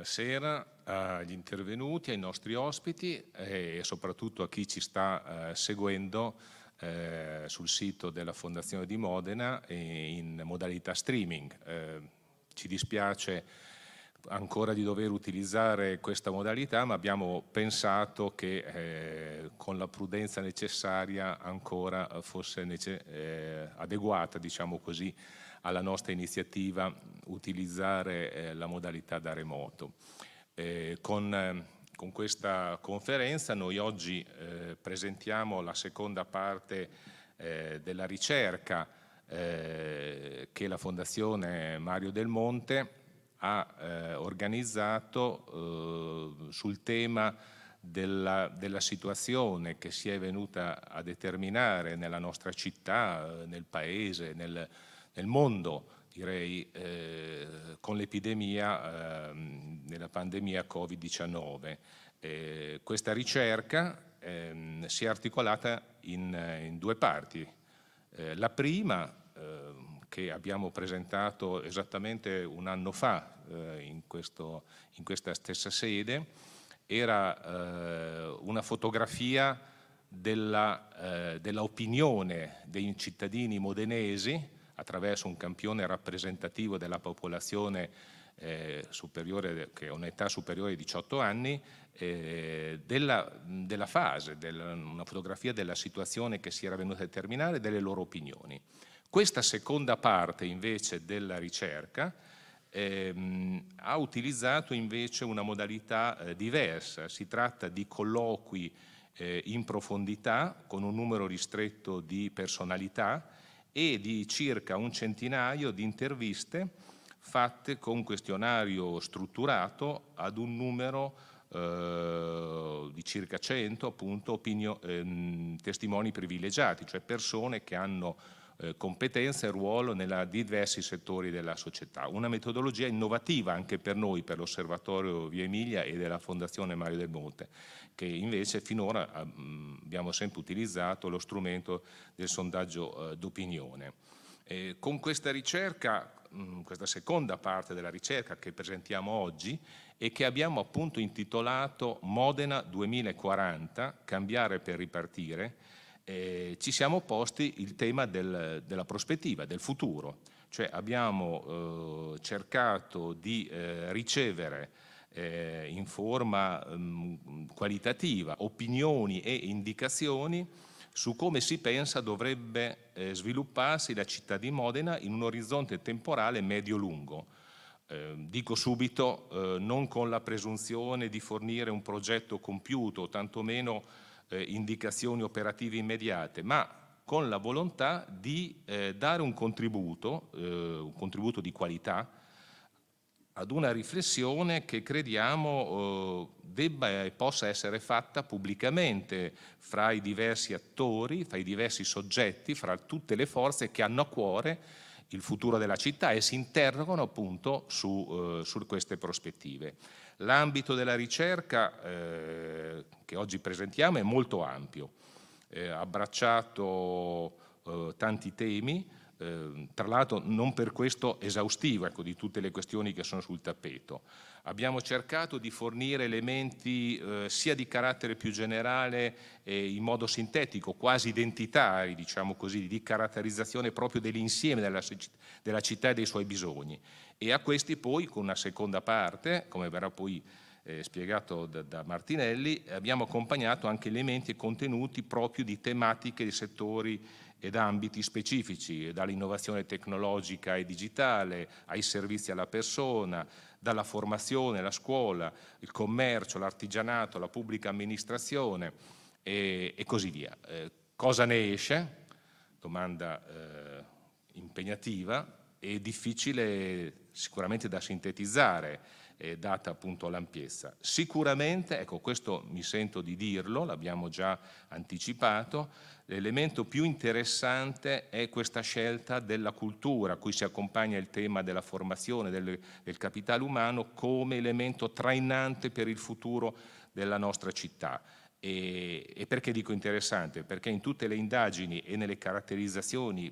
buonasera eh, agli intervenuti, ai nostri ospiti e soprattutto a chi ci sta eh, seguendo eh, sul sito della Fondazione di Modena in modalità streaming. ci dispiace ancora di dover utilizzare questa modalità, ma abbiamo pensato che eh, con la prudenza necessaria ancora fosse nece eh, adeguata, diciamo così, alla nostra iniziativa utilizzare eh, la modalità da remoto. Eh, con, eh, con, questa conferenza noi oggi eh, presentiamo la seconda parte eh, della ricerca che la Fondazione Mario Del Monte ha eh, organizzato eh, sul tema della, della, situazione che si è venuta a determinare nella nostra città, nel paese, nel, nel mondo, direi, eh, con l'epidemia eh, della pandemia Covid-19. Eh, questa ricerca ehm, si è articolata in, eh, in due parti. Eh, la prima, ehm, che abbiamo presentato esattamente un anno fa eh, in, questo, in, questa stessa sede, era una fotografia dell'opinione dell dei cittadini modenesi attraverso un campione rappresentativo della popolazione eh, superiore, che ha un'età superiore ai 18 anni, eh, della, della, fase, della, una fotografia della situazione che si era venuta a determinare e delle loro opinioni. Questa seconda parte invece della ricerca ehm, ha utilizzato invece una modalità eh, diversa, si tratta di colloqui eh, in profondità con un numero ristretto di personalità e di circa un centinaio di interviste fatte con questionario strutturato ad un numero eh, di circa 100 appunto, opinio, eh, testimoni privilegiati, cioè persone che hanno eh, competenza e ruolo nei diversi settori della società. Una metodologia innovativa anche per noi, per l'Osservatorio Via Emilia e della Fondazione Mario del Monte, che invece finora ah, abbiamo sempre utilizzato lo strumento del sondaggio eh, d'opinione. con questa ricerca, questa seconda parte della ricerca che presentiamo oggi e che abbiamo appunto intitolato Modena 2040, cambiare per ripartire, eh, ci siamo posti il tema del, della prospettiva, del futuro, cioè abbiamo eh, cercato di eh, ricevere eh, in forma mh, mm, qualitativa opinioni e indicazioni su come si pensa dovrebbe eh, svilupparsi la città di Modena in un orizzonte temporale medio-lungo. Ehm, dico subito, eh, non con la presunzione di fornire un progetto compiuto, tantomeno eh, indicazioni operative immediate, ma con la volontà di eh, dare un contributo, eh, un contributo di qualità, ad una riflessione che crediamo eh, debba e possa essere fatta pubblicamente fra i diversi attori, fra i diversi soggetti, fra tutte le forze che hanno a cuore il futuro della città e si interrogano appunto su, eh, su queste prospettive. L'ambito della ricerca eh, che oggi presentiamo è molto ampio, eh, ha abbracciato eh, tanti temi, eh, tra l'altro non per questo esaustivo ecco, di tutte le questioni che sono sul tappeto. Abbiamo cercato di fornire elementi eh, sia di carattere più generale e in modo sintetico, quasi identitari, diciamo così, di caratterizzazione proprio dell'insieme della, della città e dei suoi bisogni e a questi poi con una seconda parte, come verrà poi eh, spiegato da, da, Martinelli, abbiamo accompagnato anche elementi e contenuti proprio di tematiche, di settori ed ambiti specifici, dall'innovazione tecnologica e digitale ai servizi alla persona, dalla formazione, la scuola, il commercio, l'artigianato, la pubblica amministrazione e, e così via. Eh, cosa ne esce? Domanda eh, impegnativa, è difficile sicuramente da sintetizzare, eh, data appunto l'ampiezza. Sicuramente, ecco questo mi sento di dirlo, l'abbiamo già anticipato, l'elemento più interessante è questa scelta della cultura, a cui si accompagna il tema della formazione del, del capitale umano come elemento trainante per il futuro della nostra città. E, e perché dico interessante? Perché in tutte le indagini e nelle caratterizzazioni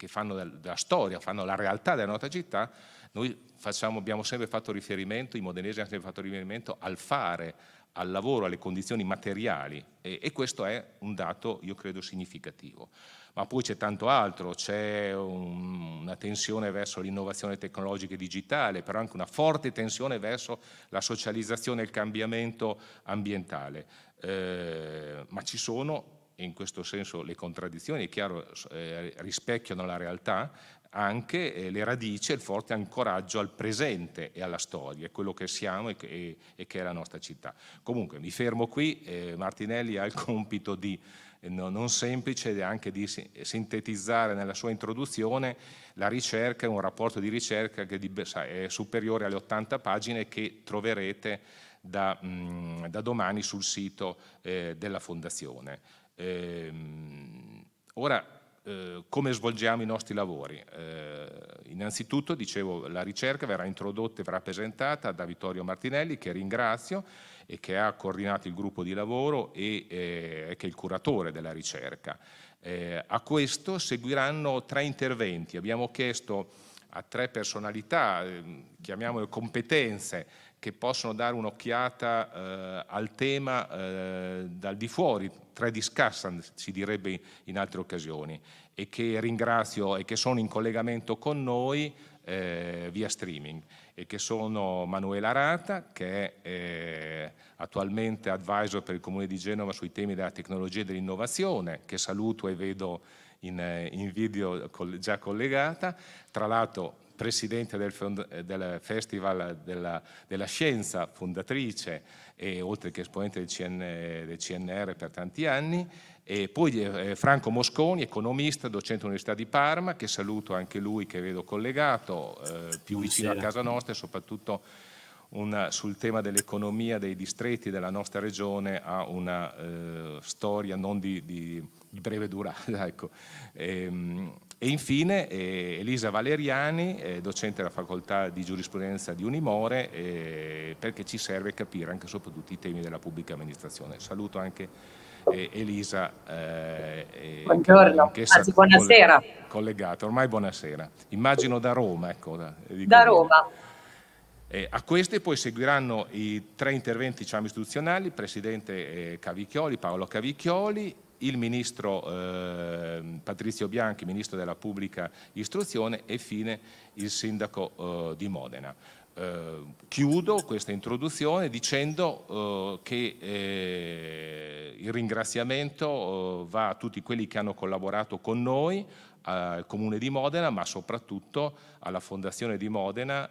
che fanno la storia, fanno la realtà della nostra città, noi facciamo, abbiamo sempre fatto riferimento, i modenesi hanno sempre fatto riferimento al fare, al lavoro, alle condizioni materiali e, e questo è un dato, io credo, significativo. Ma poi c'è tanto altro, c'è un, una tensione verso l'innovazione tecnologica e digitale, però anche una forte tensione verso la socializzazione e il cambiamento ambientale. Eh, ma ci sono in questo senso le contraddizioni, è chiaro, eh, rispecchiano la realtà, anche eh, le radici e il forte ancoraggio al presente e alla storia, quello che siamo e che, e, che è la nostra città. Comunque mi fermo qui, eh, Martinelli ha il compito di, non semplice, anche di sintetizzare nella sua introduzione la ricerca, un rapporto di ricerca che è superiore alle 80 pagine che troverete da, mm, da domani sul sito della Fondazione. Ehm, ora, eh, come svolgiamo i nostri lavori? Eh, innanzitutto, dicevo, la ricerca verrà introdotta e verrà presentata da Vittorio Martinelli, che ringrazio e che ha coordinato il gruppo di lavoro e eh, che è il curatore della ricerca. Eh, a questo seguiranno tre interventi. Abbiamo chiesto a tre personalità, ehm, chiamiamole competenze, che possono dare un'occhiata eh, al tema eh, dal di fuori, tre discussion si direbbe in altre occasioni, e che ringrazio e che sono in collegamento con noi eh, via streaming e che sono Manuela Rata che è eh, attualmente advisor per il Comune di Genova sui temi della tecnologia e dell'innovazione, che saluto e vedo in, eh, in video già collegata, tra l'altro presidente del, del Festival della, della, Scienza, fondatrice e oltre che esponente del, CN, del CNR per tanti anni, e poi eh, eh, Franco Mosconi, economista, docente all'Università di Parma, che saluto anche lui che vedo collegato, eh, più Buonasera. vicino a casa nostra e soprattutto una, sul tema dell'economia dei distretti della nostra regione ha una eh, storia non di, di, breve durata. Ecco. E, ehm, e infine eh, Elisa Valeriani, eh, docente della facoltà di giurisprudenza di Unimore, eh, perché ci serve capire anche soprattutto i temi della pubblica amministrazione. Saluto anche eh, Elisa. Eh, Buongiorno, che, che anzi buonasera. Collegata, ormai buonasera. Immagino da Roma. Ecco, da, eh, da Roma. Eh, a queste poi seguiranno i tre interventi diciamo, istituzionali, Presidente eh, Cavicchioli, Paolo Cavicchioli il ministro eh, Patrizio Bianchi, ministro della pubblica istruzione e fine il sindaco eh, di Modena. Eh, chiudo questa introduzione dicendo eh, che eh, il ringraziamento eh, va a tutti quelli che hanno collaborato con noi, al Comune di Modena, ma soprattutto alla Fondazione di Modena,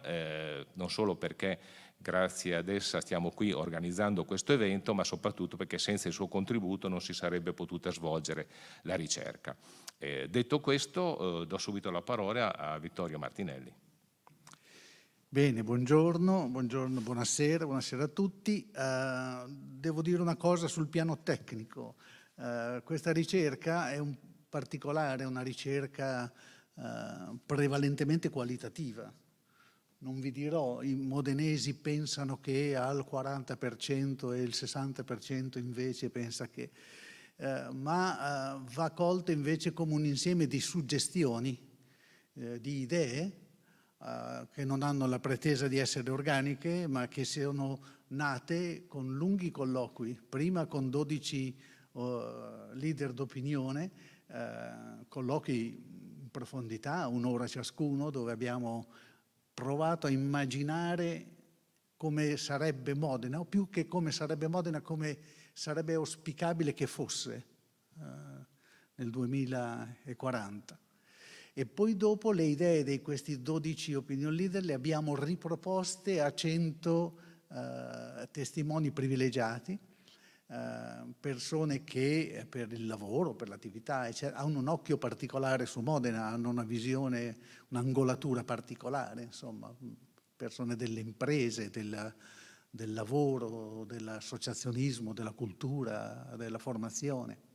non solo perché Grazie ad essa stiamo qui organizzando questo evento, ma soprattutto perché senza il suo contributo non si sarebbe potuta svolgere la ricerca. Eh, detto questo, eh, do subito la parola a Vittorio Martinelli. Bene, buongiorno, buongiorno buonasera, buonasera, a tutti. Eh, devo dire una cosa sul piano tecnico. Eh, questa ricerca è un particolare, una ricerca eh, prevalentemente qualitativa non vi dirò, i modenesi pensano che al 40% e il 60% invece pensa che... Eh, ma eh, va colto invece come un insieme di suggestioni, eh, di idee eh, che non hanno la pretesa di essere organiche, ma che sono nate con lunghi colloqui, prima con 12 leader d'opinione, eh, colloqui in profondità, un'ora ciascuno, dove abbiamo provato a immaginare come sarebbe Modena, o più che come sarebbe Modena, come sarebbe auspicabile che fosse eh, nel 2040. E poi dopo le idee di questi 12 opinion leader le abbiamo riproposte a 100 eh, testimoni privilegiati, Ehm, persone che eh, per il lavoro, per l'attività, eccetera, hanno un occhio particolare su Modena, hanno una visione, un'angolatura particolare, insomma, mm, persone delle imprese, della, del lavoro, dell'associazionismo, della cultura, della formazione.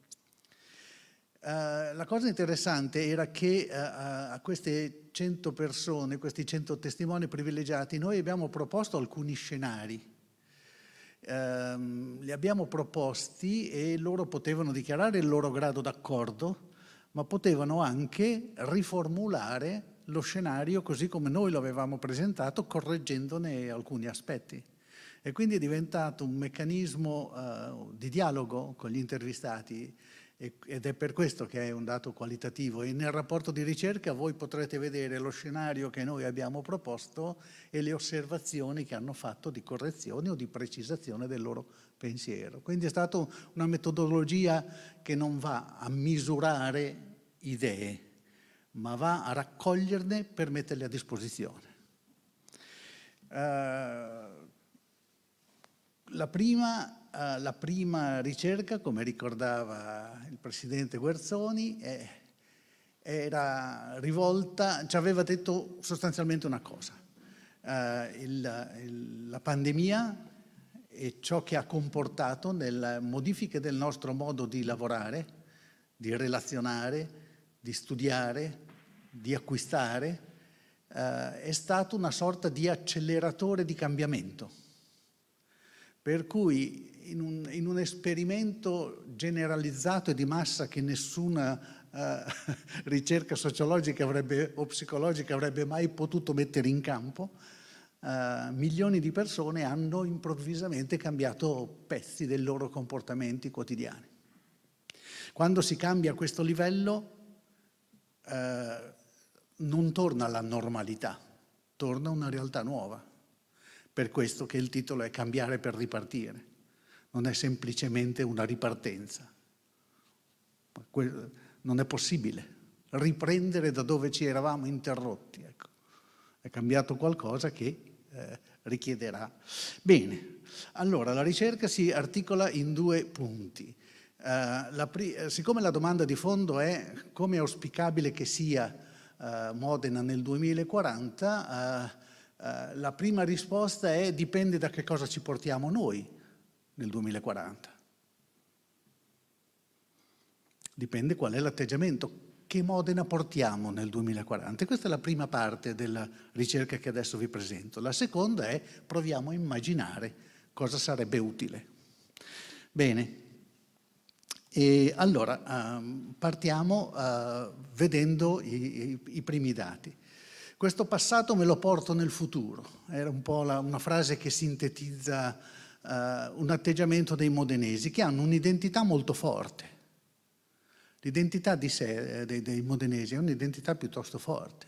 Uh, la cosa interessante era che uh, a queste 100 persone, questi 100 testimoni privilegiati, noi abbiamo proposto alcuni scenari ehm, li abbiamo proposti e loro potevano dichiarare il loro grado d'accordo, ma potevano anche riformulare lo scenario così come noi lo avevamo presentato, correggendone alcuni aspetti. E quindi è diventato un meccanismo eh, di dialogo con gli intervistati ed è per questo che è un dato qualitativo e nel rapporto di ricerca voi potrete vedere lo scenario che noi abbiamo proposto e le osservazioni che hanno fatto di correzione o di precisazione del loro pensiero. Quindi è stata una metodologia che non va a misurare idee, ma va a raccoglierne per metterle a disposizione. Uh, la prima, eh, la prima ricerca, come ricordava il presidente Guerzoni, eh, era rivolta, ci aveva detto sostanzialmente una cosa. Eh, il, il, la pandemia e ciò che ha comportato nelle modifiche del nostro modo di lavorare, di relazionare, di studiare, di acquistare, eh, è stato una sorta di acceleratore di cambiamento per cui in un, in un, esperimento generalizzato e di massa che nessuna eh, ricerca sociologica avrebbe, o psicologica avrebbe mai potuto mettere in campo, eh, milioni di persone hanno improvvisamente cambiato pezzi dei loro comportamenti quotidiani. Quando si cambia questo livello eh, non torna alla normalità, torna una realtà nuova. Per questo che il titolo è Cambiare per ripartire. Non è semplicemente una ripartenza. Non è possibile riprendere da dove ci eravamo interrotti. Ecco. È cambiato qualcosa che eh, richiederà. Bene, allora la ricerca si articola in due punti. Uh, la siccome la domanda di fondo è come è auspicabile che sia uh, Modena nel 2040, uh, eh, eh, la prima risposta è dipende da che cosa ci portiamo noi nel 2040. Dipende qual è l'atteggiamento, che Modena portiamo nel 2040. questa è la prima parte della ricerca che adesso vi presento. La seconda è proviamo a immaginare cosa sarebbe utile. Bene, e allora ehm, partiamo eh, vedendo i primi dati. Questo passato me lo porto nel futuro, era un po' la, una frase che sintetizza uh, un atteggiamento dei modenesi, che hanno un'identità molto forte. L'identità di sé eh, dei, dei modenesi è un'identità piuttosto forte,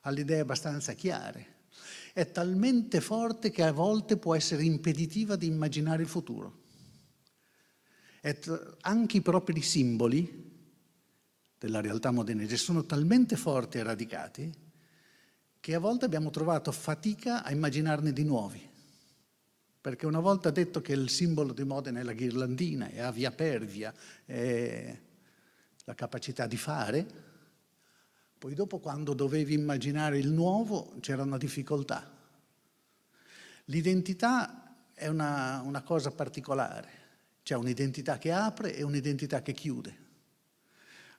ha le idee abbastanza chiare è talmente forte che a volte può essere impeditiva di immaginare il futuro. anche i propri simboli della realtà modenese sono talmente forti e radicati che a volte abbiamo trovato fatica a immaginarne di nuovi. Perché una volta detto che il simbolo di Modena è la ghirlandina, è Avia Pervia, è la capacità di fare, poi dopo quando dovevi immaginare il nuovo c'era una difficoltà. L'identità è una, una cosa particolare, c'è un'identità che apre e un'identità che chiude.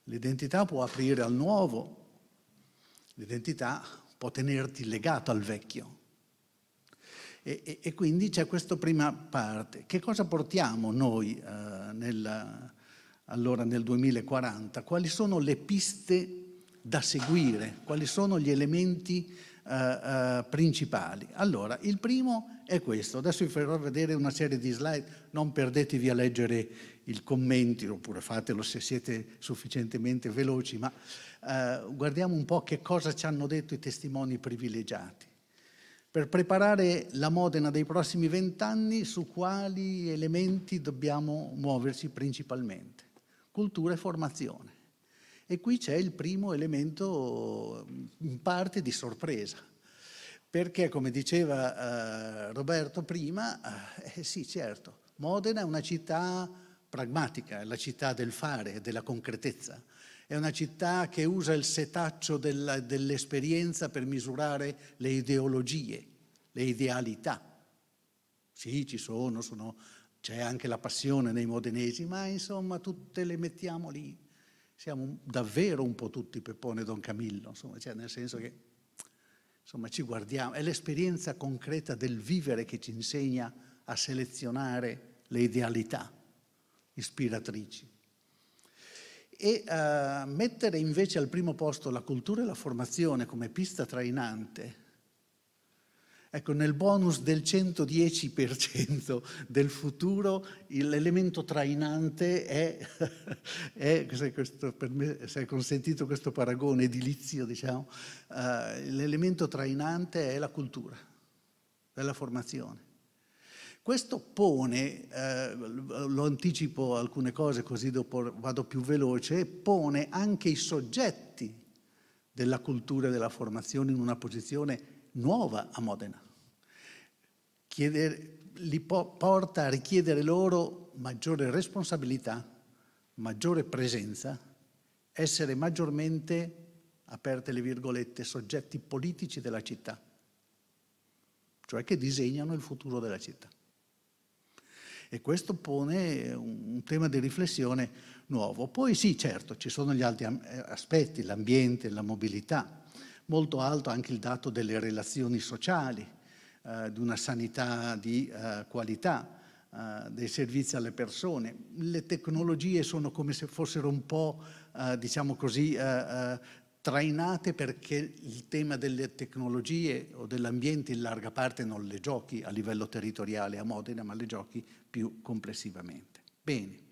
L'identità può aprire al nuovo, l'identità può tenerti legato al vecchio. E, e, e quindi c'è questa prima parte. Che cosa portiamo noi eh, nel, allora nel 2040? Quali sono le piste da seguire? Quali sono gli elementi eh, eh, principali? Allora, il primo è questo. Adesso vi farò vedere una serie di slide, non perdetevi a leggere il commenti, oppure fatelo se siete sufficientemente veloci, ma eh, guardiamo un po' che cosa ci hanno detto i testimoni privilegiati. Per preparare la Modena dei prossimi vent'anni, su quali elementi dobbiamo muoverci principalmente? Cultura e formazione. E qui c'è il primo elemento in parte di sorpresa, perché come diceva eh, Roberto prima, eh, eh sì certo, Modena è una città pragmatica, è la città del fare, della concretezza. È una città che usa il setaccio dell'esperienza per misurare le ideologie, le idealità. Sì, ci sono, sono c'è anche la passione nei modenesi, ma insomma tutte le mettiamo lì. Siamo davvero un po' tutti Peppone e Don Camillo, insomma, cioè nel senso che insomma, ci guardiamo. È l'esperienza concreta del vivere che ci insegna a selezionare le idealità ispiratrici. E eh, mettere invece al primo posto la cultura e la formazione come pista trainante, ecco, nel bonus del 110% del futuro l'elemento trainante è, è se, questo, me, se, è consentito questo paragone edilizio, diciamo, eh, l'elemento trainante è la cultura, è la formazione questo pone, eh, lo anticipo alcune cose così dopo vado più veloce, pone anche i soggetti della cultura e della formazione in una posizione nuova a Modena. Chiedere, li po porta a richiedere loro maggiore responsabilità, maggiore presenza, essere maggiormente, aperte le virgolette, soggetti politici della città, cioè che disegnano il futuro della città e questo pone un tema di riflessione nuovo. Poi sì, certo, ci sono gli altri eh, aspetti, l'ambiente, la mobilità, molto alto anche il dato delle relazioni sociali, eh, di una sanità di eh, qualità, eh, dei servizi alle persone. Le tecnologie sono come se fossero un po', eh, diciamo così, eh, trainate perché il tema delle tecnologie o dell'ambiente in larga parte non le giochi a livello territoriale a Modena, ma le giochi più complessivamente. Bene.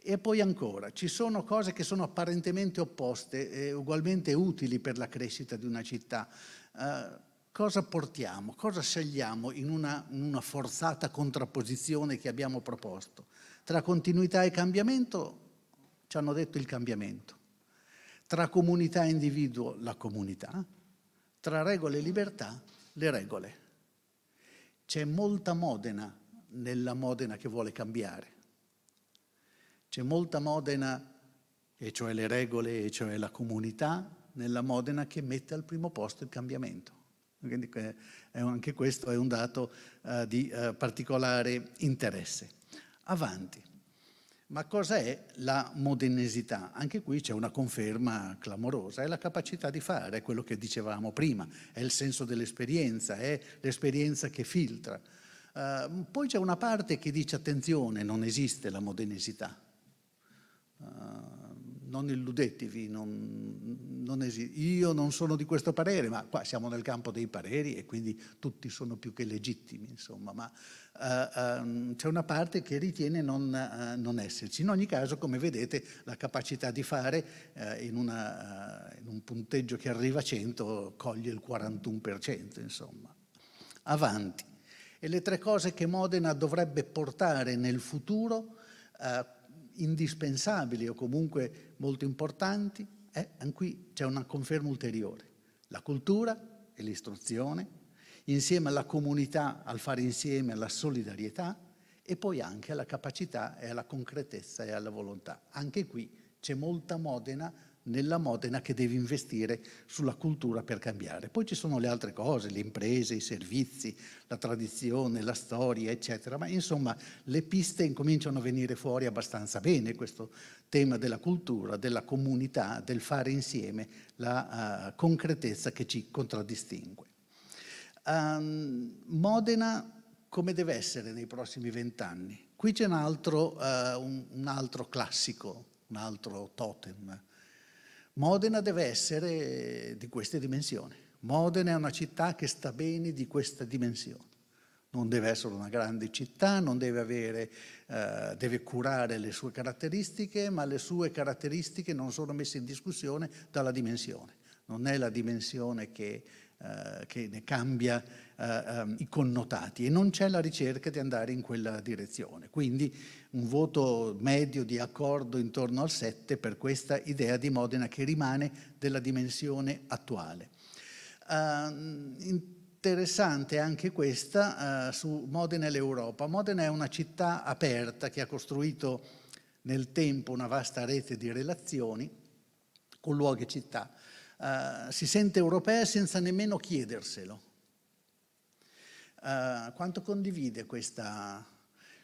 E poi ancora, ci sono cose che sono apparentemente opposte e ugualmente utili per la crescita di una città. Uh, cosa portiamo, cosa scegliamo in una, in una, forzata contrapposizione che abbiamo proposto? Tra continuità e cambiamento ci hanno detto il cambiamento, tra comunità e individuo la comunità, tra regole e libertà le regole. C'è molta Modena nella Modena che vuole cambiare. C'è molta Modena, e cioè le regole, e cioè la comunità, nella Modena che mette al primo posto il cambiamento. Quindi anche questo è un dato uh, di uh, particolare interesse. Avanti. Ma cosa è la modernesità? Anche qui c'è una conferma clamorosa, è la capacità di fare, è quello che dicevamo prima, è il senso dell'esperienza, è l'esperienza che filtra. Eh, poi c'è una parte che dice attenzione, non esiste la modernicità. Uh, eh, non illudetevi, non, non io non sono di questo parere, ma qua siamo nel campo dei pareri e quindi tutti sono più che legittimi, insomma, ma uh, um, c'è una parte che ritiene non, uh, non, esserci. In ogni caso, come vedete, la capacità di fare uh, in, una, in, un punteggio che arriva a 100 coglie il 41%, insomma. Avanti e le tre cose che Modena dovrebbe portare nel futuro, eh, indispensabili o comunque molto importanti, è, anche qui c'è una conferma ulteriore. La cultura e l'istruzione, insieme alla comunità, al fare insieme, alla solidarietà e poi anche alla capacità e alla concretezza e alla volontà. Anche qui c'è molta Modena nella Modena che deve investire sulla cultura per cambiare. Poi ci sono le altre cose, le imprese, i servizi, la tradizione, la storia, eccetera, ma insomma le piste incominciano a venire fuori abbastanza bene, questo tema della cultura, della comunità, del fare insieme, la uh, concretezza che ci contraddistingue. Um, Modena come deve essere nei prossimi vent'anni? Qui c'è un, uh, un, un altro classico, un altro totem, Modena deve essere di queste dimensioni. Modena è una città che sta bene di questa dimensione. Non deve essere una grande città, deve, avere, eh, deve curare le sue caratteristiche, ma le sue caratteristiche non sono messe in discussione dalla dimensione. Non è la dimensione che eh, che ne cambia eh, ehm, i connotati e non c'è la ricerca di andare in quella direzione. Quindi un voto medio di accordo intorno al 7 per questa idea di Modena che rimane della dimensione attuale. Uh, interessante anche questa uh, su Modena e l'Europa. Modena è una città aperta che ha costruito nel tempo una vasta rete di relazioni con luoghi e città uh, si sente europea senza nemmeno chiederselo. Uh, quanto condivide questa...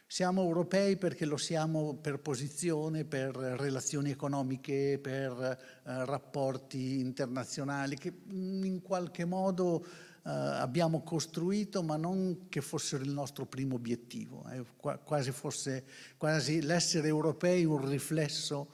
Siamo europei perché lo siamo per posizione, per relazioni economiche, per uh, rapporti internazionali che mm, in qualche modo Uh, abbiamo costruito, ma non che fossero il nostro primo obiettivo, eh, quasi fosse quasi l'essere europei un riflesso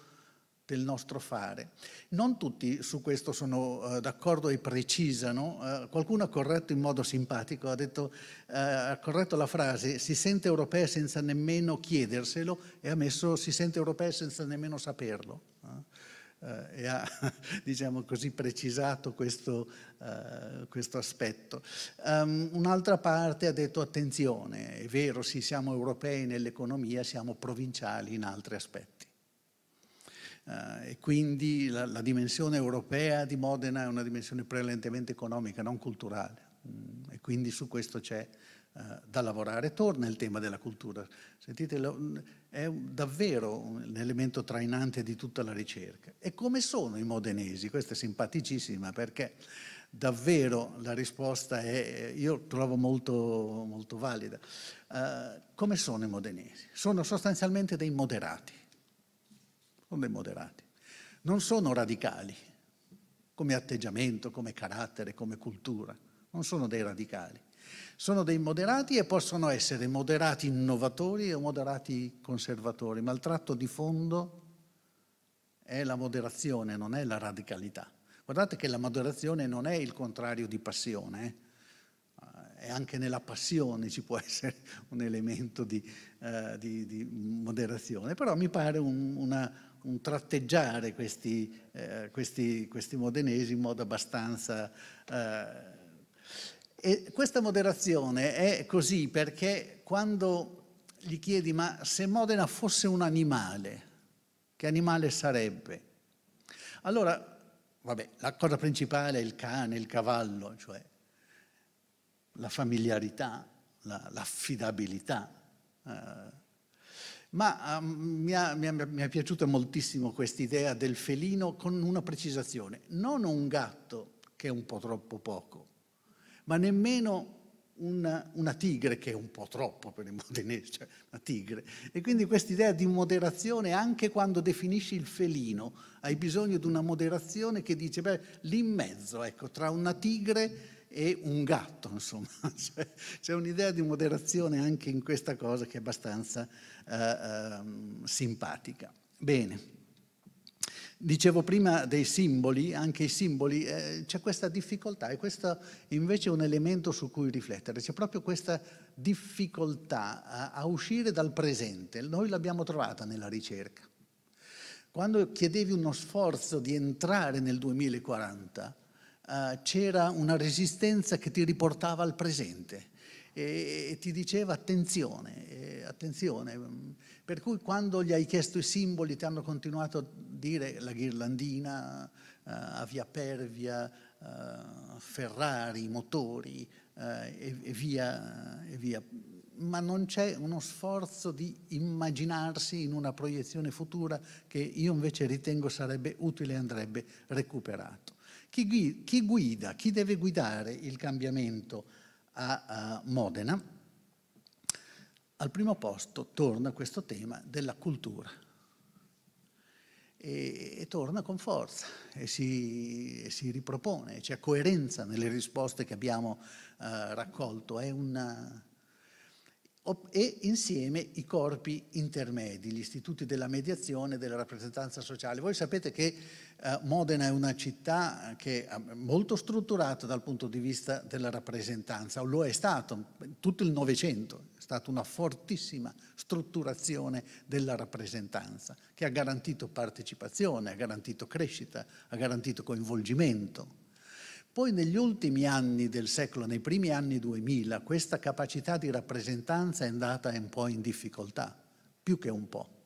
del nostro fare. Non tutti su questo sono eh, d'accordo e precisano, eh, qualcuno ha corretto in modo simpatico, ha, detto, eh, ha corretto la frase si sente europea senza nemmeno chiederselo e ha messo si sente europea senza nemmeno saperlo. Eh, eh, e ha, diciamo così, precisato questo, eh, questo aspetto. Um, un'altra parte ha detto attenzione, è vero, sì, siamo europei nell'economia, siamo provinciali in altri aspetti. Eh, e quindi la, la, dimensione europea di Modena è una dimensione prevalentemente economica, non culturale. Mm, e quindi su questo c'è eh, da lavorare. Torna il tema della cultura. Sentite, mm, è davvero un elemento trainante di tutta la ricerca. E come sono i modenesi? Questa è simpaticissima perché davvero la risposta è, eh, io trovo molto, molto valida. Uh, come sono i modenesi? Sono sostanzialmente dei moderati sono dei moderati. Non sono radicali come atteggiamento, come carattere, come cultura. Non sono dei radicali. Sono dei moderati e possono essere moderati innovatori o moderati conservatori, ma il tratto di fondo è la moderazione, non è la radicalità. Guardate che la moderazione non è il contrario di passione. Eh? e eh, anche nella passione ci può essere un elemento di, uh, di, di moderazione, però mi pare un, una, un tratteggiare questi, eh, questi, questi, modenesi in modo abbastanza... Eh. e questa moderazione è così perché quando gli chiedi ma se Modena fosse un animale, che animale sarebbe? Allora, vabbè, la cosa principale è il cane, il cavallo, cioè la familiarità, l'affidabilità. La, eh, ma um, mi, ha, mi, ha, mi, è piaciuta moltissimo questa idea del felino con una precisazione. Non un gatto, che è un po' troppo poco, ma nemmeno una, una tigre, che è un po' troppo per i modenesi, cioè una tigre. E quindi questa idea di moderazione, anche quando definisci il felino, hai bisogno di una moderazione che dice, beh, lì in mezzo, ecco, tra una tigre e un gatto, insomma. Cioè, c'è un'idea di moderazione anche in questa cosa che è abbastanza eh, ehm, simpatica. Bene. Dicevo prima dei simboli, anche i simboli, eh, c'è questa difficoltà e questo invece è un elemento su cui riflettere, c'è proprio questa difficoltà a, a uscire dal presente, noi l'abbiamo trovata nella ricerca. Quando chiedevi uno sforzo di entrare nel 2040, eh, c'era una resistenza che ti riportava al presente e, e ti diceva attenzione, eh, attenzione. Mm, per cui quando gli hai chiesto i simboli ti hanno continuato a dire la ghirlandina, eh, Avia Pervia, eh, Ferrari, motori e, e via, e via ma non c'è uno sforzo di immaginarsi in una proiezione futura che io invece ritengo sarebbe utile e andrebbe recuperato. Chi, chi guida, chi deve guidare il cambiamento a, a Modena, al primo posto torna questo tema della cultura, e, e, torna con forza e si, e si ripropone, c'è coerenza nelle risposte che abbiamo eh, raccolto, è una, e insieme i corpi intermedi, gli istituti della mediazione e della rappresentanza sociale. Voi sapete che eh, Modena è una città che è molto strutturata dal punto di vista della rappresentanza, lo è stato tutto il Novecento, è stata una fortissima strutturazione della rappresentanza che ha garantito partecipazione, ha garantito crescita, ha garantito coinvolgimento. Poi negli ultimi anni del secolo, nei primi anni 2000, questa capacità di rappresentanza è andata un po' in difficoltà, più che un po'.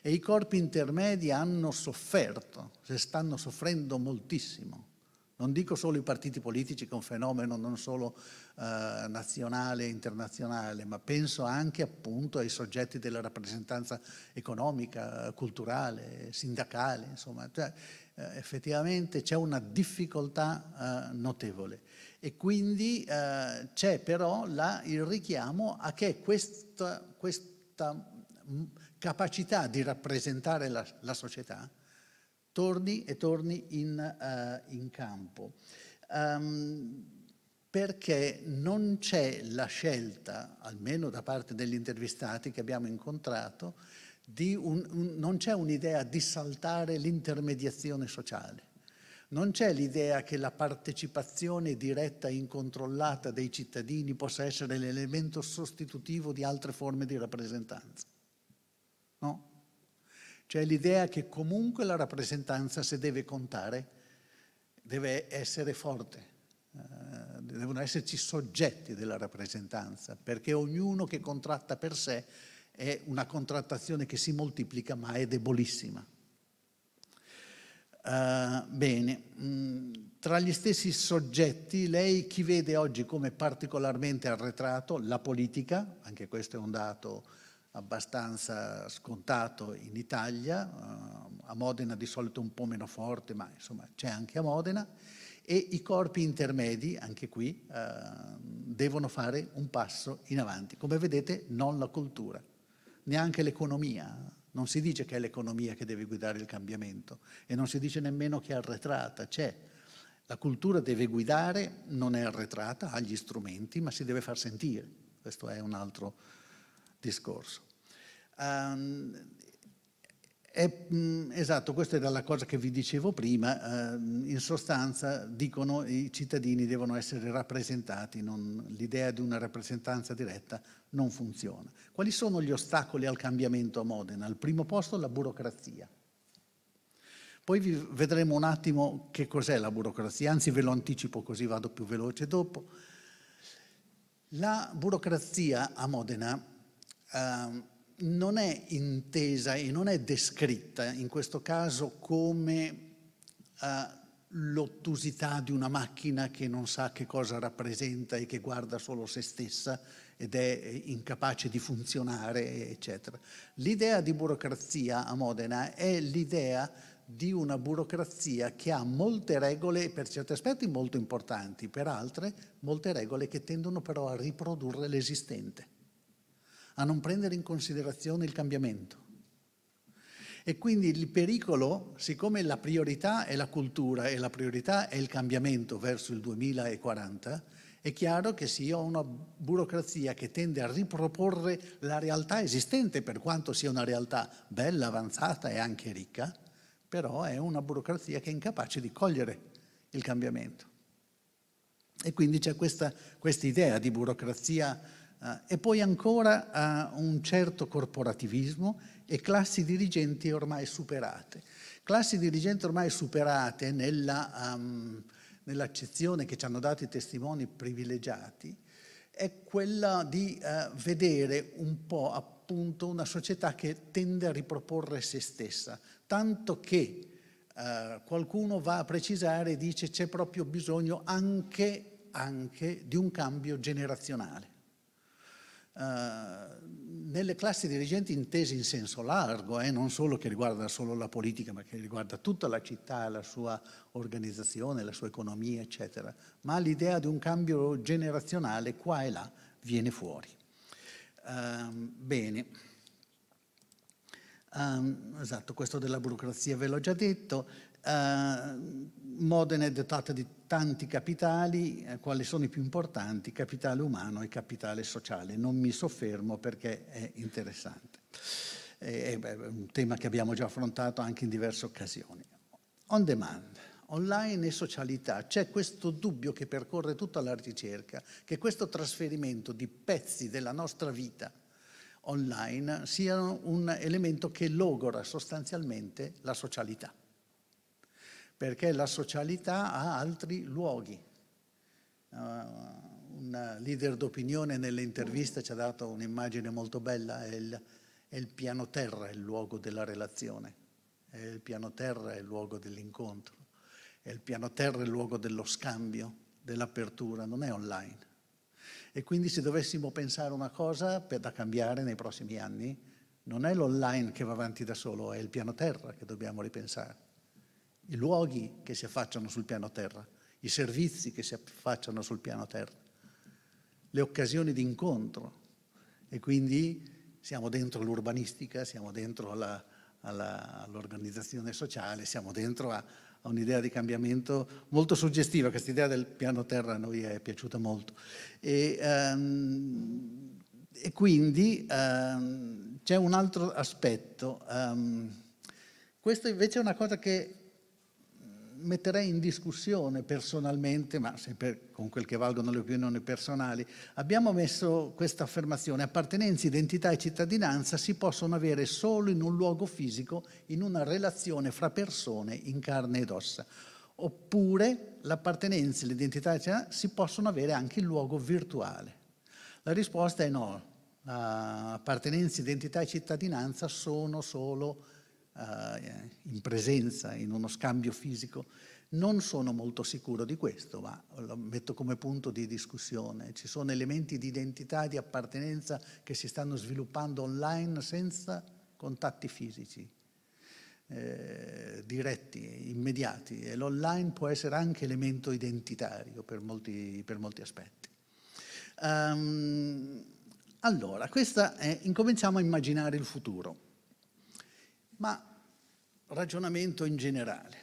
E i corpi intermedi hanno sofferto, se stanno soffrendo moltissimo. Non dico solo i partiti politici che è un fenomeno non solo eh, nazionale e internazionale, ma penso anche appunto ai soggetti della rappresentanza economica, culturale, sindacale, insomma. Cioè, eh, effettivamente c'è una difficoltà eh, notevole e quindi eh, c'è però la, il richiamo a che questa, questa mm, capacità di rappresentare la, la, società torni e torni in, eh, in campo. Um, perché non c'è la scelta, almeno da parte degli intervistati che abbiamo incontrato, un, un, non c'è un'idea di saltare l'intermediazione sociale. Non c'è l'idea che la partecipazione diretta e incontrollata dei cittadini possa essere l'elemento sostitutivo di altre forme di rappresentanza. No? C'è l'idea che comunque la rappresentanza, se deve contare, deve essere forte. Uh, devono esserci soggetti della rappresentanza, perché ognuno che contratta per sé è una contrattazione che si moltiplica ma è debolissima. Uh, bene, mm, tra gli stessi soggetti, lei chi vede oggi come particolarmente arretrato? La politica, anche questo è un dato abbastanza scontato in Italia, uh, a Modena di solito un po' meno forte, ma insomma c'è anche a Modena, e i corpi intermedi, anche qui, uh, devono fare un passo in avanti. Come vedete, non la cultura neanche l'economia. Non si dice che è l'economia che deve guidare il cambiamento e non si dice nemmeno che è arretrata, c'è. La cultura deve guidare, non è arretrata, ha gli strumenti, ma si deve far sentire. Questo è un altro discorso. Um, è, esatto, questa era la cosa che vi dicevo prima, ehm, in sostanza dicono che i cittadini devono essere rappresentati, l'idea di una rappresentanza diretta non funziona. Quali sono gli ostacoli al cambiamento a Modena? Al primo posto la burocrazia. Poi vi vedremo un attimo che cos'è la burocrazia, anzi ve lo anticipo così vado più veloce dopo. La burocrazia a Modena... Eh, non è intesa e non è descritta in questo caso come eh, l'ottusità di una macchina che non sa che cosa rappresenta e che guarda solo se stessa ed è eh, incapace di funzionare, eccetera. L'idea di burocrazia a Modena è l'idea di una burocrazia che ha molte regole, per certi aspetti molto importanti, per altre molte regole che tendono però a riprodurre l'esistente a non prendere in considerazione il cambiamento. E quindi il pericolo, siccome la priorità è la cultura e la priorità è il cambiamento verso il 2040, è chiaro che si ha una burocrazia che tende a riproporre la realtà esistente, per quanto sia una realtà bella, avanzata e anche ricca, però è una burocrazia che è incapace di cogliere il cambiamento. E quindi c'è questa, questa idea di burocrazia eh, e poi ancora a eh, un certo corporativismo e classi dirigenti ormai superate. Classi dirigenti ormai superate nella, um, nell'accezione che ci hanno dato i testimoni privilegiati è quella di uh, vedere un po' appunto una società che tende a riproporre se stessa, tanto che uh, qualcuno va a precisare e dice c'è proprio bisogno anche, anche di un cambio generazionale eh, nelle classi dirigenti intese in senso largo, eh, non solo che riguarda solo la politica, ma che riguarda tutta la città, la sua organizzazione, la sua economia, eccetera, ma l'idea di un cambio generazionale qua e là viene fuori. Um, bene, um, esatto, questo della burocrazia ve l'ho già detto, uh, Modena è dotata di tanti capitali, eh, quali sono i più importanti, capitale umano e capitale sociale. Non mi soffermo perché è interessante. È un tema che abbiamo già affrontato anche in diverse occasioni. On demand, online e socialità, c'è questo dubbio che percorre tutta la ricerca, che questo trasferimento di pezzi della nostra vita online sia un elemento che logora sostanzialmente la socialità perché la socialità ha altri luoghi. Uh, un leader d'opinione nelle interviste ci ha dato un'immagine molto bella, è il, è il piano terra il luogo della relazione, è il piano terra il luogo dell'incontro, è il piano terra il luogo dello scambio, dell'apertura, non è online. E quindi se dovessimo pensare una cosa per, da cambiare nei prossimi anni, non è l'online che va avanti da solo, è il piano terra che dobbiamo ripensare i luoghi che si affacciano sul piano terra, i servizi che si affacciano sul piano terra, le occasioni di incontro. E quindi siamo dentro l'urbanistica, siamo dentro all'organizzazione sociale, siamo dentro a, a un'idea di cambiamento molto suggestiva. Questa idea del piano terra a noi è piaciuta molto. E, um, e quindi um, c'è un altro aspetto. Um, questo invece è una cosa che metterei in discussione personalmente, ma sempre con quel che valgono le opinioni personali, abbiamo messo questa affermazione, appartenenza, identità e cittadinanza si possono avere solo in un luogo fisico, in una relazione fra persone in carne ed ossa. Oppure l'appartenenza, l'identità e cittadinanza si possono avere anche in luogo virtuale. La risposta è no, appartenenza, identità e cittadinanza sono solo eh, in presenza, in uno scambio fisico. Non sono molto sicuro di questo, ma lo metto come punto di discussione. Ci sono elementi di identità e di appartenenza che si stanno sviluppando online senza contatti fisici, eh, diretti, immediati. E l'online può essere anche elemento identitario per molti, per molti aspetti. Um, allora, questa è, incominciamo a immaginare il futuro ma ragionamento in generale.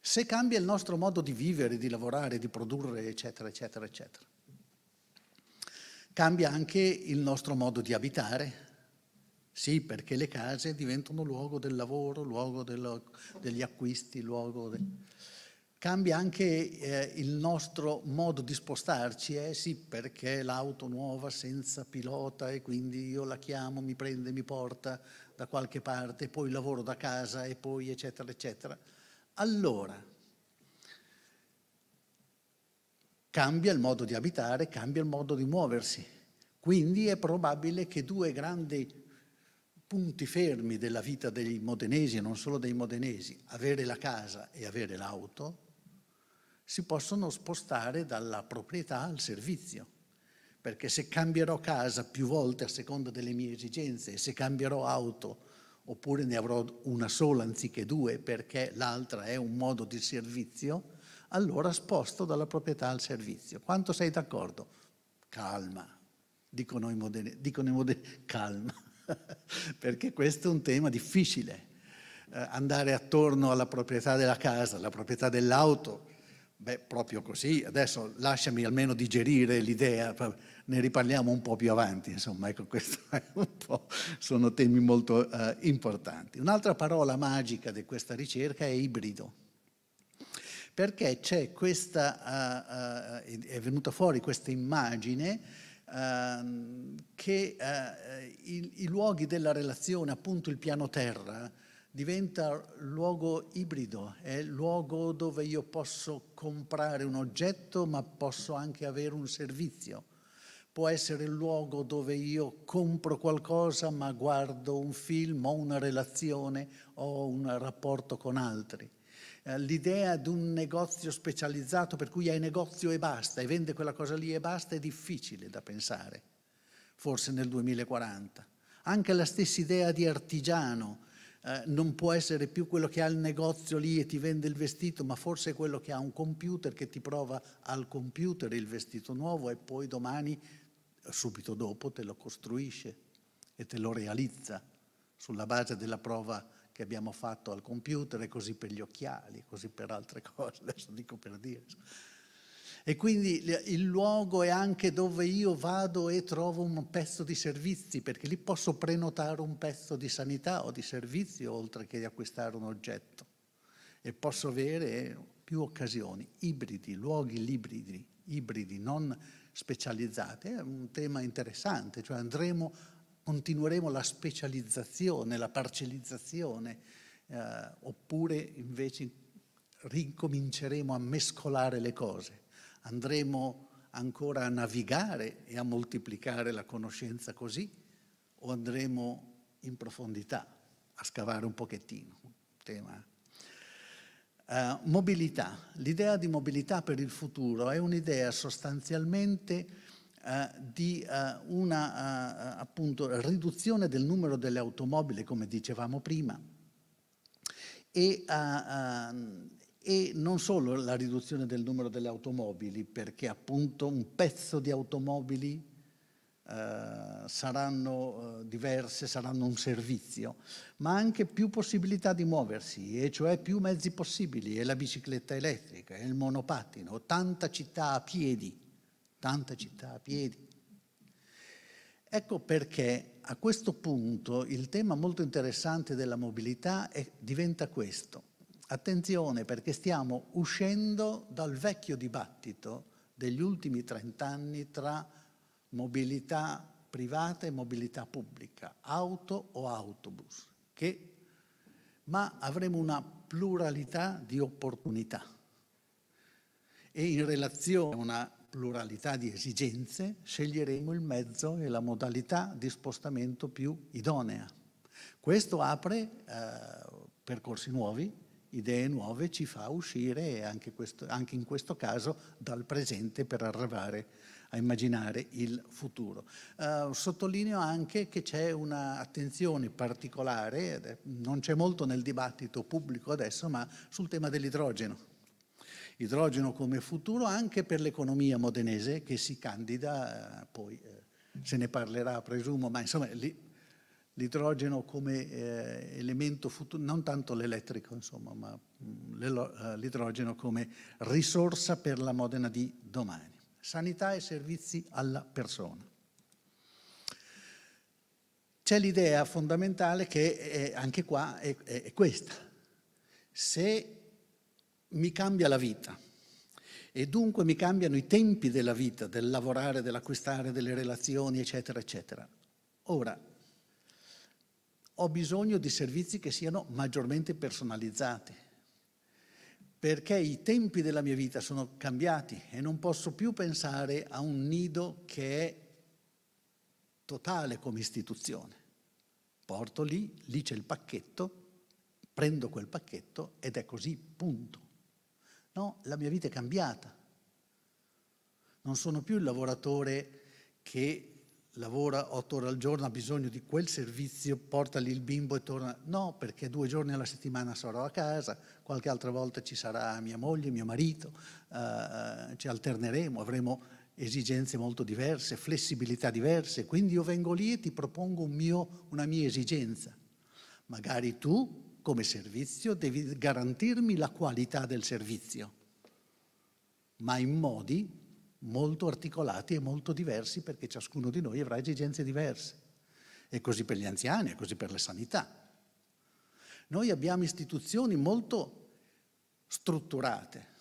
Se cambia il nostro modo di vivere, di lavorare, di produrre, eccetera, eccetera, eccetera, cambia anche il nostro modo di abitare. Sì, perché le case diventano luogo del lavoro, luogo del, degli acquisti, luogo... De... Cambia anche eh, il nostro modo di spostarci, eh? sì, perché l'auto nuova senza pilota e quindi io la chiamo, mi prende, mi porta, da qualche parte, poi lavoro da casa e poi eccetera eccetera. Allora cambia il modo di abitare, cambia il modo di muoversi. Quindi è probabile che due grandi punti fermi della vita dei modenesi e non solo dei modenesi, avere la casa e avere l'auto, si possono spostare dalla proprietà al servizio perché se cambierò casa più volte a seconda delle mie esigenze, se cambierò auto oppure ne avrò una sola anziché due perché l'altra è un modo di servizio, allora sposto dalla proprietà al servizio. Quanto sei d'accordo? Calma, dicono i moderni, dicono i moderni calma, perché questo è un tema difficile. Eh, andare attorno alla proprietà della casa, alla proprietà dell'auto, Beh, proprio così, adesso lasciami almeno digerire l'idea, ne riparliamo un po' più avanti, insomma, ecco, questo è un po', sono temi molto eh, importanti. Un'altra parola magica di questa ricerca è ibrido, perché c'è questa, eh, eh è venuta fuori questa immagine ehm, eh, che i, i luoghi della relazione, appunto il piano terra, diventa luogo ibrido, è luogo dove io posso comprare un oggetto ma posso anche avere un servizio. Può essere il luogo dove io compro qualcosa ma guardo un film, o una relazione, o un rapporto con altri eh, l'idea di un negozio specializzato per cui hai negozio e basta e vende quella cosa lì e basta è difficile da pensare, forse nel 2040. Anche la stessa idea di artigiano eh, non può essere più quello che ha il negozio lì e ti vende il vestito, ma forse quello che ha un computer che ti prova al computer il vestito nuovo e poi domani, subito dopo, te lo costruisce e te lo realizza sulla base della prova che abbiamo fatto al computer e così per gli occhiali, così per altre cose, adesso dico per dire. E quindi il luogo è anche dove io vado e trovo un pezzo di servizi, perché lì posso prenotare un pezzo di sanità o di servizio oltre che di acquistare un oggetto. E posso avere più occasioni, ibridi, luoghi ibridi, ibridi non specializzati. È un tema interessante, cioè andremo, continueremo la specializzazione, la parcellizzazione, eh, oppure invece ricominceremo a mescolare le cose Andremo ancora a navigare e a moltiplicare la conoscenza così o andremo in profondità a scavare un pochettino? Tema. Uh, mobilità. L'idea di mobilità per il futuro è un'idea sostanzialmente Uh, di uh, una uh, appunto, riduzione del numero delle automobili, come dicevamo prima, e ehm, e non solo la riduzione del numero delle automobili, perché appunto un pezzo di automobili eh, saranno eh, diverse, saranno un servizio, ma anche più possibilità di muoversi, e cioè più mezzi possibili, e la bicicletta elettrica, e il monopattino, tanta città a piedi, tanta città a piedi. Ecco perché a questo punto il tema molto interessante della mobilità è, diventa questo Attenzione perché stiamo uscendo dal vecchio dibattito degli ultimi trent'anni tra mobilità privata e mobilità pubblica, auto o autobus, che, ma avremo una pluralità di opportunità e in relazione a una pluralità di esigenze sceglieremo il mezzo e la modalità di spostamento più idonea. Questo apre eh, percorsi nuovi, idee nuove ci fa uscire anche, questo, anche, in questo caso dal presente per arrivare a immaginare il futuro. Uh, sottolineo anche che c'è un'attenzione particolare, non c'è molto nel dibattito pubblico adesso, ma sul tema dell'idrogeno. Idrogeno come futuro anche per l'economia modenese che si candida, eh, poi eh, se ne parlerà presumo, ma insomma l'idrogeno come eh, elemento futuro, non tanto l'elettrico, insomma, ma mm, eh, l'idrogeno come risorsa per la Modena di domani. Sanità e servizi alla persona. C'è l'idea fondamentale che è, eh, anche qua è, è questa. Se mi cambia la vita, e dunque mi cambiano i tempi della vita, del lavorare, dell'acquistare, delle relazioni, eccetera, eccetera. Ora, ho bisogno di servizi che siano maggiormente personalizzati, perché i tempi della mia vita sono cambiati e non posso più pensare a un nido che è totale come istituzione. Porto lì, lì c'è il pacchetto, prendo quel pacchetto ed è così, punto. No, la mia vita è cambiata. Non sono più il lavoratore che lavora otto ore al giorno, ha bisogno di quel servizio, porta lì il bimbo e torna. No, perché due giorni alla settimana sarò a casa, qualche altra volta ci sarà mia moglie, mio marito, eh, ci alterneremo, avremo esigenze molto diverse, flessibilità diverse. Quindi io vengo lì e ti propongo un mio, una mia esigenza. Magari tu, come servizio, devi garantirmi la qualità del servizio, ma in modi molto articolati e molto diversi perché ciascuno di noi avrà esigenze diverse. E così per gli anziani, e così per la sanità. Noi abbiamo istituzioni molto strutturate.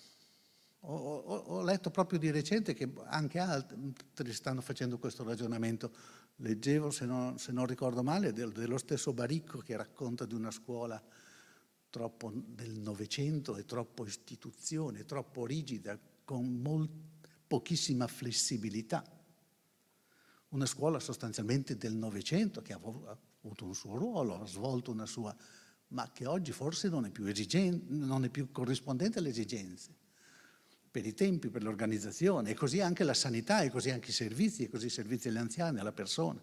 Ho, ho, ho letto proprio di recente che anche altri stanno facendo questo ragionamento. Leggevo, se non, se non ricordo male, del, dello stesso Baricco che racconta di una scuola troppo del Novecento e troppo istituzione, troppo rigida, con molti pochissima flessibilità. Una scuola sostanzialmente del Novecento che ha avuto un suo ruolo, ha svolto una sua, ma che oggi forse non è più, esigente, non è più corrispondente alle esigenze, per i tempi, per l'organizzazione, e così anche la sanità, e così anche i servizi, e così i servizi agli anziani, alla persona.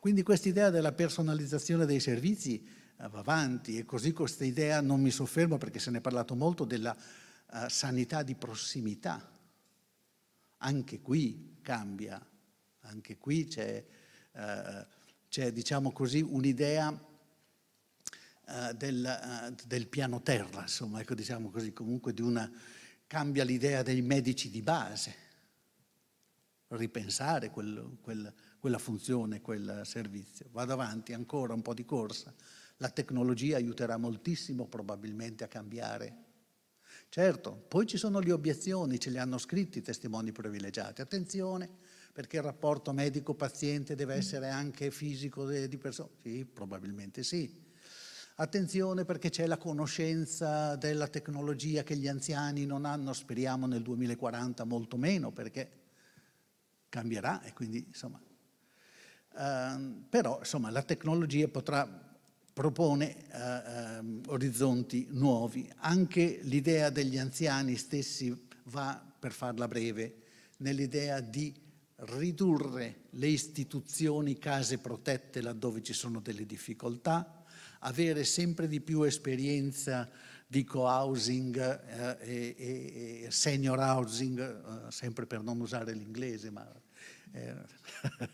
Quindi questa idea della personalizzazione dei servizi va avanti e così questa idea, non mi soffermo perché se ne è parlato molto, della uh, sanità di prossimità, anche qui cambia, anche qui c'è, eh, diciamo così, un'idea eh, del, eh, del, piano terra, insomma, ecco, diciamo così, comunque di una, cambia l'idea dei medici di base, ripensare quel, quel, quella funzione, quel servizio. Vado avanti, ancora un po' di corsa. La tecnologia aiuterà moltissimo probabilmente a cambiare Certo, poi ci sono le obiezioni, ce le hanno scritti i testimoni privilegiati. Attenzione, perché il rapporto medico-paziente deve essere anche fisico di persona. Sì, probabilmente sì. Attenzione perché c'è la conoscenza della tecnologia che gli anziani non hanno, speriamo nel 2040 molto meno perché cambierà e quindi insomma... Ehm, però insomma la tecnologia potrà propone eh, eh, orizzonti nuovi. Anche l'idea degli anziani stessi va, per farla breve, nell'idea di ridurre le istituzioni case protette laddove ci sono delle difficoltà, avere sempre di più esperienza di co-housing eh, e, e, senior housing, eh, sempre per non usare l'inglese, ma eh, eh,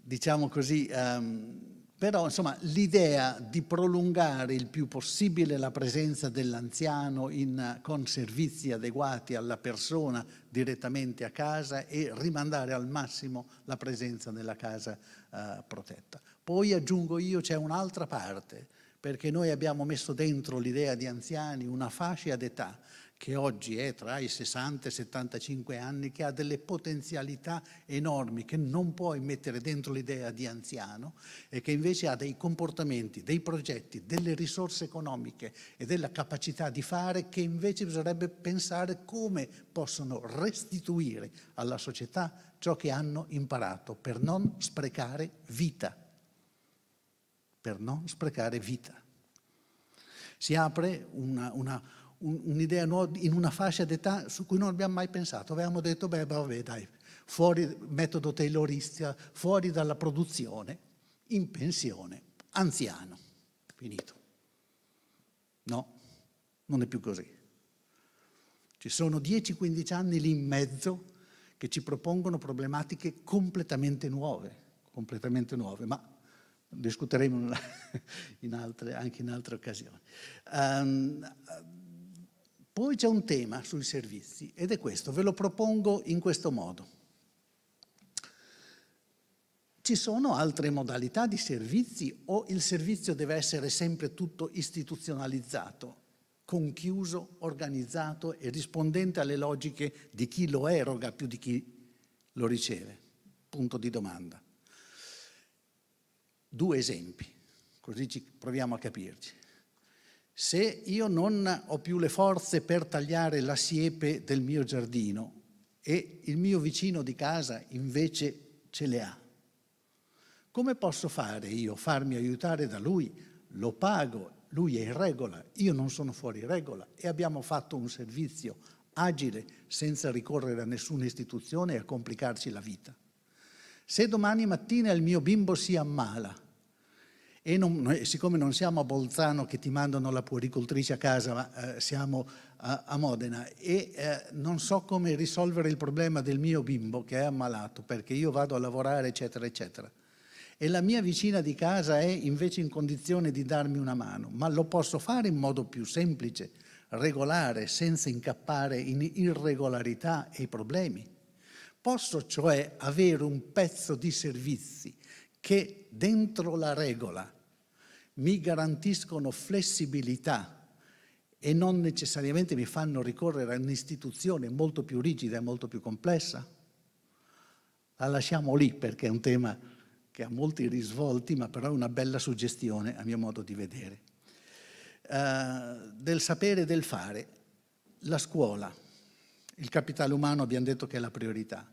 diciamo così... Um, però insomma l'idea di prolungare il più possibile la presenza dell'anziano in, con servizi adeguati alla persona direttamente a casa e rimandare al massimo la presenza nella casa eh, protetta. Poi aggiungo io c'è un'altra parte, perché noi abbiamo messo dentro l'idea di anziani una fascia d'età che oggi è tra i 60 e i 75 anni, che ha delle potenzialità enormi, che non puoi mettere dentro l'idea di anziano e che invece ha dei comportamenti, dei progetti, delle risorse economiche e della capacità di fare che invece bisognerebbe pensare come possono restituire alla società ciò che hanno imparato per non sprecare vita. Per non sprecare vita. Si apre una, una un'idea nuova in una fascia d'età su cui non abbiamo mai pensato. Avevamo detto, beh, vabbè, dai, fuori metodo tayloristica, fuori dalla produzione, in pensione, anziano, finito. No, non è più così. Ci sono 10-15 anni lì in mezzo che ci propongono problematiche completamente nuove, completamente nuove, ma discuteremo in altre, anche in altre occasioni. Um, poi c'è un tema sui servizi ed è questo, ve lo propongo in questo modo. Ci sono altre modalità di servizi o il servizio deve essere sempre tutto istituzionalizzato, conchiuso, organizzato e rispondente alle logiche di chi lo eroga più di chi lo riceve? Punto di domanda. Due esempi, così proviamo a capirci se io non ho più le forze per tagliare la siepe del mio giardino e il mio vicino di casa invece ce le ha? Come posso fare io farmi aiutare da lui? Lo pago, lui è in regola, io non sono fuori regola e abbiamo fatto un servizio agile senza ricorrere a nessuna istituzione e a complicarci la vita. Se domani mattina il mio bimbo si ammala, e non, noi, siccome non siamo a Bolzano che ti mandano la puericultrice a casa, ma eh, siamo a, a, Modena e eh, non so come risolvere il problema del mio bimbo che è ammalato perché io vado a lavorare, eccetera, eccetera. E la mia vicina di casa è invece in condizione di darmi una mano, ma lo posso fare in modo più semplice, regolare, senza incappare in irregolarità e problemi. Posso cioè avere un pezzo di servizi che dentro la regola mi garantiscono flessibilità e non necessariamente mi fanno ricorrere a un'istituzione molto più rigida e molto più complessa? La lasciamo lì perché è un tema che ha molti risvolti, ma però è una bella suggestione a mio modo di vedere. Uh, del sapere e del fare, la scuola, il capitale umano abbiamo detto che è la priorità.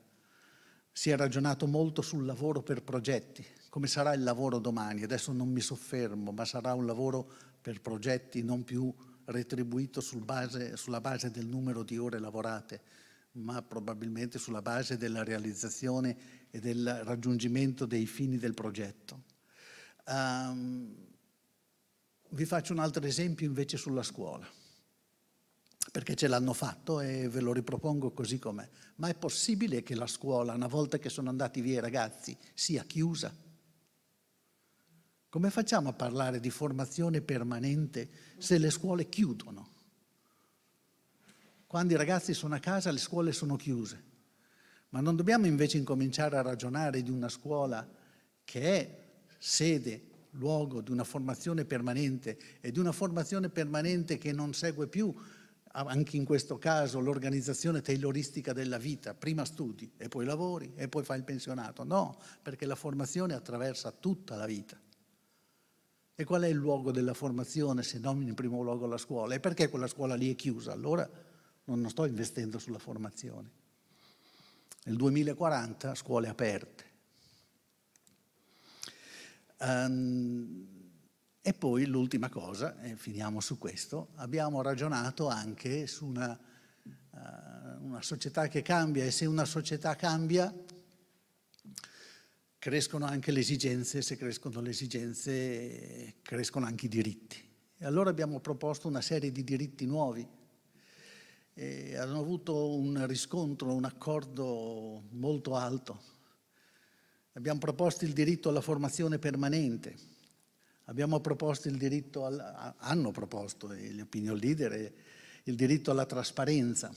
Si è ragionato molto sul lavoro per progetti, come sarà il lavoro domani. Adesso non mi soffermo, ma sarà un lavoro per progetti non più retribuito sul base, sulla base del numero di ore lavorate, ma probabilmente sulla base della realizzazione e del raggiungimento dei fini del progetto. Um, vi faccio un altro esempio invece sulla scuola, perché ce l'hanno fatto e ve lo ripropongo così com'è. Ma è possibile che la scuola, una volta che sono andati via i ragazzi, sia chiusa? Come facciamo a parlare di formazione permanente se le scuole chiudono? Quando i ragazzi sono a casa le scuole sono chiuse. Ma non dobbiamo invece incominciare a ragionare di una scuola che è sede, luogo di una formazione permanente e di una formazione permanente che non segue più, anche in questo caso, l'organizzazione tayloristica della vita. Prima studi e poi lavori e poi fai il pensionato. No, perché la formazione attraversa tutta la vita. E qual è il luogo della formazione se non in primo luogo la scuola? E perché quella scuola lì è chiusa? Allora non, non sto investendo sulla formazione. Nel 2040 scuole aperte. Um, e poi l'ultima cosa, e finiamo su questo, abbiamo ragionato anche su una, uh, una società che cambia e se una società cambia crescono anche le esigenze, se crescono le esigenze crescono anche i diritti. E allora abbiamo proposto una serie di diritti nuovi. E hanno avuto un riscontro, un accordo molto alto. Abbiamo proposto il diritto alla formazione permanente, abbiamo proposto il diritto, al, hanno proposto eh, gli opinion leader, eh, il diritto alla trasparenza,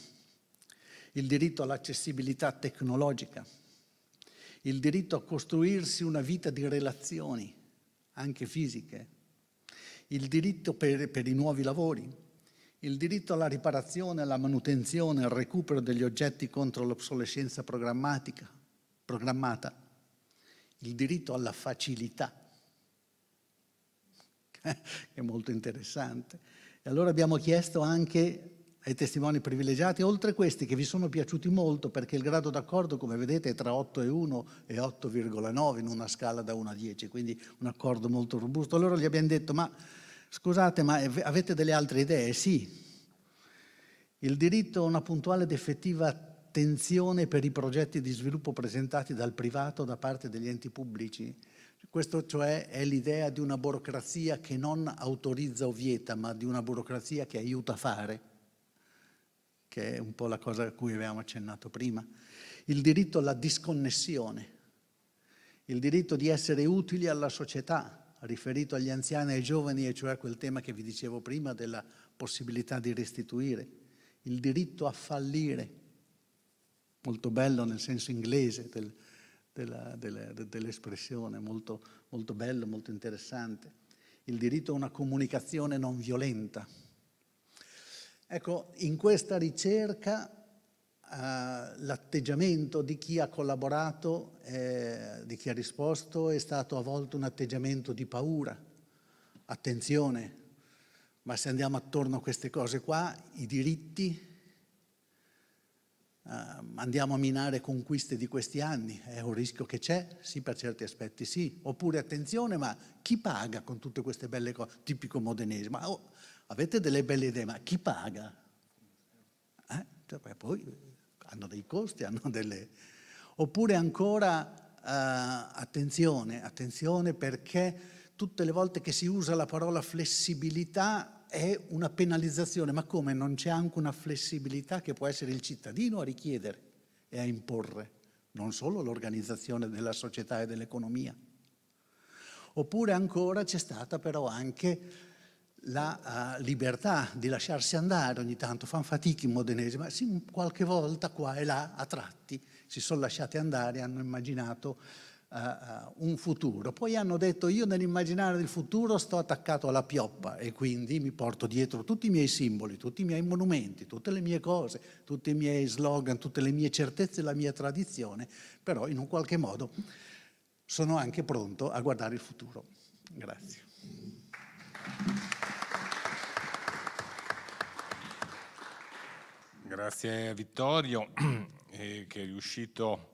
il diritto all'accessibilità tecnologica, il diritto a costruirsi una vita di relazioni, anche fisiche, il diritto per, per i nuovi lavori, il diritto alla riparazione, alla manutenzione, al recupero degli oggetti contro l'obsolescenza programmata, il diritto alla facilità, che è molto interessante. E allora abbiamo chiesto anche ai testimoni privilegiati, oltre questi che vi sono piaciuti molto perché il grado d'accordo, come vedete, è tra 8 e 1 e 8,9 in una scala da 1 a 10, quindi un accordo molto robusto. Allora gli abbiamo detto, ma scusate, ma avete delle altre idee? Sì. Il diritto a una puntuale ed effettiva attenzione per i progetti di sviluppo presentati dal privato da parte degli enti pubblici questo cioè è l'idea di una burocrazia che non autorizza o vieta, ma di una burocrazia che aiuta a fare che è un po' la cosa a cui avevamo accennato prima, il diritto alla disconnessione, il diritto di essere utili alla società, riferito agli anziani e ai giovani, e cioè a quel tema che vi dicevo prima della possibilità di restituire, il diritto a fallire, molto bello nel senso inglese del, della, della, dell'espressione, molto, molto bello, molto interessante, il diritto a una comunicazione non violenta, Ecco, in questa ricerca eh, l'atteggiamento di chi ha collaborato, eh, di chi ha risposto, è stato a volte un atteggiamento di paura. Attenzione, ma se andiamo attorno a queste cose qua, i diritti, Uh, andiamo a minare conquiste di questi anni, è un rischio che c'è? Sì, per certi aspetti sì. Oppure attenzione, ma chi paga con tutte queste belle cose? Tipico modenesimo. Ah, oh, avete delle belle idee, ma chi paga? Eh? Cioè, poi hanno dei costi, hanno delle... Oppure ancora, eh, attenzione, attenzione perché tutte le volte che si usa la parola flessibilità è una penalizzazione, ma come non c'è anche una flessibilità che può essere il cittadino a richiedere e a imporre, non solo l'organizzazione della società e dell'economia. Oppure ancora c'è stata però anche la uh, libertà di lasciarsi andare ogni tanto, fanno fatica i modenesi, ma sì, qualche volta qua e là a tratti si sono lasciati andare, hanno immaginato uh, uh, un futuro. Poi hanno detto io nell'immaginare del futuro sto attaccato alla pioppa e quindi mi porto dietro tutti i miei simboli, tutti i miei monumenti, tutte le mie cose, tutti i miei slogan, tutte le mie certezze, la mia tradizione, però in un qualche modo sono anche pronto a guardare il futuro. Grazie. Grazie Vittorio che è riuscito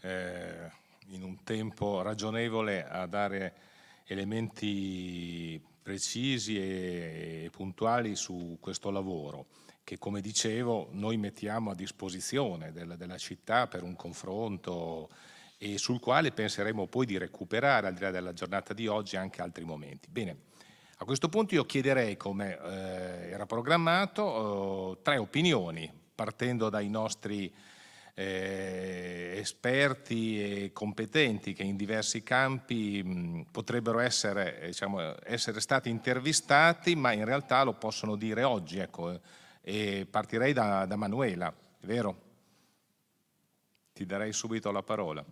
eh, in un tempo ragionevole a dare elementi precisi e puntuali su questo lavoro che come dicevo noi mettiamo a disposizione della, della città per un confronto e sul quale penseremo poi di recuperare al di là della giornata di oggi anche altri momenti. Bene, a questo punto io chiederei, come eh, era programmato, eh, tre opinioni, partendo dai nostri eh, esperti e competenti che in diversi campi mh, mm, potrebbero essere, eh, diciamo, essere, stati intervistati, ma in realtà lo possono dire oggi. Ecco. Eh, partirei da, da Manuela, è vero? Ti darei subito la parola.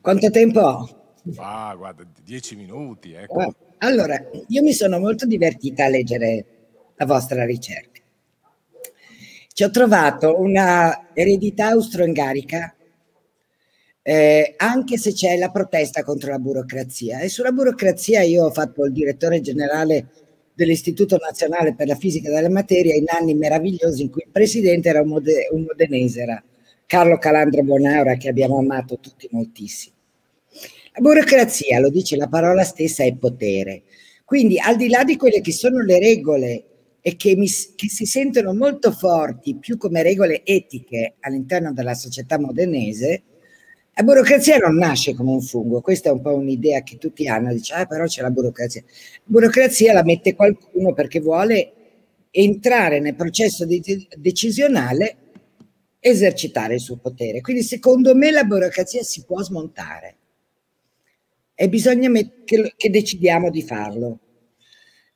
Quanto tempo ho? Ah, guarda, dieci minuti. Ecco. Eh, allora, io mi sono molto divertita a leggere la vostra ricerca. Ci ho trovato una eredità austro-ungarica, eh, anche se c'è la protesta contro la burocrazia. E sulla burocrazia io ho fatto il direttore generale dell'Istituto Nazionale per la Fisica della Materia in anni meravigliosi in cui il presidente era un, mode, un modenese, era Carlo Calandro Bonaura che abbiamo amato tutti moltissimo. La burocrazia, lo dice la parola stessa, è potere. Quindi al di là di quelle che sono le regole e che, mi, che si sentono molto forti più come regole etiche all'interno della società modenese, la burocrazia non nasce come un fungo, questa è un po' un'idea che tutti hanno, dice ah però c'è la burocrazia. La burocrazia la mette qualcuno perché vuole entrare nel processo decisionale esercitare il suo potere. Quindi secondo me la burocrazia si può smontare e bisogna che, che decidiamo di farlo.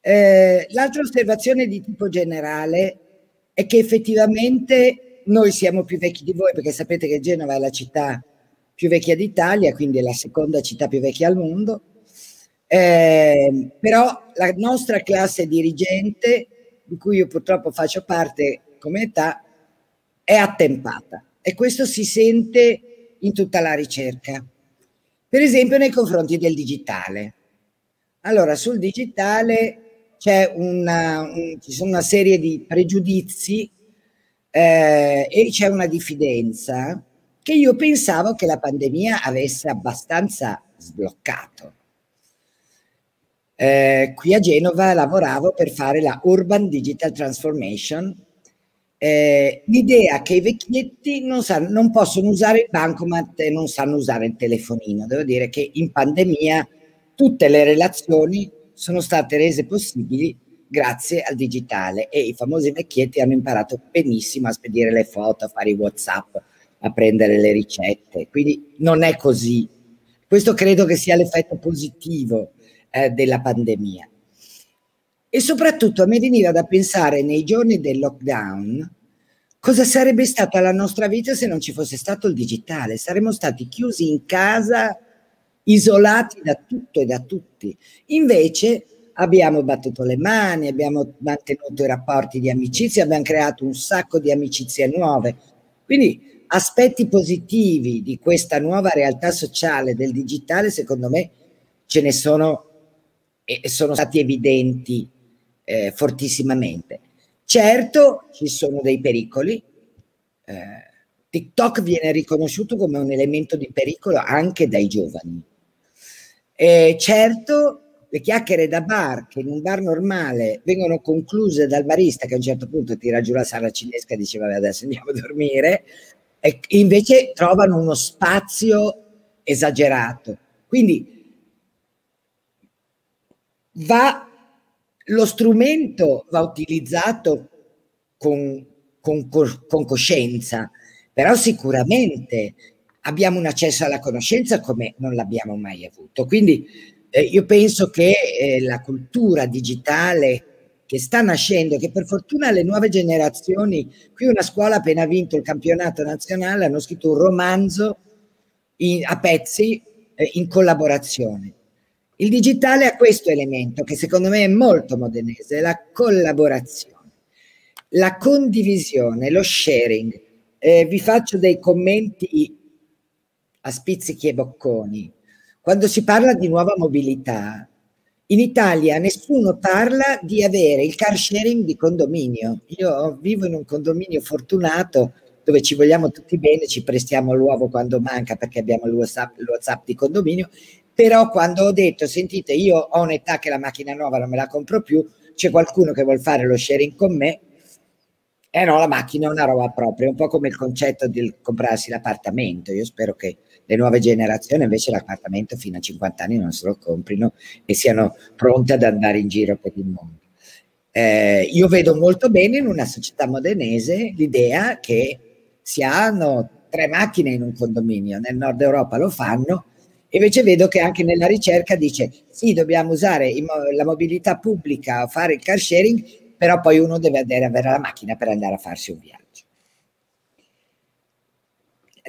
Eh, l'altra osservazione di tipo generale è che effettivamente noi siamo più vecchi di voi perché sapete che Genova è la città più vecchia d'Italia, quindi è la seconda città più vecchia al mondo, eh, però la nostra classe dirigente, di cui io purtroppo faccio parte come età, è attempata e questo si sente in tutta la ricerca. Per esempio nei confronti del digitale. Allora, sul digitale una, un, ci sono una serie di pregiudizi eh, e c'è una diffidenza che io pensavo che la pandemia avesse abbastanza sbloccato. Eh, qui a Genova lavoravo per fare la Urban Digital Transformation, eh, l'idea che i vecchietti non, sanno, non possono usare il bancomat e non sanno usare il telefonino. Devo dire che in pandemia tutte le relazioni sono state rese possibili grazie al digitale e i famosi vecchietti hanno imparato benissimo a spedire le foto, a fare i WhatsApp, a prendere le ricette. Quindi non è così. Questo credo che sia l'effetto positivo eh, della pandemia e soprattutto a me veniva da pensare nei giorni del lockdown cosa sarebbe stata la nostra vita se non ci fosse stato il digitale. Saremmo stati chiusi in casa, isolati da tutto e da tutti. Invece abbiamo battuto le mani, abbiamo mantenuto i rapporti di amicizia, abbiamo creato un sacco di amicizie nuove. Quindi aspetti positivi di questa nuova realtà sociale del digitale, secondo me, ce ne sono e sono stati evidenti eh, fortissimamente. Certo ci sono dei pericoli, eh, TikTok viene riconosciuto come un elemento di pericolo anche dai giovani. E certo le chiacchiere da bar che in un bar normale vengono concluse dal barista che a un certo punto tira giù la sala cinesca e dice vabbè adesso andiamo a dormire, e invece trovano uno spazio esagerato. Quindi va lo strumento va utilizzato con, con, con coscienza, però sicuramente abbiamo un accesso alla conoscenza come non l'abbiamo mai avuto. Quindi eh, io penso che eh, la cultura digitale che sta nascendo, che per fortuna le nuove generazioni, qui una scuola ha appena vinto il campionato nazionale, hanno scritto un romanzo in, a pezzi eh, in collaborazione. Il digitale ha questo elemento che secondo me è molto modenese, la collaborazione, la condivisione, lo sharing. Eh, vi faccio dei commenti a spizzichi e bocconi. Quando si parla di nuova mobilità, in Italia nessuno parla di avere il car sharing di condominio. Io vivo in un condominio fortunato dove ci vogliamo tutti bene, ci prestiamo l'uovo quando manca perché abbiamo il WhatsApp, di condominio però quando ho detto sentite io ho un'età che la macchina nuova non me la compro più c'è qualcuno che vuole fare lo sharing con me eh no la macchina è una roba propria un po' come il concetto di comprarsi l'appartamento io spero che le nuove generazioni invece l'appartamento fino a 50 anni non se lo comprino e siano pronte ad andare in giro per il mondo eh, io vedo molto bene in una società modenese l'idea che si hanno tre macchine in un condominio nel nord Europa lo fanno Invece vedo che anche nella ricerca dice sì, dobbiamo usare la mobilità pubblica, fare il car sharing, però poi uno deve avere la macchina per andare a farsi un viaggio.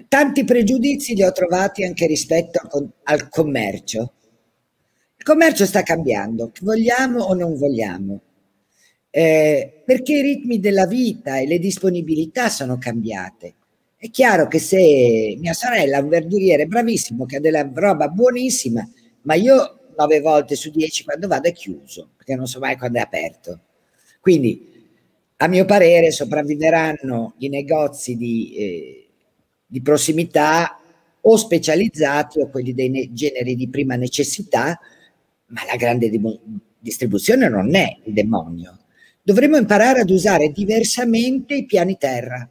Tanti pregiudizi li ho trovati anche rispetto al commercio. Il commercio sta cambiando, vogliamo o non vogliamo. Eh, perché i ritmi della vita e le disponibilità sono cambiate. È chiaro che se mia sorella è un verduriere bravissimo che ha della roba buonissima, ma io nove volte su dieci quando vado è chiuso, perché non so mai quando è aperto. Quindi, a mio parere, sopravviveranno i negozi di, eh, di prossimità o specializzati o quelli dei generi di prima necessità, ma la grande distribuzione non è il demonio. Dovremmo imparare ad usare diversamente i piani terra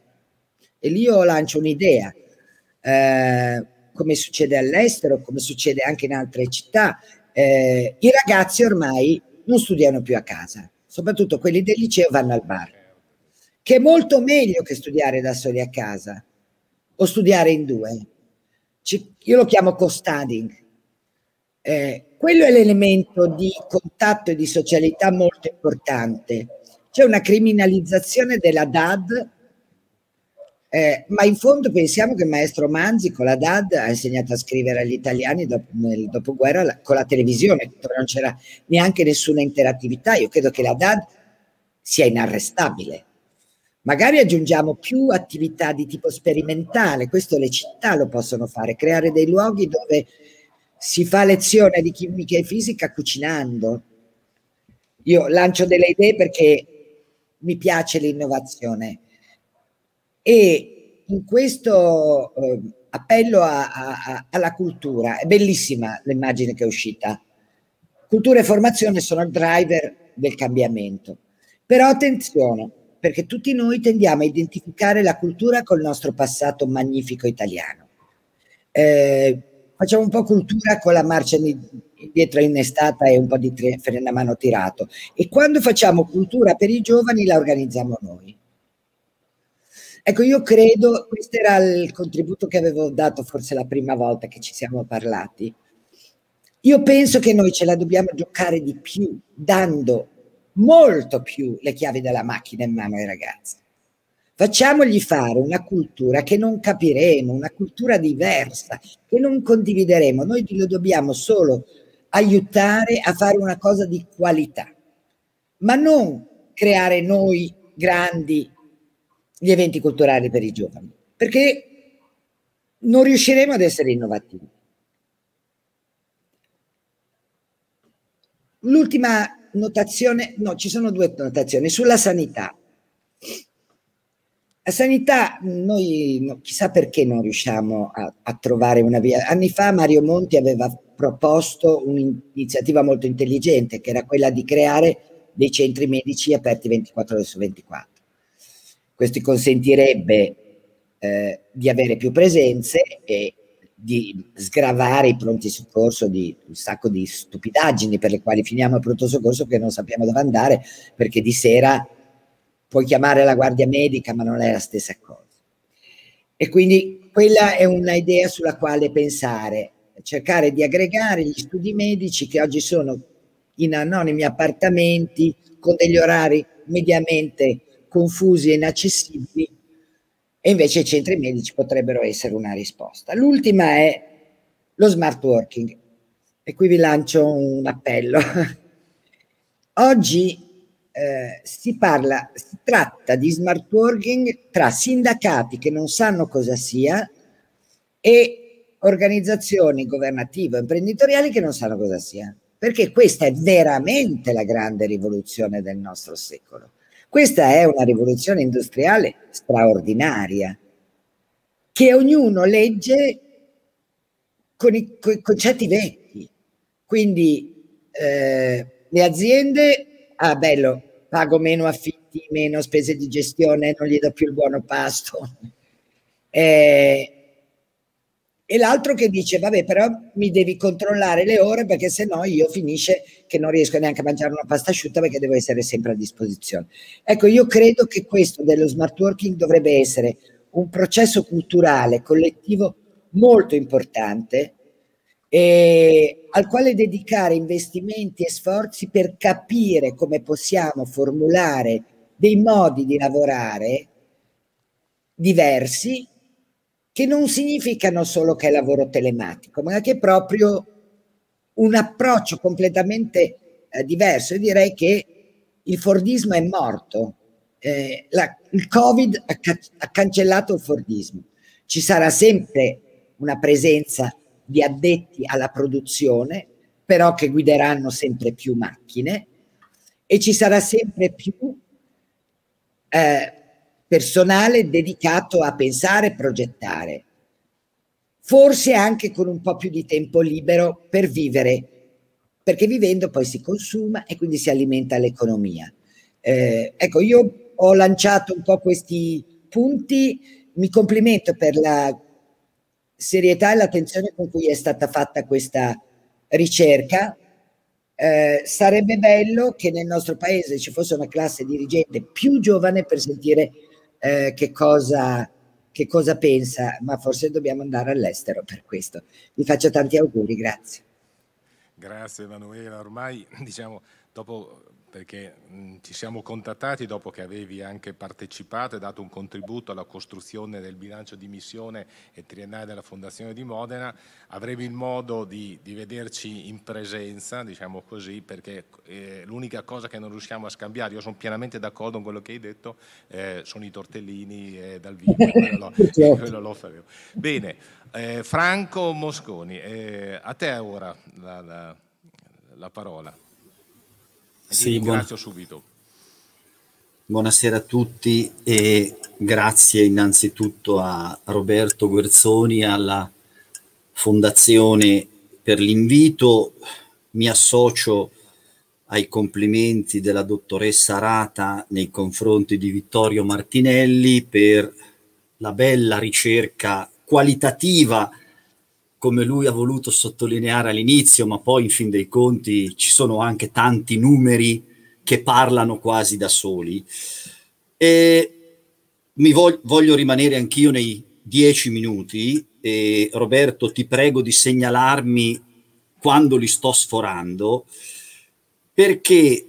e lì io lancio un'idea, eh, come succede all'estero, come succede anche in altre città. Eh, I ragazzi ormai non studiano più a casa, soprattutto quelli del liceo vanno al bar, che è molto meglio che studiare da soli a casa o studiare in due. Ci, io lo chiamo co-studying. Eh, quello è l'elemento di contatto e di socialità molto importante. C'è una criminalizzazione della DAD eh, ma in fondo pensiamo che il maestro Manzi con la DAD ha insegnato a scrivere agli italiani dopo, nel dopoguerra la, con la televisione, dove non c'era neanche nessuna interattività. Io credo che la DAD sia inarrestabile. Magari aggiungiamo più attività di tipo sperimentale, questo le città lo possono fare, creare dei luoghi dove si fa lezione di chimica e fisica cucinando. Io lancio delle idee perché mi piace l'innovazione e in questo eh, appello a, a, alla cultura, è bellissima l'immagine che è uscita. Cultura e formazione sono il driver del cambiamento. Però attenzione, perché tutti noi tendiamo a identificare la cultura col nostro passato magnifico italiano. Eh, facciamo un po' cultura con la marcia dietro innestata e un po' di frenamano tirato. E quando facciamo cultura per i giovani la organizziamo noi. Ecco, io credo, questo era il contributo che avevo dato forse la prima volta che ci siamo parlati. Io penso che noi ce la dobbiamo giocare di più, dando molto più le chiavi della macchina in mano ai ragazzi. Facciamogli fare una cultura che non capiremo, una cultura diversa, che non condivideremo. Noi lo dobbiamo solo aiutare a fare una cosa di qualità, ma non creare noi grandi gli eventi culturali per i giovani, perché non riusciremo ad essere innovativi. L'ultima notazione, no, ci sono due notazioni, sulla sanità. La sanità, noi no, chissà perché non riusciamo a, a, trovare una via. Anni fa Mario Monti aveva proposto un'iniziativa molto intelligente, che era quella di creare dei centri medici aperti 24 ore su 24. Questo consentirebbe eh, di avere più presenze e di sgravare i pronti soccorso di un sacco di stupidaggini per le quali finiamo il pronto soccorso che non sappiamo dove andare perché di sera puoi chiamare la guardia medica ma non è la stessa cosa. E quindi quella è un'idea sulla quale pensare, cercare di aggregare gli studi medici che oggi sono in anonimi appartamenti con degli orari mediamente confusi e inaccessibili e invece i centri medici potrebbero essere una risposta. L'ultima è lo smart working e qui vi lancio un appello. Oggi eh, si parla, si tratta di smart working tra sindacati che non sanno cosa sia e organizzazioni governative o imprenditoriali che non sanno cosa sia, perché questa è veramente la grande rivoluzione del nostro secolo. Questa è una rivoluzione industriale straordinaria che ognuno legge con i, con i concetti vecchi. Quindi eh, le aziende, ah bello, pago meno affitti, meno spese di gestione, non gli do più il buono pasto. Eh, e l'altro che dice vabbè però mi devi controllare le ore perché se no io finisce che non riesco neanche a mangiare una pasta asciutta perché devo essere sempre a disposizione. Ecco, io credo che questo dello smart working dovrebbe essere un processo culturale collettivo molto importante eh, al quale dedicare investimenti e sforzi per capire come possiamo formulare dei modi di lavorare diversi che non significano solo che è lavoro telematico, ma che è proprio un approccio completamente eh, diverso. Io direi che il Fordismo è morto, eh, la, il Covid ha, ca ha cancellato il Fordismo. Ci sarà sempre una presenza di addetti alla produzione, però che guideranno sempre più macchine e ci sarà sempre più eh, personale dedicato a pensare e progettare, forse anche con un po' più di tempo libero per vivere, perché vivendo poi si consuma e quindi si alimenta l'economia. Eh, ecco, io ho lanciato un po' questi punti, mi complimento per la serietà e l'attenzione con cui è stata fatta questa ricerca. Eh, sarebbe bello che nel nostro paese ci fosse una classe dirigente più giovane per sentire eh, che, cosa, che cosa pensa, ma forse dobbiamo andare all'estero per questo. Vi faccio tanti auguri, grazie. Grazie Emanuela, ormai diciamo dopo perché mh, mm, ci siamo contattati dopo che avevi anche partecipato e dato un contributo alla costruzione del bilancio di missione e triennale della Fondazione di Modena, avremo il modo di, di, vederci in presenza, diciamo così, perché eh, l'unica cosa che non riusciamo a scambiare, io sono pienamente d'accordo con quello che hai detto, eh, sono i tortellini eh, dal vivo, quello, certo. quello lo faremo. Bene, eh, Franco Mosconi, eh, a te ora la, la, la parola. Sì, ringrazio subito. Buonasera a tutti e grazie innanzitutto a Roberto Guerzoni, alla Fondazione per l'invito. Mi associo ai complimenti della dottoressa Rata nei confronti di Vittorio Martinelli per la bella ricerca qualitativa come lui ha voluto sottolineare all'inizio, ma poi in fin dei conti ci sono anche tanti numeri che parlano quasi da soli. E mi voglio, voglio rimanere anch'io nei dieci minuti e Roberto ti prego di segnalarmi quando li sto sforando perché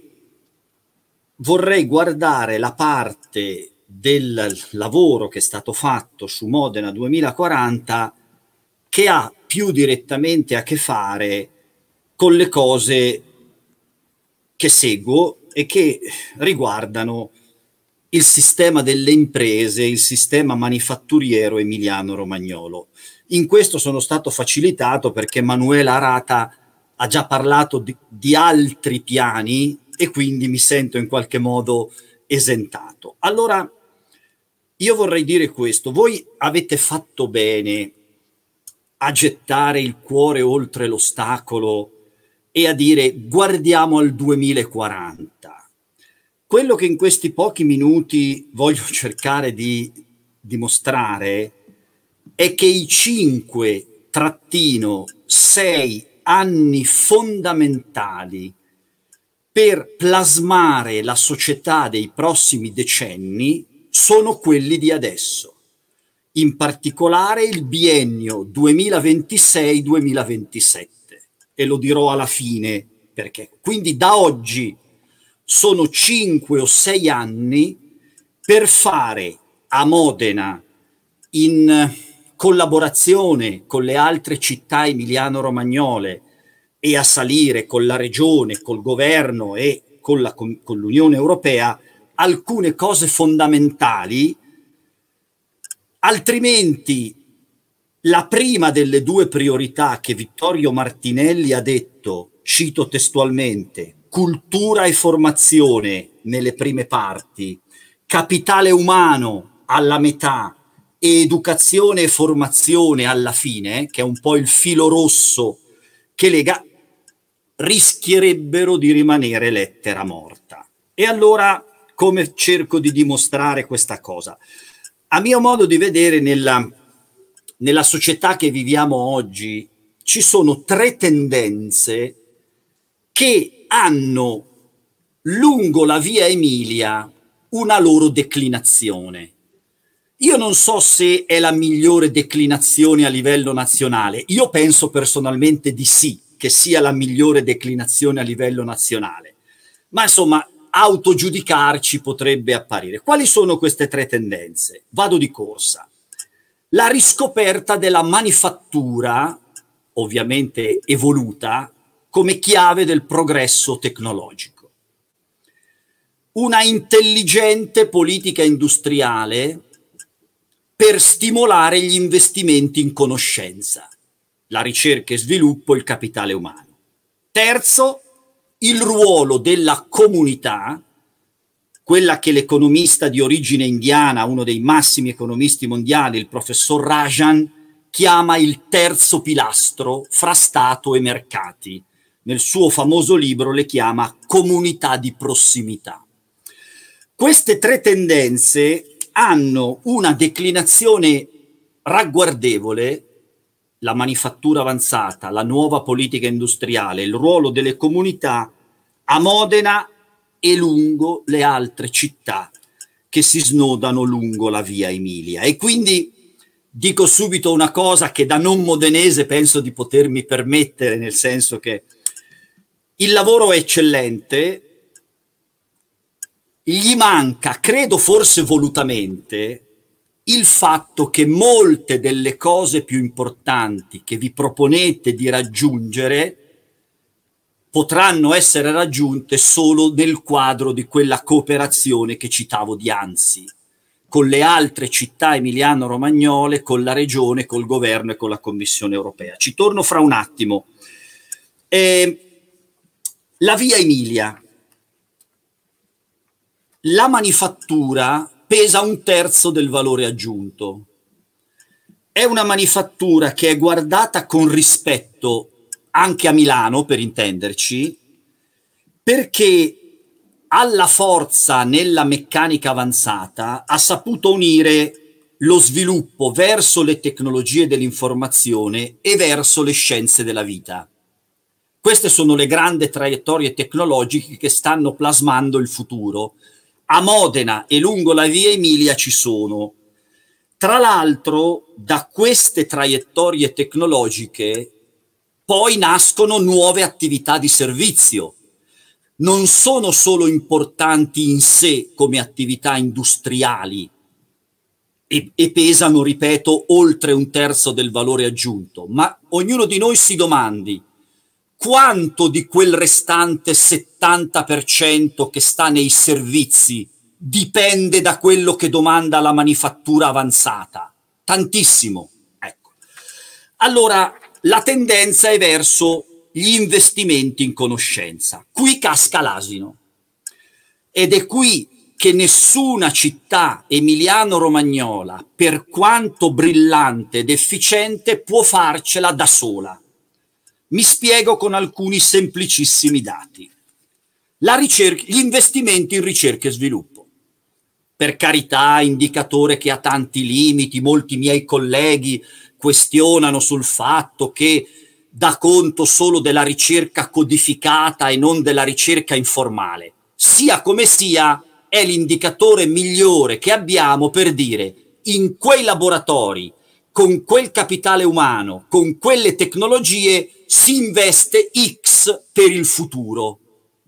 vorrei guardare la parte del lavoro che è stato fatto su Modena 2040 che ha più direttamente a che fare con le cose che seguo e che riguardano il sistema delle imprese, il sistema manifatturiero emiliano-romagnolo. In questo sono stato facilitato perché Manuela Arata ha già parlato di, di, altri piani e quindi mi sento in qualche modo esentato. Allora, io vorrei dire questo, voi avete fatto bene a gettare il cuore oltre l'ostacolo e a dire guardiamo al 2040. Quello che in questi pochi minuti voglio cercare di dimostrare è che i 5-6 anni fondamentali per plasmare la società dei prossimi decenni sono quelli di adesso in particolare il biennio 2026-2027 e lo dirò alla fine perché. Quindi da oggi sono 5 o 6 anni per fare a Modena in collaborazione con le altre città emiliano-romagnole e a salire con la regione, col governo e con, la, con l'Unione Europea alcune cose fondamentali Altrimenti la prima delle due priorità che Vittorio Martinelli ha detto, cito testualmente, cultura e formazione nelle prime parti, capitale umano alla metà e educazione e formazione alla fine, che è un po' il filo rosso che lega, rischierebbero di rimanere lettera morta. E allora come cerco di dimostrare questa cosa? a mio modo di vedere, nella, nella società che viviamo oggi ci sono tre tendenze che hanno lungo la via Emilia una loro declinazione. Io non so se è la migliore declinazione a livello nazionale, io penso personalmente di sì, che sia la migliore declinazione a livello nazionale, ma insomma autogiudicarci potrebbe apparire. Quali sono queste tre tendenze? Vado di corsa. La riscoperta della manifattura, ovviamente evoluta, come chiave del progresso tecnologico. Una intelligente politica industriale per stimolare gli investimenti in conoscenza, la ricerca e sviluppo, il capitale umano. Terzo, il ruolo della comunità, quella che l'economista di origine indiana, uno dei massimi economisti mondiali, il professor Rajan, chiama il terzo pilastro fra Stato e mercati. Nel suo famoso libro le chiama comunità di prossimità. Queste tre tendenze hanno una declinazione ragguardevole la manifattura avanzata, la nuova politica industriale, il ruolo delle comunità a Modena e lungo le altre città che si snodano lungo la via Emilia. E quindi dico subito una cosa che da non modenese penso di potermi permettere, nel senso che il lavoro è eccellente, gli manca, credo forse volutamente, il fatto che molte delle cose più importanti che vi proponete di raggiungere potranno essere raggiunte solo nel quadro di quella cooperazione che citavo di anzi, con le altre città emiliano-romagnole, con la regione, col governo e con la Commissione europea. Ci torno fra un attimo. Eh, la via Emilia. La manifattura pesa un terzo del valore aggiunto. È una manifattura che è guardata con rispetto anche a Milano, per intenderci, perché alla forza nella meccanica avanzata ha saputo unire lo sviluppo verso le tecnologie dell'informazione e verso le scienze della vita. Queste sono le grandi traiettorie tecnologiche che stanno plasmando il futuro a Modena e lungo la via Emilia ci sono. Tra l'altro, da queste traiettorie tecnologiche poi nascono nuove attività di servizio. Non sono solo importanti in sé come attività industriali e, e pesano, ripeto, oltre un terzo del valore aggiunto, ma ognuno di noi si domandi quanto di quel restante 70% che sta nei servizi dipende da quello che domanda la manifattura avanzata? Tantissimo. Ecco. Allora, la tendenza è verso gli investimenti in conoscenza. Qui casca l'asino. Ed è qui che nessuna città emiliano-romagnola, per quanto brillante ed efficiente, può farcela da sola. Mi spiego con alcuni semplicissimi dati. Ricerca, gli investimenti in ricerca e sviluppo. Per carità, indicatore che ha tanti limiti, molti miei colleghi questionano sul fatto che dà conto solo della ricerca codificata e non della ricerca informale. Sia come sia, è l'indicatore migliore che abbiamo per dire in quei laboratori con quel capitale umano, con quelle tecnologie, si investe X per il futuro.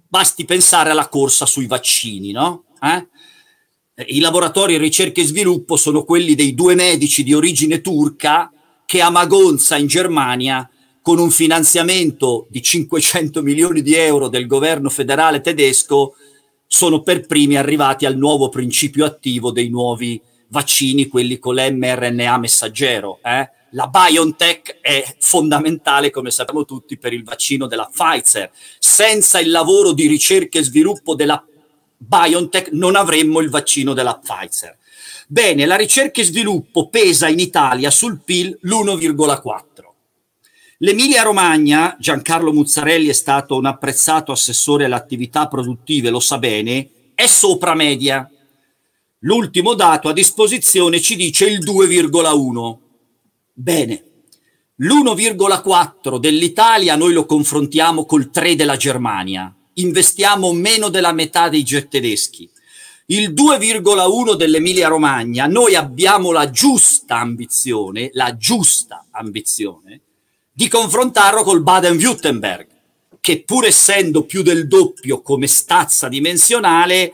Basti pensare alla corsa sui vaccini, no? Eh? I laboratori ricerca e sviluppo sono quelli dei due medici di origine turca che a Magonza in Germania, con un finanziamento di 500 milioni di euro del governo federale tedesco, sono per primi arrivati al nuovo principio attivo dei nuovi vaccini vaccini, quelli con l'mRNA messaggero. Eh? La BioNTech è fondamentale, come sappiamo tutti, per il vaccino della Pfizer. Senza il lavoro di ricerca e sviluppo della BioNTech non avremmo il vaccino della Pfizer. Bene, la ricerca e sviluppo pesa in Italia sul PIL l'1,4. L'Emilia Romagna, Giancarlo Muzzarelli è stato un apprezzato assessore alle attività produttive, lo sa bene, è sopra media. L'ultimo dato a disposizione ci dice il 2,1. Bene, l'1,4 dell'Italia noi lo confrontiamo col 3 della Germania, investiamo meno della metà dei jet tedeschi. Il 2,1 dell'Emilia Romagna, noi abbiamo la giusta ambizione, la giusta ambizione, di confrontarlo col Baden-Württemberg, che pur essendo più del doppio come stazza dimensionale,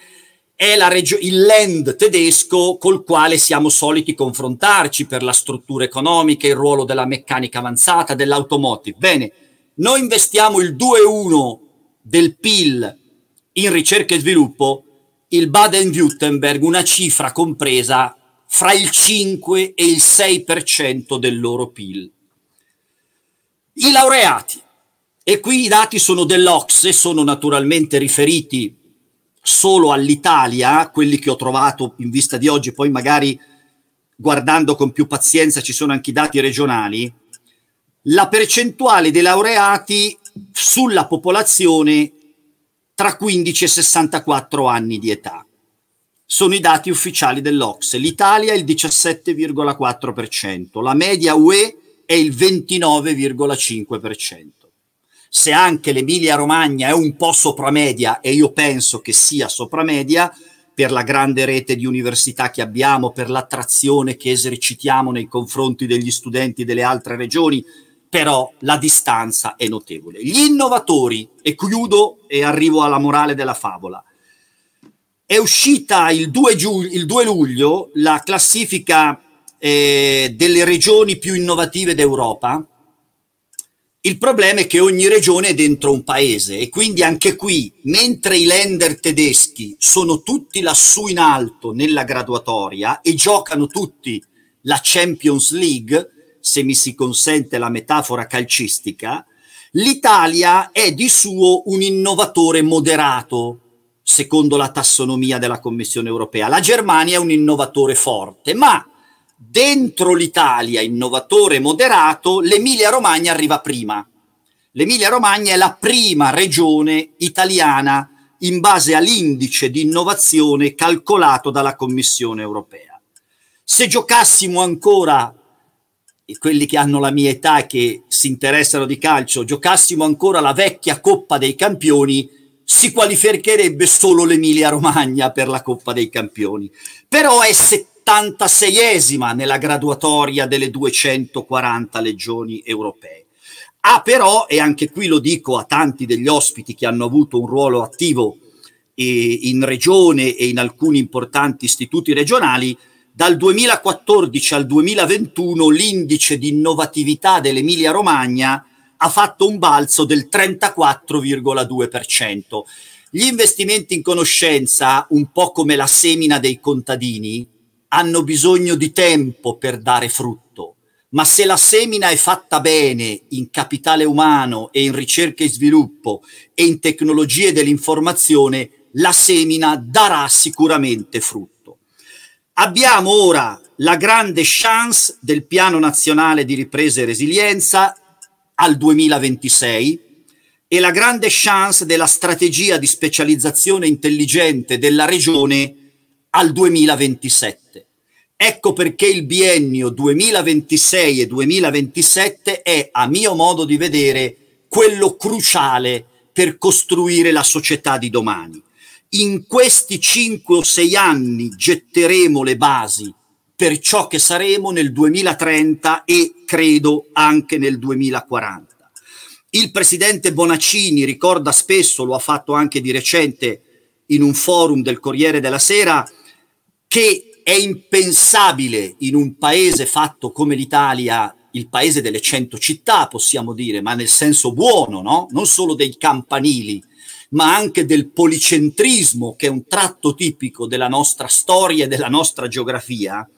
è regio- il land tedesco col quale siamo soliti confrontarci per la struttura economica, il ruolo della meccanica avanzata, dell'automotive. Bene, noi investiamo il 2,1 del PIL in ricerca e sviluppo, il Baden-Württemberg una cifra compresa fra il 5 e il 6% del loro PIL. I laureati, e qui i dati sono dell'Ox e sono naturalmente riferiti solo all'Italia, quelli che ho trovato in vista di oggi, poi magari guardando con più pazienza ci sono anche i dati regionali, la percentuale dei laureati sulla popolazione tra 15 e 64 anni di età. Sono i dati ufficiali dell'Ox. L'Italia è il 17,4%, la media UE è il 29,5% se anche l'Emilia Romagna è un po' sopra media, e io penso che sia sopra media, per la grande rete di università che abbiamo, per l'attrazione che esercitiamo nei confronti degli studenti delle altre regioni, però la distanza è notevole. Gli innovatori, e chiudo e arrivo alla morale della favola, è uscita il 2, il 2 luglio la classifica eh, delle regioni più innovative d'Europa, il problema è che ogni regione è dentro un paese e quindi anche qui, mentre i lender tedeschi sono tutti lassù in alto nella graduatoria e giocano tutti la Champions League, se mi si consente la metafora calcistica, l'Italia è di suo un innovatore moderato, secondo la tassonomia della Commissione europea. La Germania è un innovatore forte, ma dentro l'Italia, innovatore moderato, l'Emilia Romagna arriva prima. L'Emilia Romagna è la prima regione italiana in base all'indice di innovazione calcolato dalla Commissione europea. Se giocassimo ancora, e quelli che hanno la mia età e che si interessano di calcio, giocassimo ancora la vecchia Coppa dei Campioni, si qualificherebbe solo l'Emilia Romagna per la Coppa dei Campioni. Però è 70 76esima nella graduatoria delle 240 legioni europee. Ha ah, però, e anche qui lo dico a tanti degli ospiti che hanno avuto un ruolo attivo eh, in regione e in alcuni importanti istituti regionali, dal 2014 al 2021 l'indice di innovatività dell'Emilia Romagna ha fatto un balzo del 34,2%. Gli investimenti in conoscenza, un po' come la semina dei contadini, hanno bisogno di tempo per dare frutto, ma se la semina è fatta bene in capitale umano e in ricerca e sviluppo e in tecnologie dell'informazione, la semina darà sicuramente frutto. Abbiamo ora la grande chance del Piano Nazionale di Ripresa e Resilienza al 2026 e la grande chance della strategia di specializzazione intelligente della regione al 2027. Ecco perché il biennio 2026 e 2027 è, a mio modo di vedere, quello cruciale per costruire la società di domani. In questi 5 o 6 anni getteremo le basi per ciò che saremo nel 2030 e credo anche nel 2040. Il presidente Bonaccini ricorda spesso, lo ha fatto anche di recente in un forum del Corriere della Sera, che è impensabile in un paese fatto come l'Italia, il paese delle cento città, possiamo dire, ma nel senso buono, no? non solo dei campanili, ma anche del policentrismo, che è un tratto tipico della nostra storia e della nostra geografia,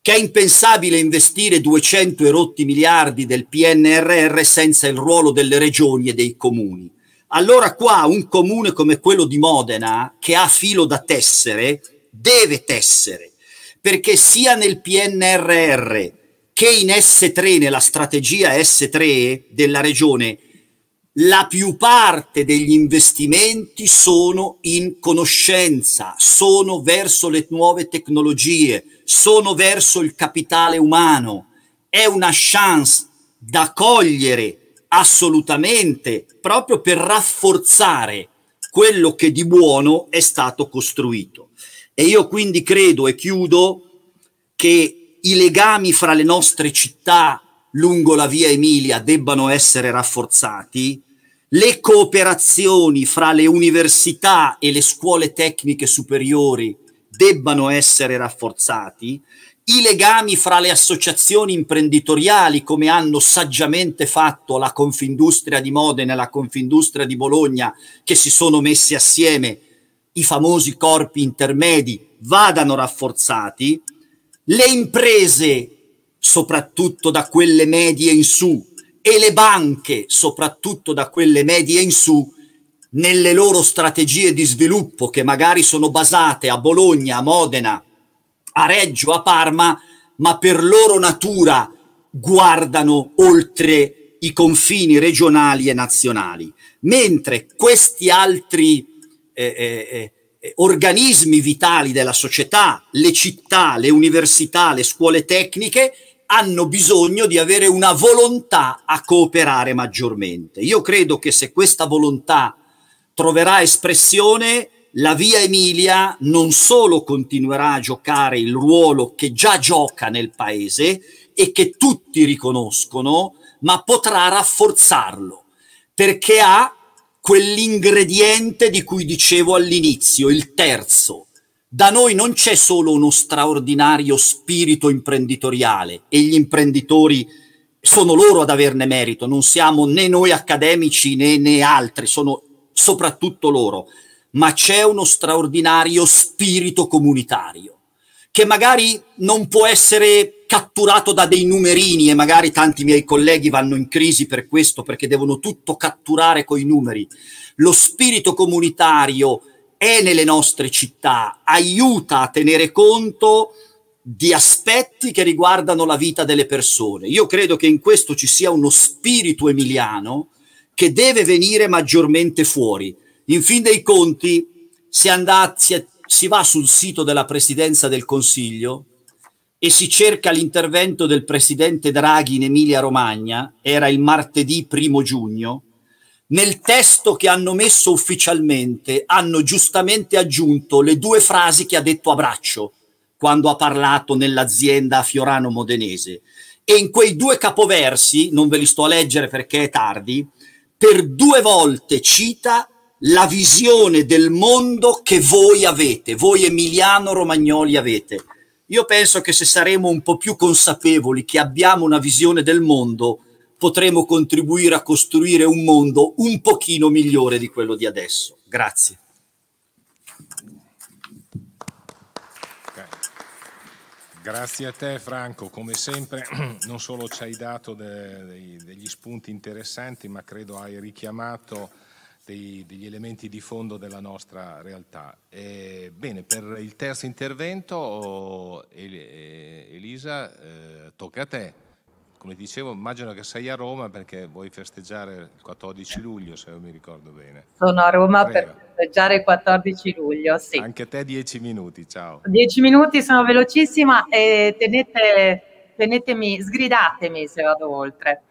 che è impensabile investire 200 e rotti miliardi del PNRR senza il ruolo delle regioni e dei comuni. Allora qua un comune come quello di Modena, che ha filo da tessere, deve tessere, perché sia nel PNRR che in S3, nella strategia S3 della regione, la più parte degli investimenti sono in conoscenza, sono verso le nuove tecnologie, sono verso il capitale umano. È una chance da cogliere assolutamente proprio per rafforzare quello che di buono è stato costruito. E io quindi credo e chiudo che i legami fra le nostre città lungo la via Emilia debbano essere rafforzati, le cooperazioni fra le università e le scuole tecniche superiori debbano essere rafforzati, i legami fra le associazioni imprenditoriali, come hanno saggiamente fatto la Confindustria di Modena e la Confindustria di Bologna, che si sono messi assieme i famosi corpi intermedi vadano rafforzati, le imprese, soprattutto da quelle medie in su, e le banche, soprattutto da quelle medie in su, nelle loro strategie di sviluppo che magari sono basate a Bologna, a Modena, a Reggio, a Parma, ma per loro natura guardano oltre i confini regionali e nazionali, mentre questi altri eh eh, eh, eh, organismi vitali della società, le città, le università, le scuole tecniche, hanno bisogno di avere una volontà a cooperare maggiormente. Io credo che se questa volontà troverà espressione, la Via Emilia non solo continuerà a giocare il ruolo che già gioca nel paese e che tutti riconoscono, ma potrà rafforzarlo perché ha quell'ingrediente di cui dicevo all'inizio, il terzo. Da noi non c'è solo uno straordinario spirito imprenditoriale e gli imprenditori sono loro ad averne merito, non siamo né noi accademici né, né altri, sono soprattutto loro, ma c'è uno straordinario spirito comunitario che magari non può essere catturato da dei numerini e magari tanti miei colleghi vanno in crisi per questo perché devono tutto catturare coi numeri. Lo spirito comunitario è nelle nostre città, aiuta a tenere conto di aspetti che riguardano la vita delle persone. Io credo che in questo ci sia uno spirito emiliano che deve venire maggiormente fuori. In fin dei conti, se andati, si va sul sito della Presidenza del Consiglio, e si cerca l'intervento del presidente Draghi in Emilia Romagna, era il martedì primo giugno, nel testo che hanno messo ufficialmente hanno giustamente aggiunto le due frasi che ha detto Abraccio quando ha parlato nell'azienda a Fiorano Modenese. E in quei due capoversi, non ve li sto a leggere perché è tardi, per due volte cita la visione del mondo che voi avete, voi emiliano romagnoli avete. Io penso che se saremo un po' più consapevoli che abbiamo una visione del mondo, potremo contribuire a costruire un mondo un pochino migliore di quello di adesso. Grazie. Grazie a te Franco, come sempre non solo ci hai dato de degli spunti interessanti ma credo hai richiamato dei, degli elementi di fondo della nostra realtà. Eh, bene, per il terzo intervento, eh, eh, Elisa, eh, tocca a te. Come dicevo, immagino che sei a Roma perché vuoi festeggiare il 14 luglio, se mi ricordo bene. Sono a Roma Prego. per festeggiare il 14 luglio, sì. Anche te dieci minuti, ciao. Dieci minuti, sono velocissima e tenete, tenetemi, sgridatemi se vado oltre.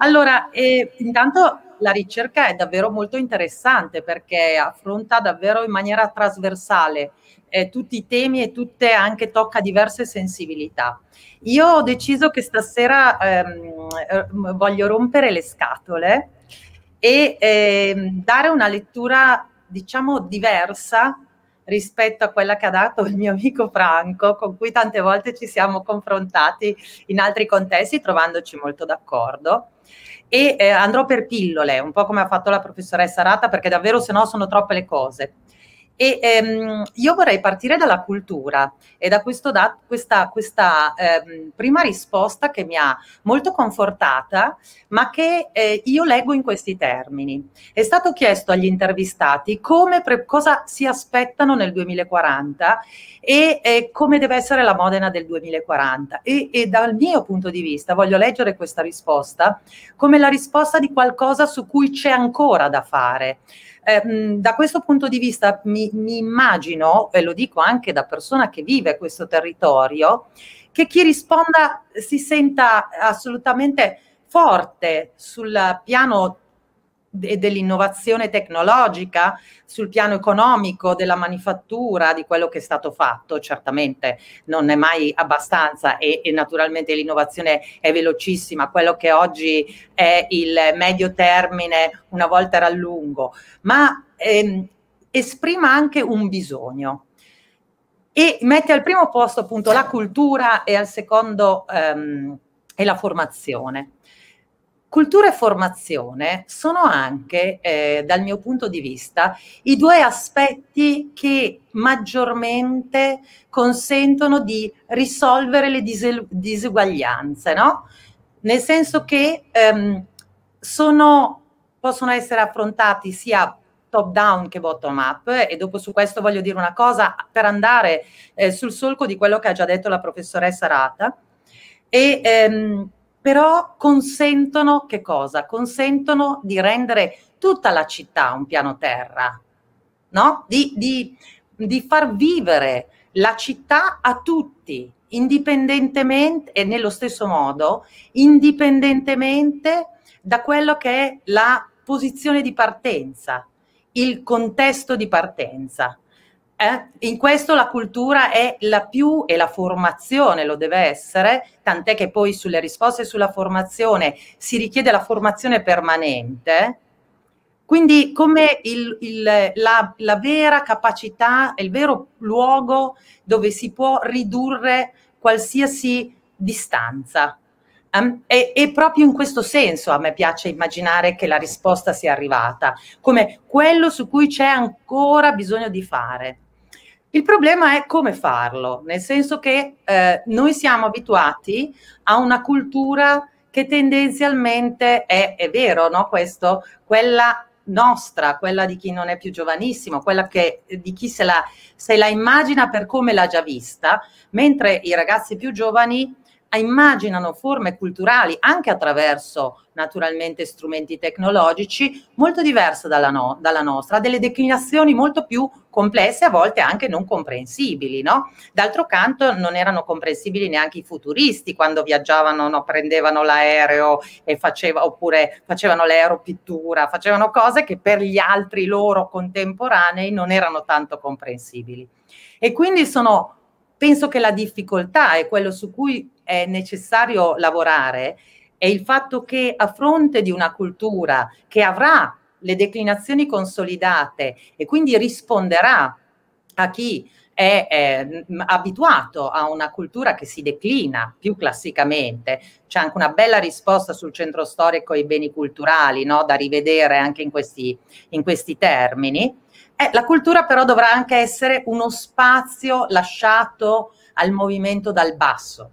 Allora, eh, intanto la ricerca è davvero molto interessante perché affronta davvero in maniera trasversale eh, tutti i temi e tutte anche tocca diverse sensibilità. Io ho deciso che stasera ehm, voglio rompere le scatole e ehm, dare una lettura, diciamo, diversa rispetto a quella che ha dato il mio amico Franco, con cui tante volte ci siamo confrontati in altri contesti trovandoci molto d'accordo e eh, andrò per pillole, un po' come ha fatto la professoressa Rata, perché davvero se no sono troppe le cose. E ehm, io vorrei partire dalla cultura e da questo da, questa, questa ehm, prima risposta che mi ha molto confortata, ma che eh, io leggo in questi termini. È stato chiesto agli intervistati come pre- cosa si aspettano nel 2040 e eh, come deve essere la Modena del 2040. E, e dal mio punto di vista voglio leggere questa risposta come la risposta di qualcosa su cui c'è ancora da fare Ehm, da questo punto di vista mi, mi immagino, e lo dico anche da persona che vive questo territorio, che chi risponda si senta assolutamente forte sul piano e dell'innovazione tecnologica sul piano economico, della manifattura, di quello che è stato fatto, certamente non è mai abbastanza e, e naturalmente l'innovazione è velocissima, quello che oggi è il medio termine una volta era lungo, ma ehm, esprima anche un bisogno e mette al primo posto appunto la cultura e al secondo ehm, e la formazione. Cultura e formazione sono anche, eh, dal mio punto di vista, i due aspetti che maggiormente consentono di risolvere le dis disuguaglianze, no? Nel senso che ehm, sono, possono essere affrontati sia top down che bottom up e dopo su questo voglio dire una cosa per andare eh, sul solco di quello che ha già detto la professoressa Rata e ehm, però consentono che cosa? Consentono di rendere tutta la città un piano terra, no? di, di, di far vivere la città a tutti, indipendentemente e nello stesso modo, indipendentemente da quello che è la posizione di partenza, il contesto di partenza. Eh? In questo la cultura è la più e la formazione lo deve essere, tant'è che poi sulle risposte sulla formazione si richiede la formazione permanente. Quindi come il, il, la, la, vera capacità, il vero luogo dove si può ridurre qualsiasi distanza. Um, e, e proprio in questo senso a me piace immaginare che la risposta sia arrivata, come quello su cui c'è ancora bisogno di fare. Il problema è come farlo, nel senso che eh, noi siamo abituati a una cultura che tendenzialmente è, è vero, no? Questo, quella nostra, quella di chi non è più giovanissimo, quella che, di chi se la, se la immagina per come l'ha già vista, mentre i ragazzi più giovani immaginano forme culturali anche attraverso naturalmente strumenti tecnologici molto diverse dalla, no, dalla nostra, delle declinazioni molto più complesse, a volte anche non comprensibili. No? D'altro canto non erano comprensibili neanche i futuristi quando viaggiavano, no? prendevano l'aereo e faceva, oppure facevano l'aeropittura, facevano cose che per gli altri loro contemporanei non erano tanto comprensibili. E quindi sono, penso che la difficoltà è quello su cui è necessario lavorare è il fatto che a fronte di una cultura che avrà le declinazioni consolidate e quindi risponderà a chi è, è ehm, abituato a una cultura che si declina più classicamente. C'è anche una bella risposta sul centro storico e i beni culturali, no? da rivedere anche in questi, in questi termini. Eh, la cultura però dovrà anche essere uno spazio lasciato al movimento dal basso,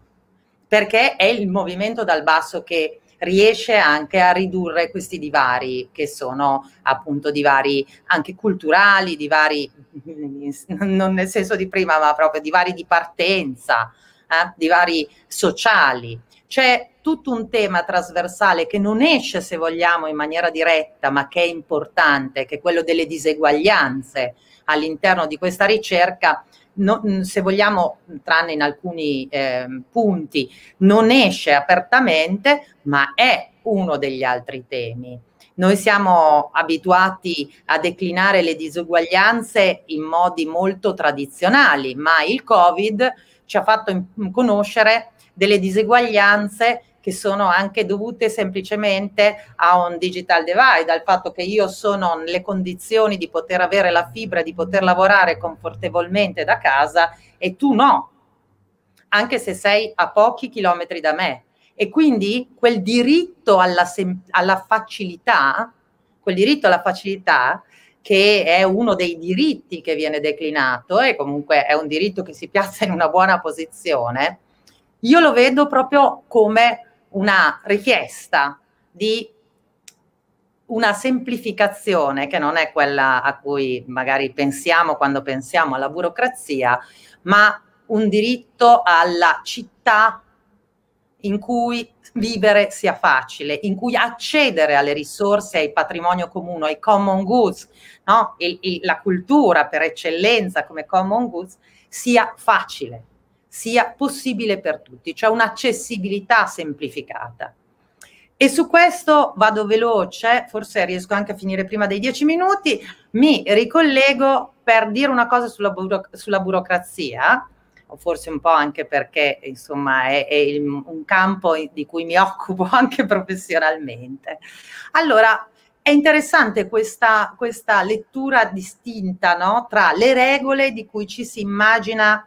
perché è il movimento dal basso che riesce anche a ridurre questi divari che sono appunto divari anche culturali, divari non nel senso di prima, ma proprio divari di partenza, eh, divari sociali. C'è tutto un tema trasversale che non esce, se vogliamo, in maniera diretta, ma che è importante, che è quello delle diseguaglianze all'interno di questa ricerca no, se vogliamo, tranne in alcuni eh, punti, non esce apertamente, ma è uno degli altri temi. Noi siamo abituati a declinare le disuguaglianze in modi molto tradizionali, ma il Covid ci ha fatto conoscere delle diseguaglianze che sono anche dovute semplicemente a un digital divide, al fatto che io sono nelle condizioni di poter avere la fibra, di poter lavorare confortevolmente da casa e tu no, anche se sei a pochi chilometri da me. E quindi quel diritto alla, sem- alla facilità, quel diritto alla facilità che è uno dei diritti che viene declinato e comunque è un diritto che si piazza in una buona posizione, io lo vedo proprio come una richiesta di una semplificazione che non è quella a cui magari pensiamo quando pensiamo alla burocrazia, ma un diritto alla città in cui vivere sia facile, in cui accedere alle risorse, ai patrimonio comune, ai common goods, no? il, il, la cultura per eccellenza come common goods sia facile sia possibile per tutti, cioè un'accessibilità semplificata. E su questo vado veloce, forse riesco anche a finire prima dei dieci minuti, mi ricollego per dire una cosa sulla, buro- sulla burocrazia, forse un po' anche perché insomma è, è il, un campo di cui mi occupo anche professionalmente. Allora, è interessante questa, questa lettura distinta no? tra le regole di cui ci si immagina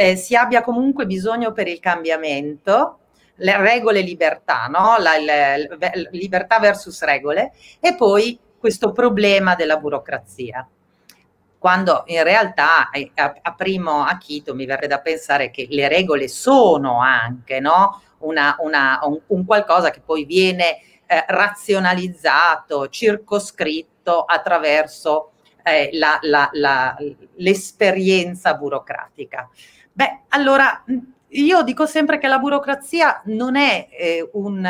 eh, si abbia comunque bisogno per il cambiamento, le regole libertà, no? La, la, la, libertà versus regole, e poi questo problema della burocrazia. Quando in realtà eh, a, a primo acchito mi verrebbe da pensare che le regole sono anche no? una, una, un, un, qualcosa che poi viene eh, razionalizzato, circoscritto attraverso eh, l'esperienza burocratica. Beh, allora io dico sempre che la burocrazia non è eh, un...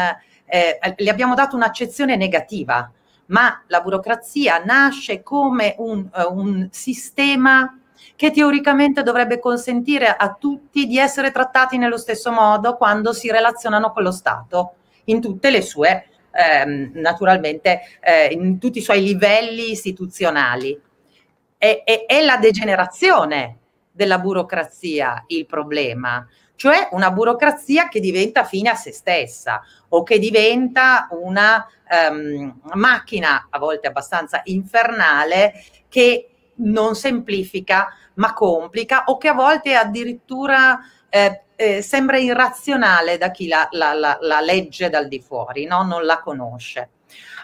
Eh, le abbiamo dato un'accezione negativa, ma la burocrazia nasce come un, uh, un sistema che teoricamente dovrebbe consentire a tutti di essere trattati nello stesso modo quando si relazionano con lo Stato, in tutte le sue, ehm, naturalmente, eh, in tutti i suoi livelli istituzionali. E, e, è la degenerazione della burocrazia il problema, cioè una burocrazia che diventa fine a se stessa o che diventa una um, macchina a volte abbastanza infernale che non semplifica ma complica o che a volte addirittura eh, eh, sembra irrazionale da chi la, la, la, la legge dal di fuori, no? non la conosce.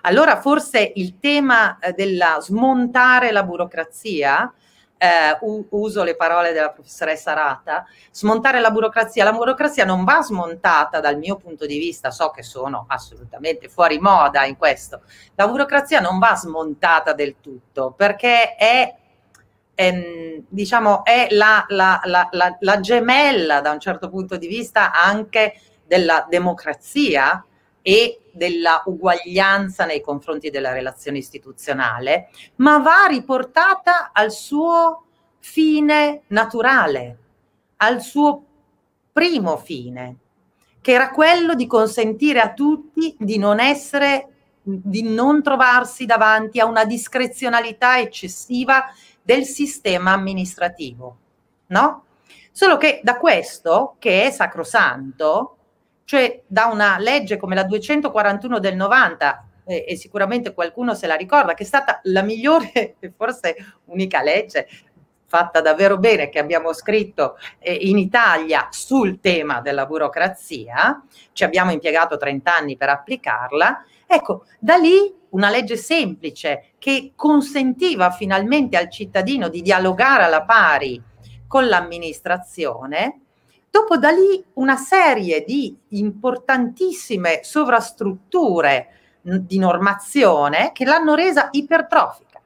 Allora forse il tema eh, della smontare la burocrazia eh, uso le parole della professoressa Rata, smontare la burocrazia. La burocrazia non va smontata dal mio punto di vista, so che sono assolutamente fuori moda in questo. La burocrazia non va smontata del tutto perché è Ehm, diciamo, è la, la, la, la, gemella da un certo punto di vista anche della democrazia e della uguaglianza nei confronti della relazione istituzionale, ma va riportata al suo fine naturale, al suo primo fine, che era quello di consentire a tutti di non essere di non trovarsi davanti a una discrezionalità eccessiva del sistema amministrativo, no? Solo che da questo, che è sacrosanto, cioè da una legge come la 241 del 90 e sicuramente qualcuno se la ricorda che è stata la migliore e forse unica legge fatta davvero bene che abbiamo scritto eh, in Italia sul tema della burocrazia, ci abbiamo impiegato 30 anni per applicarla, ecco, da lì una legge semplice che consentiva finalmente al cittadino di dialogare alla pari con l'amministrazione, Dopo da lì una serie di importantissime sovrastrutture di normazione che l'hanno resa ipertrofica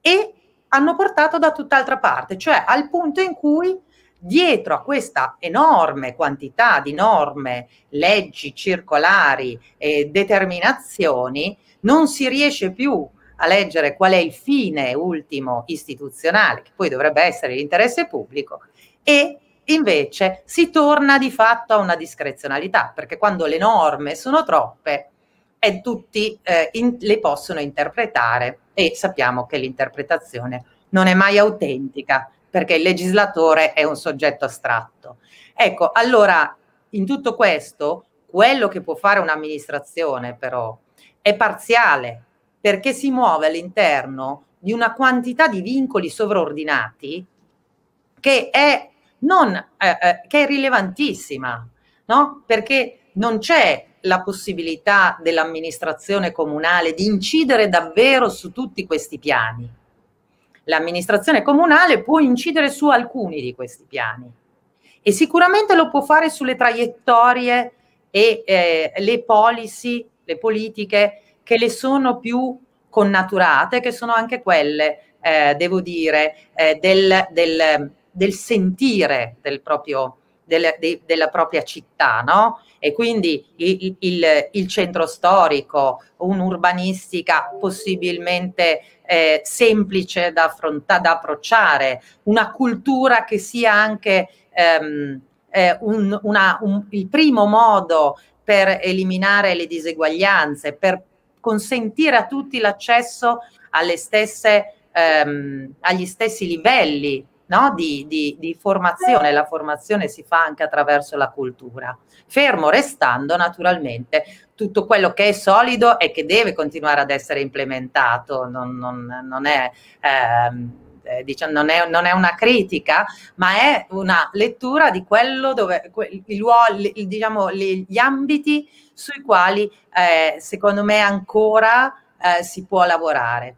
e hanno portato da tutt'altra parte, cioè al punto in cui dietro a questa enorme quantità di norme, leggi circolari e determinazioni non si riesce più a leggere qual è il fine ultimo istituzionale, che poi dovrebbe essere l'interesse pubblico, e Invece si torna di fatto a una discrezionalità, perché quando le norme sono troppe, e tutti eh, in, le possono interpretare e sappiamo che l'interpretazione non è mai autentica, perché il legislatore è un soggetto astratto. Ecco, allora, in tutto questo, quello che può fare un'amministrazione però è parziale, perché si muove all'interno di una quantità di vincoli sovraordinati che è non, eh, eh, che è rilevantissima, no? perché non c'è la possibilità dell'amministrazione comunale di incidere davvero su tutti questi piani. L'amministrazione comunale può incidere su alcuni di questi piani e sicuramente lo può fare sulle traiettorie e eh, le policy, le politiche che le sono più connaturate, che sono anche quelle, eh, devo dire, eh, del, del del sentire del proprio, della, de, della propria città, no? E quindi il, il, il centro storico, un'urbanistica possibilmente eh, semplice da affrontare, da approcciare, una cultura che sia anche ehm, eh, un, una, un, il primo modo per eliminare le diseguaglianze, per consentire a tutti l'accesso alle stesse, ehm, agli stessi livelli no? di, di, di formazione, la formazione si fa anche attraverso la cultura, fermo restando naturalmente tutto quello che è solido e che deve continuare ad essere implementato, non, non, non è... Ehm, diciamo, non, è, non, è, una critica, ma è una lettura di quello dove que, i luoghi, diciamo, gli ambiti sui quali eh, secondo me ancora eh, si può lavorare.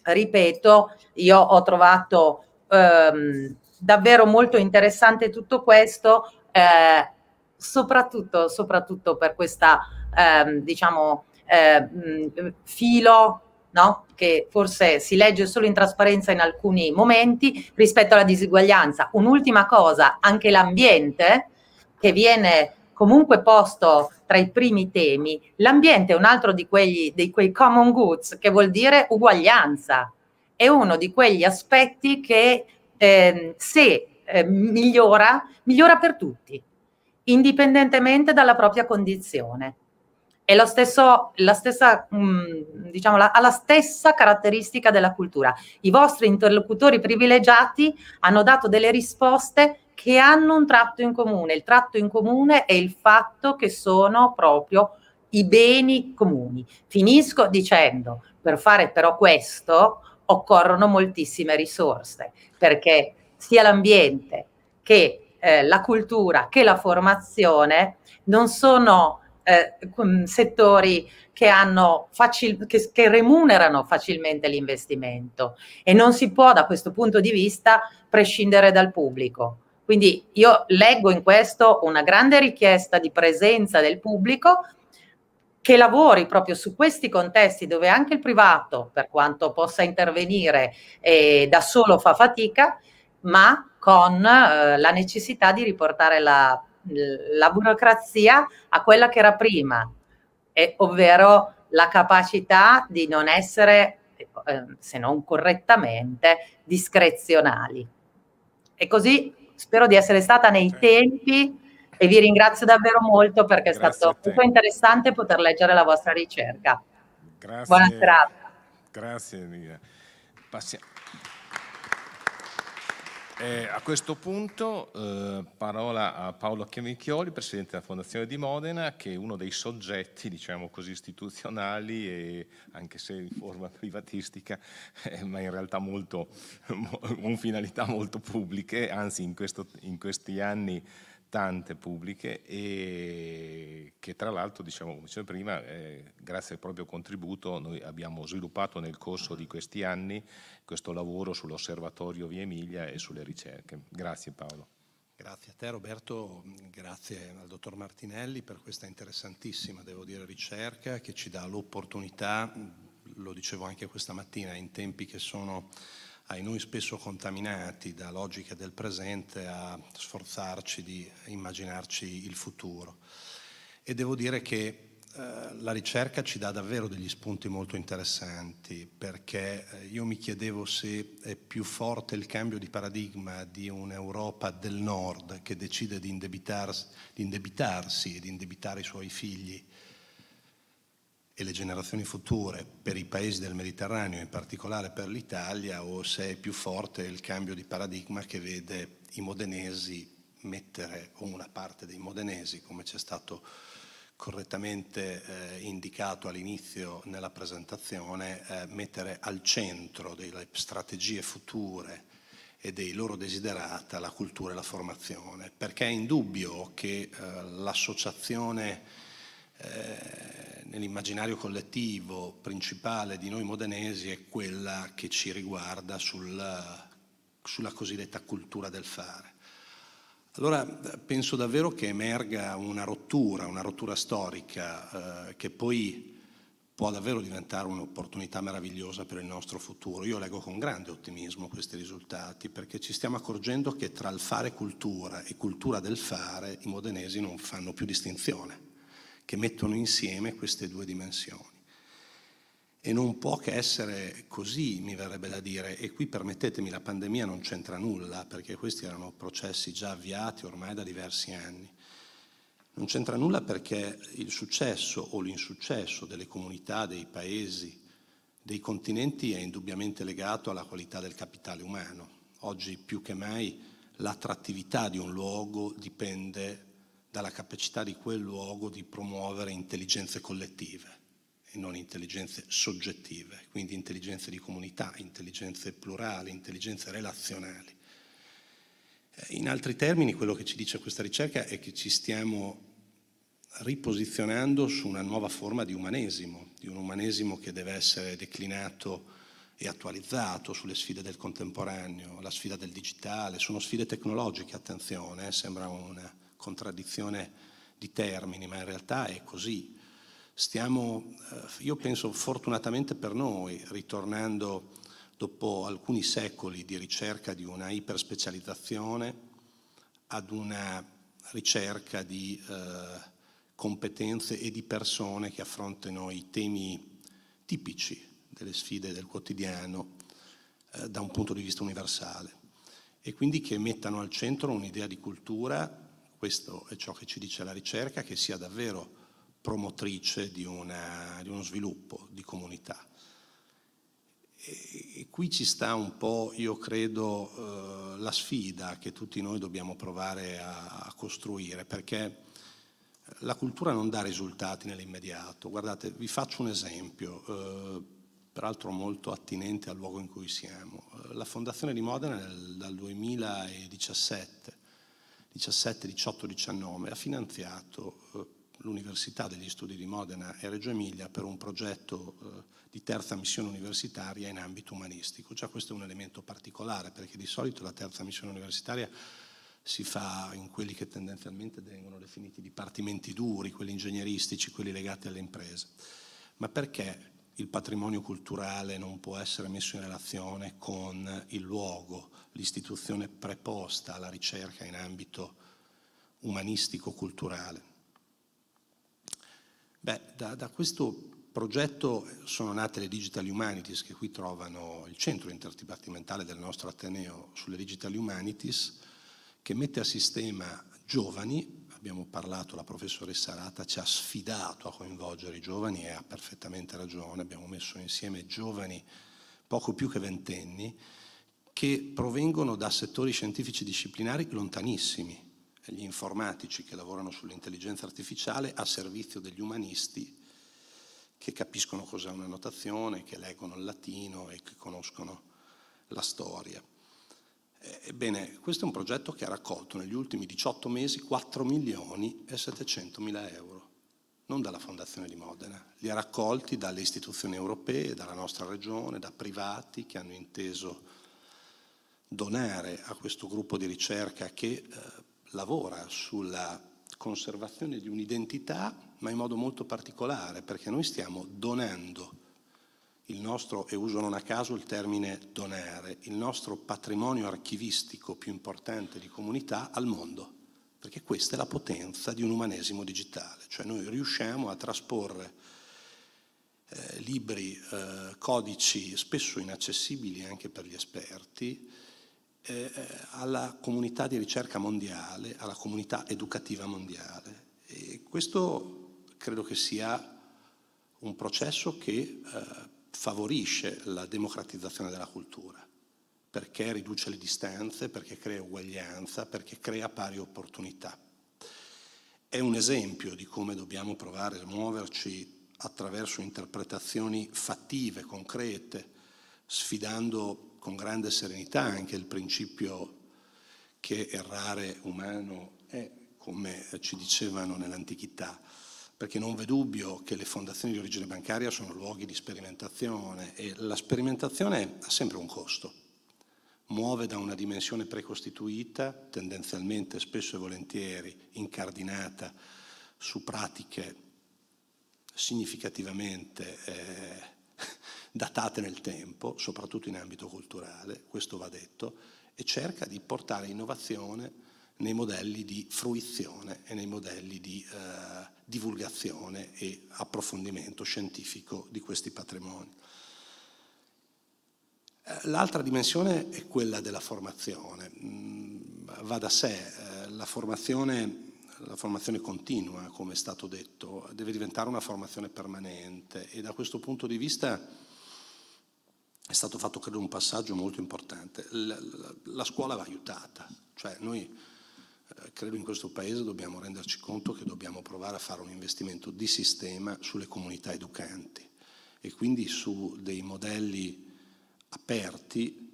Ripeto, io ho trovato ehm, davvero molto interessante tutto questo, eh, soprattutto, soprattutto, per questa, ehm, diciamo, eh, mm, filo No? che forse si legge solo in trasparenza in alcuni momenti rispetto alla disuguaglianza. Un'ultima cosa, anche l'ambiente, che viene comunque posto tra i primi temi, l'ambiente è un altro di, quegli, di quei common goods, che vuol dire uguaglianza è uno di quegli aspetti che eh, se eh, migliora, migliora per tutti, indipendentemente dalla propria condizione. È lo stesso, la stessa, mh, mm, diciamo, la, la stessa caratteristica della cultura. I vostri interlocutori privilegiati hanno dato delle risposte che hanno un tratto in comune. Il tratto in comune è il fatto che sono proprio i beni comuni. Finisco dicendo, per fare però questo, occorrono moltissime risorse perché sia l'ambiente che eh, la cultura che la formazione non sono eh, settori che, facil- che, che, remunerano facilmente l'investimento e non si può da questo punto di vista prescindere dal pubblico. Quindi io leggo in questo una grande richiesta di presenza del pubblico che lavori proprio su questi contesti dove anche il privato, per quanto possa intervenire, eh, da solo fa fatica, ma con eh, la necessità di riportare la, la, burocrazia a quella che era prima, eh, ovvero la capacità di non essere, eh, ehm, se non correttamente, discrezionali. E così spero di essere stata nei tempi e vi ringrazio davvero molto perché Grazie è stato molto interessante poter leggere la vostra ricerca. Grazie. Buona serata. Grazie Elvira. Passiamo. Eh, a questo punto eh, parola a Paolo Chiavicchioli, Presidente della Fondazione di Modena, che è uno dei soggetti, diciamo così, istituzionali, e, anche se in forma privatistica, eh, ma in realtà molto, con finalità molto pubbliche, anzi in, questo, in questi anni tante pubbliche e che tra l'altro, diciamo, come dicevo prima, eh, grazie al proprio contributo noi abbiamo sviluppato nel corso di questi anni questo lavoro sull'osservatorio Via Emilia e sulle ricerche. Grazie Paolo. Grazie a te Roberto, grazie al dottor Martinelli per questa interessantissima, devo dire, ricerca che ci dà l'opportunità, lo dicevo anche questa mattina, in tempi che sono ai noi spesso contaminati da logiche del presente a sforzarci di immaginarci il futuro. E devo dire che eh, la ricerca ci dà davvero degli spunti molto interessanti perché eh, io mi chiedevo se è più forte il cambio di paradigma di un'Europa del nord che decide di indebitarsi, di indebitarsi e di indebitare i suoi figli e le generazioni future per i paesi del Mediterraneo, in particolare per l'Italia, o se è più forte il cambio di paradigma che vede i modenesi mettere, o una parte dei modenesi, come c'è stato correttamente eh, indicato all'inizio nella presentazione, eh, mettere al centro delle strategie future e dei loro desiderata la cultura e la formazione, perché è indubbio che eh, l'associazione eh, nell'immaginario collettivo principale di noi modenesi è quella che ci riguarda sul, sulla cosiddetta cultura del fare. Allora penso davvero che emerga una rottura, una rottura storica eh, che poi può davvero diventare un'opportunità meravigliosa per il nostro futuro. Io leggo con grande ottimismo questi risultati perché ci stiamo accorgendo che tra il fare cultura e cultura del fare i modenesi non fanno più distinzione che mettono insieme queste due dimensioni. E non può che essere così, mi verrebbe da dire, e qui permettetemi, la pandemia non c'entra nulla, perché questi erano processi già avviati ormai da diversi anni. Non c'entra nulla perché il successo o l'insuccesso delle comunità, dei paesi, dei continenti è indubbiamente legato alla qualità del capitale umano. Oggi più che mai l'attrattività di un luogo dipende dalla capacità di quel luogo di promuovere intelligenze collettive e non intelligenze soggettive, quindi intelligenze di comunità, intelligenze plurali, intelligenze relazionali. Eh, in altri termini, quello che ci dice questa ricerca è che ci stiamo riposizionando su una nuova forma di umanesimo, di un umanesimo che deve essere declinato e attualizzato sulle sfide del contemporaneo, la sfida del digitale, sono sfide tecnologiche, attenzione, eh, sembra una, contraddizione di termini, ma in realtà è così. Stiamo, eh, io penso fortunatamente per noi, ritornando dopo alcuni secoli di ricerca di una iperspecializzazione ad una ricerca di eh, competenze e di persone che affrontino i temi tipici delle sfide del quotidiano eh, da un punto di vista universale e quindi che mettano al centro un'idea di cultura questo è ciò che ci dice la ricerca, che sia davvero promotrice di, una, di uno sviluppo di comunità. E qui ci sta un po', io credo, eh, la sfida che tutti noi dobbiamo provare a, a, costruire, perché la cultura non dà risultati nell'immediato. Guardate, vi faccio un esempio, eh, peraltro molto attinente al luogo in cui siamo. La Fondazione di Modena nel, dal 2017 17, 18, 19 ha finanziato eh, l'Università degli Studi di Modena e Reggio Emilia per un progetto eh, di terza missione universitaria in ambito umanistico. Già questo è un elemento particolare perché di solito la terza missione universitaria si fa in quelli che tendenzialmente vengono definiti dipartimenti duri, quelli ingegneristici, quelli legati alle imprese. Ma perché il patrimonio culturale non può essere messo in relazione con il luogo, l'istituzione preposta alla ricerca in ambito umanistico-culturale. Beh, da, da, questo progetto sono nate le Digital Humanities che qui trovano il centro interdipartimentale del nostro Ateneo sulle Digital Humanities che mette a sistema giovani abbiamo parlato, la professoressa Arata ci ha sfidato a coinvolgere i giovani e ha perfettamente ragione, abbiamo messo insieme giovani poco più che ventenni che provengono da settori scientifici disciplinari lontanissimi, gli informatici che lavorano sull'intelligenza artificiale a servizio degli umanisti che capiscono cos'è una notazione, che leggono il latino e che conoscono la storia. Eh, ebbene, questo è un progetto che ha raccolto negli ultimi 18 mesi 4 milioni e 700 mila euro, non dalla Fondazione di Modena, li ha raccolti dalle istituzioni europee, dalla nostra regione, da privati che hanno inteso donare a questo gruppo di ricerca che eh, lavora sulla conservazione di un'identità, ma in modo molto particolare, perché noi stiamo donando il nostro, e uso non a caso il termine donare, il nostro patrimonio archivistico più importante di comunità al mondo, perché questa è la potenza di un umanesimo digitale, cioè noi riusciamo a trasporre eh, libri, eh, codici spesso inaccessibili anche per gli esperti, eh, alla comunità di ricerca mondiale, alla comunità educativa mondiale. E questo credo che sia un processo che eh, favorisce la democratizzazione della cultura, perché riduce le distanze, perché crea uguaglianza, perché crea pari opportunità. È un esempio di come dobbiamo provare a muoverci attraverso interpretazioni fattive, concrete, sfidando con grande serenità anche il principio che errare umano è, come ci dicevano nell'antichità, perché non v'è dubbio che le fondazioni di origine bancaria sono luoghi di sperimentazione e la sperimentazione ha sempre un costo, muove da una dimensione precostituita, tendenzialmente spesso e volentieri incardinata su pratiche significativamente eh, datate nel tempo, soprattutto in ambito culturale, questo va detto, e cerca di portare innovazione nei modelli di fruizione e nei modelli di eh, divulgazione e approfondimento scientifico di questi patrimoni. Eh, l'altra dimensione è quella della formazione. Mm, va da sé, eh, la, formazione, la formazione continua, come è stato detto, deve diventare una formazione permanente e da questo punto di vista è stato fatto credo un passaggio molto importante. La, la, la scuola va aiutata, cioè noi eh, credo in questo Paese dobbiamo renderci conto che dobbiamo provare a fare un investimento di sistema sulle comunità educanti e quindi su dei modelli aperti,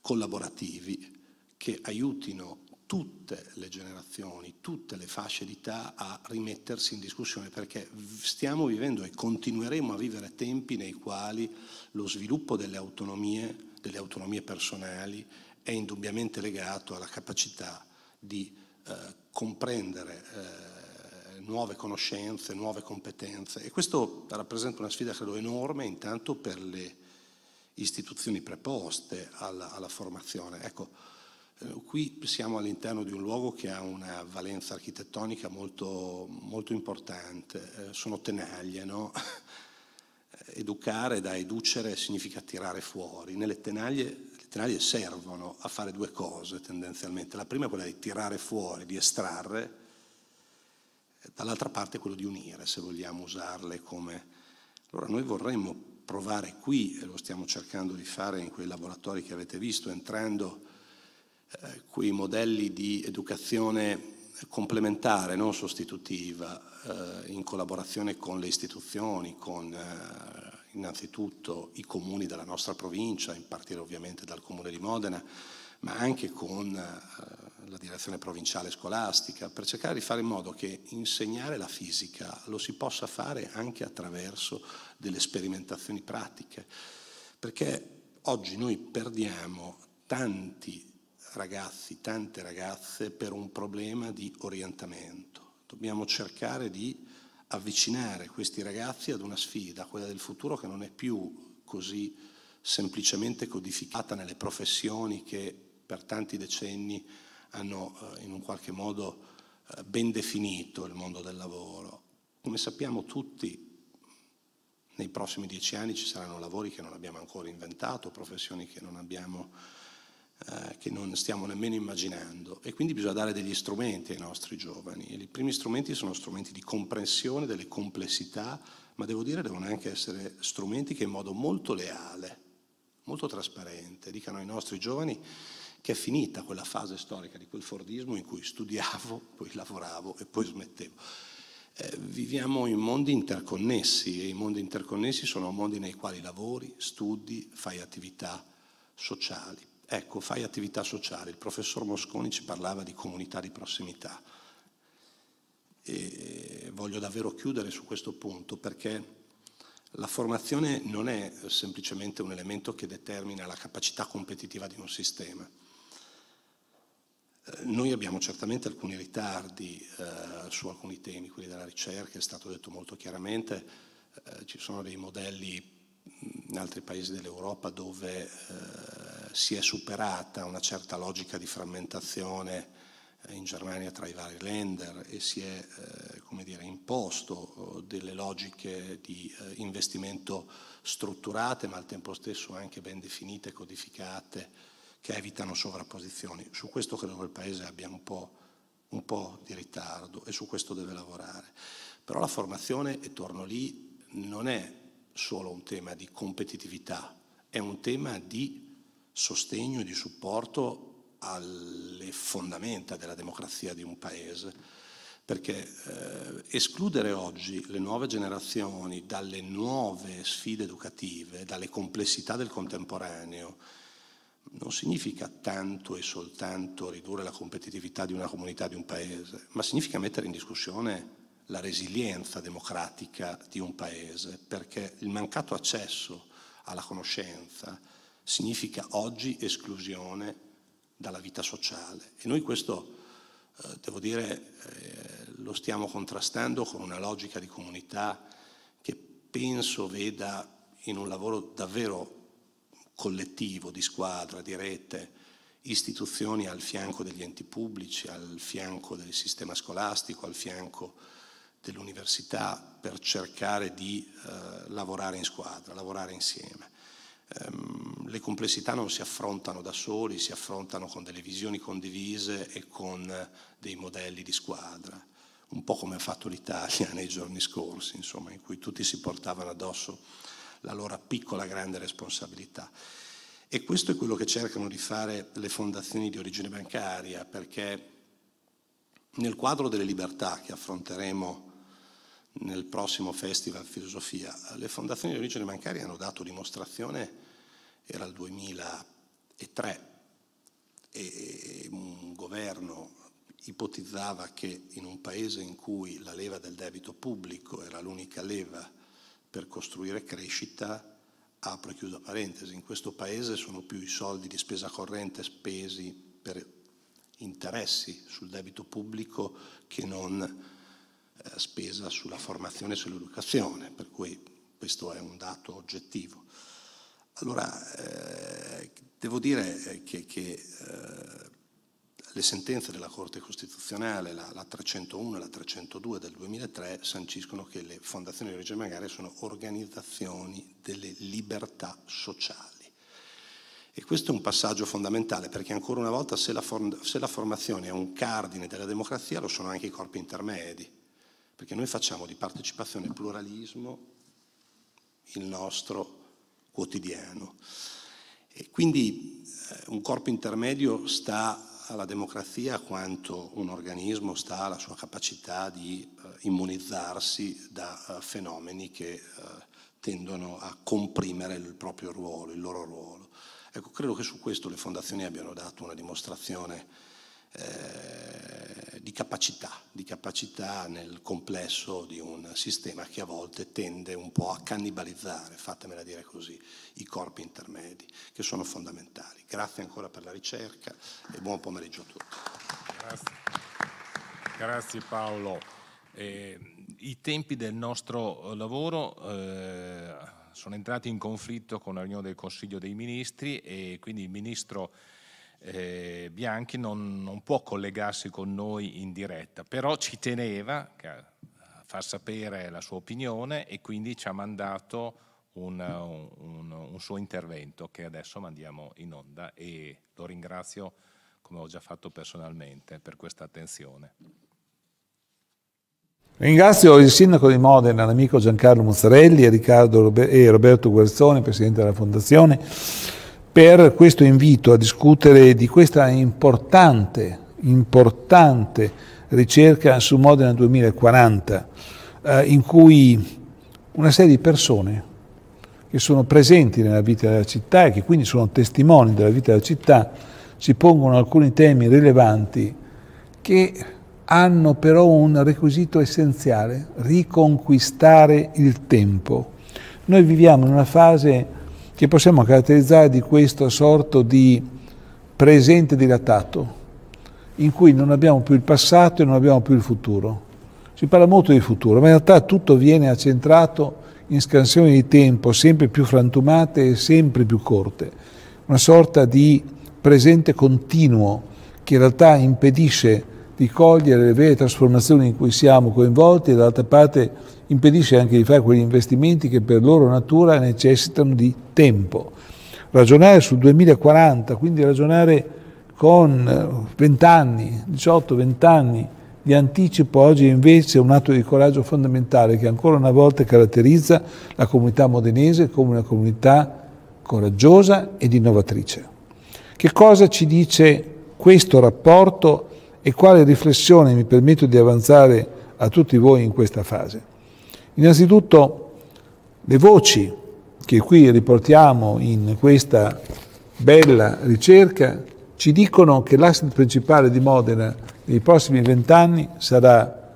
collaborativi, che aiutino tutte le generazioni, tutte le fasce d'età a rimettersi in discussione perché stiamo vivendo e continueremo a vivere tempi nei quali lo sviluppo delle autonomie, delle autonomie personali, è indubbiamente legato alla capacità di eh, comprendere eh, nuove conoscenze, nuove competenze e questo rappresenta una sfida credo enorme intanto per le istituzioni preposte alla, alla formazione. Ecco, eh, qui siamo all'interno di un luogo che ha una valenza architettonica molto, molto importante, eh, sono tenaglie, no? Educare da educere significa tirare fuori, nelle tenaglie tenaglie servono a fare due cose tendenzialmente. La prima è quella di tirare fuori, di estrarre, dall'altra parte è quello di unire, se vogliamo usarle come... Allora noi vorremmo provare qui, e lo stiamo cercando di fare in quei laboratori che avete visto, entrando eh, quei modelli di educazione complementare, non sostitutiva, eh, in collaborazione con le istituzioni, con eh, innanzitutto i comuni della nostra provincia, in partire ovviamente dal comune di Modena, ma anche con eh, la direzione provinciale scolastica, per cercare di fare in modo che insegnare la fisica lo si possa fare anche attraverso delle sperimentazioni pratiche, perché oggi noi perdiamo tanti ragazzi, tante ragazze per un problema di orientamento. Dobbiamo cercare di avvicinare questi ragazzi ad una sfida, quella del futuro che non è più così semplicemente codificata nelle professioni che per tanti decenni hanno eh, in un qualche modo eh, ben definito il mondo del lavoro. Come sappiamo tutti, nei prossimi dieci anni ci saranno lavori che non abbiamo ancora inventato, professioni che non abbiamo eh, che non stiamo nemmeno immaginando e quindi bisogna dare degli strumenti ai nostri giovani e i primi strumenti sono strumenti di comprensione delle complessità, ma devo dire devono anche essere strumenti che in modo molto leale, molto trasparente, dicano ai nostri giovani che è finita quella fase storica di quel Fordismo in cui studiavo, poi lavoravo e poi smettevo. Eh, viviamo in mondi interconnessi e i mondi interconnessi sono mondi nei quali lavori, studi, fai attività sociali, ecco, fai attività sociale. Il professor Mosconi ci parlava di comunità di prossimità. E eh, voglio davvero chiudere su questo punto perché la formazione non è semplicemente un elemento che determina la capacità competitiva di un sistema. Eh, noi abbiamo certamente alcuni ritardi eh, su alcuni temi, quelli della ricerca, è stato detto molto chiaramente, eh, ci sono dei modelli in altri paesi dell'Europa dove eh, si è superata una certa logica di frammentazione eh, in Germania tra i vari lender e si è eh, come dire, imposto oh, delle logiche di eh, investimento strutturate ma al tempo stesso anche ben definite, codificate, che evitano sovrapposizioni. Su questo credo che il Paese abbia un po', un po di ritardo e su questo deve lavorare. Però la formazione, e torno lì, non è solo un tema di competitività, è un tema di sostegno e di supporto alle fondamenta della democrazia di un paese, perché eh, escludere oggi le nuove generazioni dalle nuove sfide educative, dalle complessità del contemporaneo, non significa tanto e soltanto ridurre la competitività di una comunità, di un paese, ma significa mettere in discussione la resilienza democratica di un paese, perché il mancato accesso alla conoscenza, significa oggi esclusione dalla vita sociale. E noi questo, eh, devo dire, eh, lo stiamo contrastando con una logica di comunità che penso veda in un lavoro davvero collettivo, di squadra, di rete, istituzioni al fianco degli enti pubblici, al fianco del sistema scolastico, al fianco dell'università per cercare di eh, lavorare in squadra, lavorare insieme. Ehm, le complessità non si affrontano da soli, si affrontano con delle visioni condivise e con eh, dei modelli di squadra, un po' come ha fatto l'Italia nei giorni scorsi, insomma, in cui tutti si portavano addosso la loro piccola grande responsabilità. E questo è quello che cercano di fare le fondazioni di origine bancaria, perché nel quadro delle libertà che affronteremo nel prossimo Festival Filosofia. Le fondazioni di origine bancaria hanno dato dimostrazione, era il 2003, e un governo ipotizzava che in un paese in cui la leva del debito pubblico era l'unica leva per costruire crescita, apro e chiudo parentesi, in questo paese sono più i soldi di spesa corrente spesi per interessi sul debito pubblico che non eh, spesa sulla formazione e sull'educazione, per cui questo è un dato oggettivo. Allora, eh, devo dire eh, che, che eh, le sentenze della Corte Costituzionale, la, la, 301 e la 302 del 2003, sanciscono che le fondazioni di origine magari sono organizzazioni delle libertà sociali. E questo è un passaggio fondamentale perché ancora una volta se la, for- se la formazione è un cardine della democrazia lo sono anche i corpi intermedi perché noi facciamo di partecipazione e pluralismo il nostro quotidiano. E quindi eh, un corpo intermedio sta alla democrazia quanto un organismo sta alla sua capacità di eh, immunizzarsi da eh, fenomeni che eh, tendono a comprimere il proprio ruolo, il loro ruolo. Ecco, credo che su questo le fondazioni abbiano dato una dimostrazione eh, di capacità, di capacità nel complesso di un sistema che a volte tende un po' a cannibalizzare, fatemela dire così, i corpi intermedi, che sono fondamentali. Grazie ancora per la ricerca e buon pomeriggio a tutti. Grazie, Grazie Paolo. Eh, I tempi del nostro eh, lavoro... Eh sono entrati in conflitto con la riunione del Consiglio dei Ministri e quindi il Ministro eh, Bianchi non, non, può collegarsi con noi in diretta, però ci teneva a far sapere la sua opinione e quindi ci ha mandato un, un, un suo intervento che adesso mandiamo in onda e lo ringrazio come ho già fatto personalmente per questa attenzione. Ringrazio il sindaco di Modena, l'amico Giancarlo Mozzarelli Riccardo, e Roberto Guerzoni, presidente della Fondazione, per questo invito a discutere di questa importante, importante ricerca su Modena 2040, eh, in cui una serie di persone che sono presenti nella vita della città e che quindi sono testimoni della vita della città, si pongono alcuni temi rilevanti che hanno però un requisito essenziale, riconquistare il tempo. Noi viviamo in una fase che possiamo caratterizzare di questo sorto di presente dilatato, in cui non abbiamo più il passato e non abbiamo più il futuro. Si parla molto di futuro, ma in realtà tutto viene accentrato in scansioni di tempo sempre più frantumate e sempre più corte, una sorta di presente continuo che in realtà impedisce di cogliere le vere trasformazioni in cui siamo coinvolti e dall'altra parte impedisce anche di fare quegli investimenti che per loro natura necessitano di tempo. Ragionare sul 2040, quindi ragionare con 20 anni, 18-20 anni di anticipo oggi invece è un atto di coraggio fondamentale che ancora una volta caratterizza la comunità modenese come una comunità coraggiosa ed innovatrice. Che cosa ci dice questo rapporto e quale riflessione mi permetto di avanzare a tutti voi in questa fase? Innanzitutto le voci che qui riportiamo in questa bella ricerca ci dicono che l'asset principale di Modena nei prossimi vent'anni sarà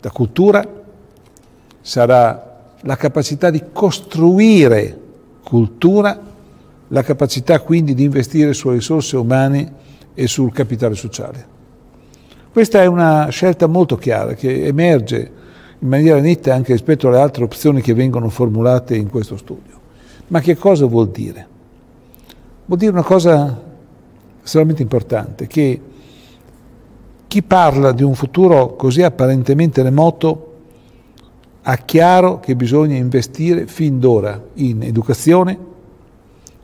la cultura, sarà la capacità di costruire cultura, la capacità quindi di investire sulle risorse umane e sul capitale sociale. Questa è una scelta molto chiara che emerge in maniera netta anche rispetto alle altre opzioni che vengono formulate in questo studio. Ma che cosa vuol dire? Vuol dire una cosa estremamente importante, che chi parla di un futuro così apparentemente remoto ha chiaro che bisogna investire fin d'ora in educazione,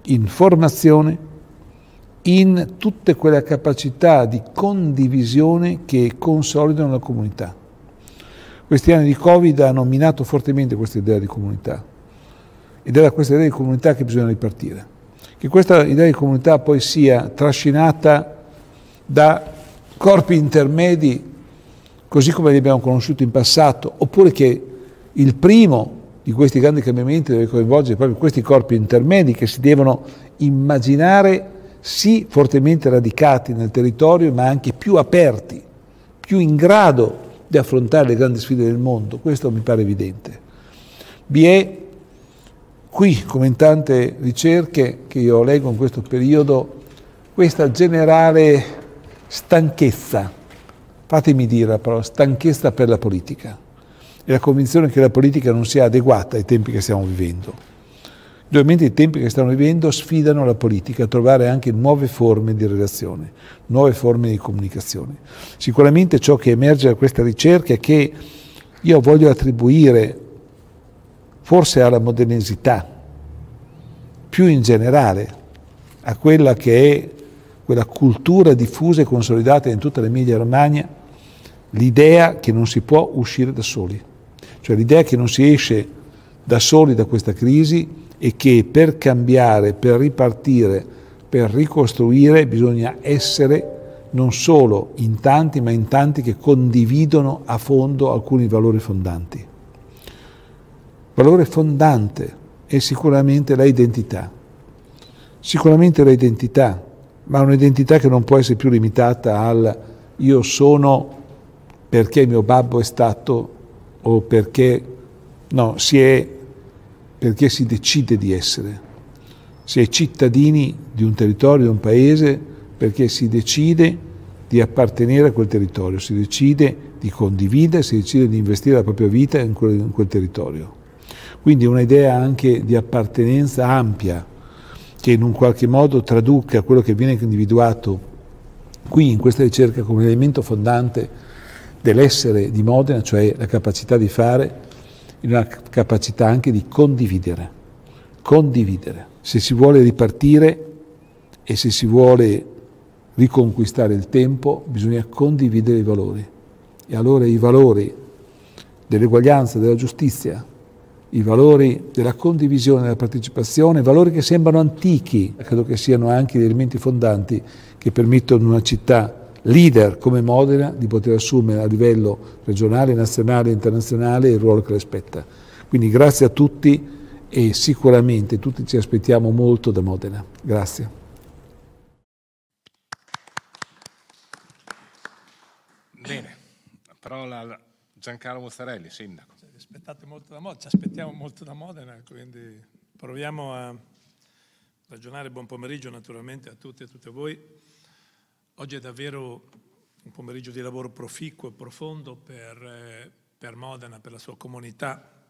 in formazione, in tutte quelle capacità di condivisione che consolidano la comunità. Questi anni di Covid hanno minato fortemente questa idea di comunità ed è da questa idea di comunità che bisogna ripartire. Che questa idea di comunità poi sia trascinata da corpi intermedi, così come li abbiamo conosciuti in passato, oppure che il primo di questi grandi cambiamenti deve coinvolgere proprio questi corpi intermedi che si devono immaginare sì fortemente radicati nel territorio, ma anche più aperti, più in grado di affrontare le grandi sfide del mondo, questo mi pare evidente. Vi è qui, come in tante ricerche che io leggo in questo periodo, questa generale stanchezza, fatemi dire la parola, stanchezza per la politica e la convinzione che la politica non sia adeguata ai tempi che stiamo vivendo. Ovviamente i tempi che stiamo vivendo sfidano la politica a trovare anche nuove forme di relazione, nuove forme di comunicazione. Sicuramente ciò che emerge da questa ricerca è che io voglio attribuire forse alla modernità, più in generale, a quella che è quella cultura diffusa e consolidata in tutta l'Emilia Romagna, l'idea che non si può uscire da soli, cioè l'idea che non si esce da soli da questa crisi e che per cambiare, per ripartire, per ricostruire bisogna essere non solo in tanti, ma in tanti che condividono a fondo alcuni valori fondanti. Valore fondante è sicuramente l'identità. Sicuramente l'identità, ma un'identità che non può essere più limitata al io sono perché mio babbo è stato o perché no, si è perché si decide di essere. Si è cittadini di un territorio, di un paese, perché si decide di appartenere a quel territorio, si decide di condividere, si decide di investire la propria vita in quel, in quel territorio. Quindi un'idea anche di appartenenza ampia, che in un qualche modo traduca quello che viene individuato qui in questa ricerca come elemento fondante dell'essere di Modena, cioè la capacità di fare, in una capacità anche di condividere, condividere. Se si vuole ripartire e se si vuole riconquistare il tempo, bisogna condividere i valori. E allora i valori dell'eguaglianza, della giustizia, i valori della condivisione, della partecipazione, valori che sembrano antichi, credo che siano anche gli elementi fondanti che permettono una città leader come Modena di poter assumere a livello regionale, nazionale e internazionale il ruolo che le spetta. Quindi grazie a tutti e sicuramente tutti ci aspettiamo molto da Modena. Grazie. Bene, la parola a Giancarlo Mozzarelli, Sindaco. Ci aspettate molto da Modena, ci aspettiamo molto da Modena, quindi proviamo a ragionare. Buon pomeriggio naturalmente a tutti e a tutte voi. Oggi è davvero un pomeriggio di lavoro proficuo e profondo per, eh, per Modena, per la sua comunità.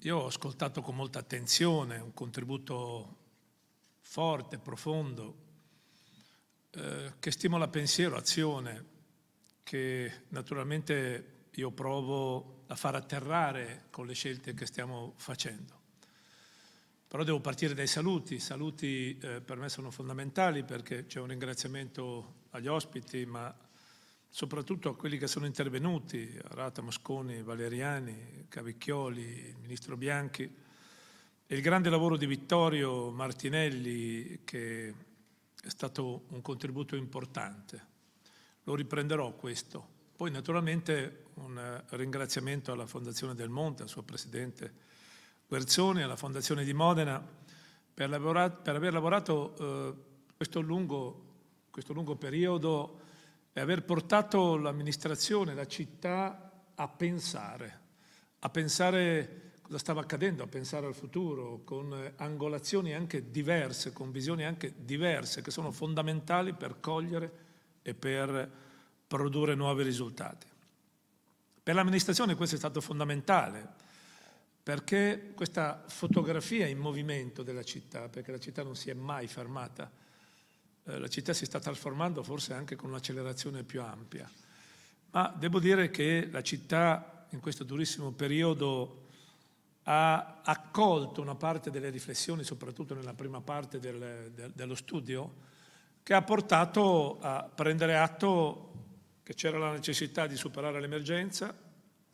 Io ho ascoltato con molta attenzione un contributo forte, profondo, eh, che stimola pensiero, azione, che naturalmente io provo a far atterrare con le scelte che stiamo facendo. Però devo partire dai saluti, i saluti eh, per me sono fondamentali perché c'è un ringraziamento agli ospiti, ma soprattutto a quelli che sono intervenuti, Rata Mosconi, Valeriani, Cavicchioli, Ministro Bianchi, e il grande lavoro di Vittorio Martinelli che è stato un contributo importante. Lo riprenderò questo. Poi naturalmente un ringraziamento alla Fondazione del Monte, al suo Presidente, Guerzoni, alla Fondazione di Modena, per, lavorat per aver lavorato eh, questo, lungo, questo lungo periodo e aver portato l'amministrazione, la città a pensare, a pensare cosa stava accadendo, a pensare al futuro, con angolazioni anche diverse, con visioni anche diverse, che sono fondamentali per cogliere e per produrre nuovi risultati. Per l'amministrazione questo è stato fondamentale, perché questa fotografia in movimento della città, perché la città non si è mai fermata, eh, la città si sta trasformando forse anche con un'accelerazione più ampia, ma devo dire che la città in questo durissimo periodo ha accolto una parte delle riflessioni, soprattutto nella prima parte del, dello studio, che ha portato a prendere atto che c'era la necessità di superare l'emergenza,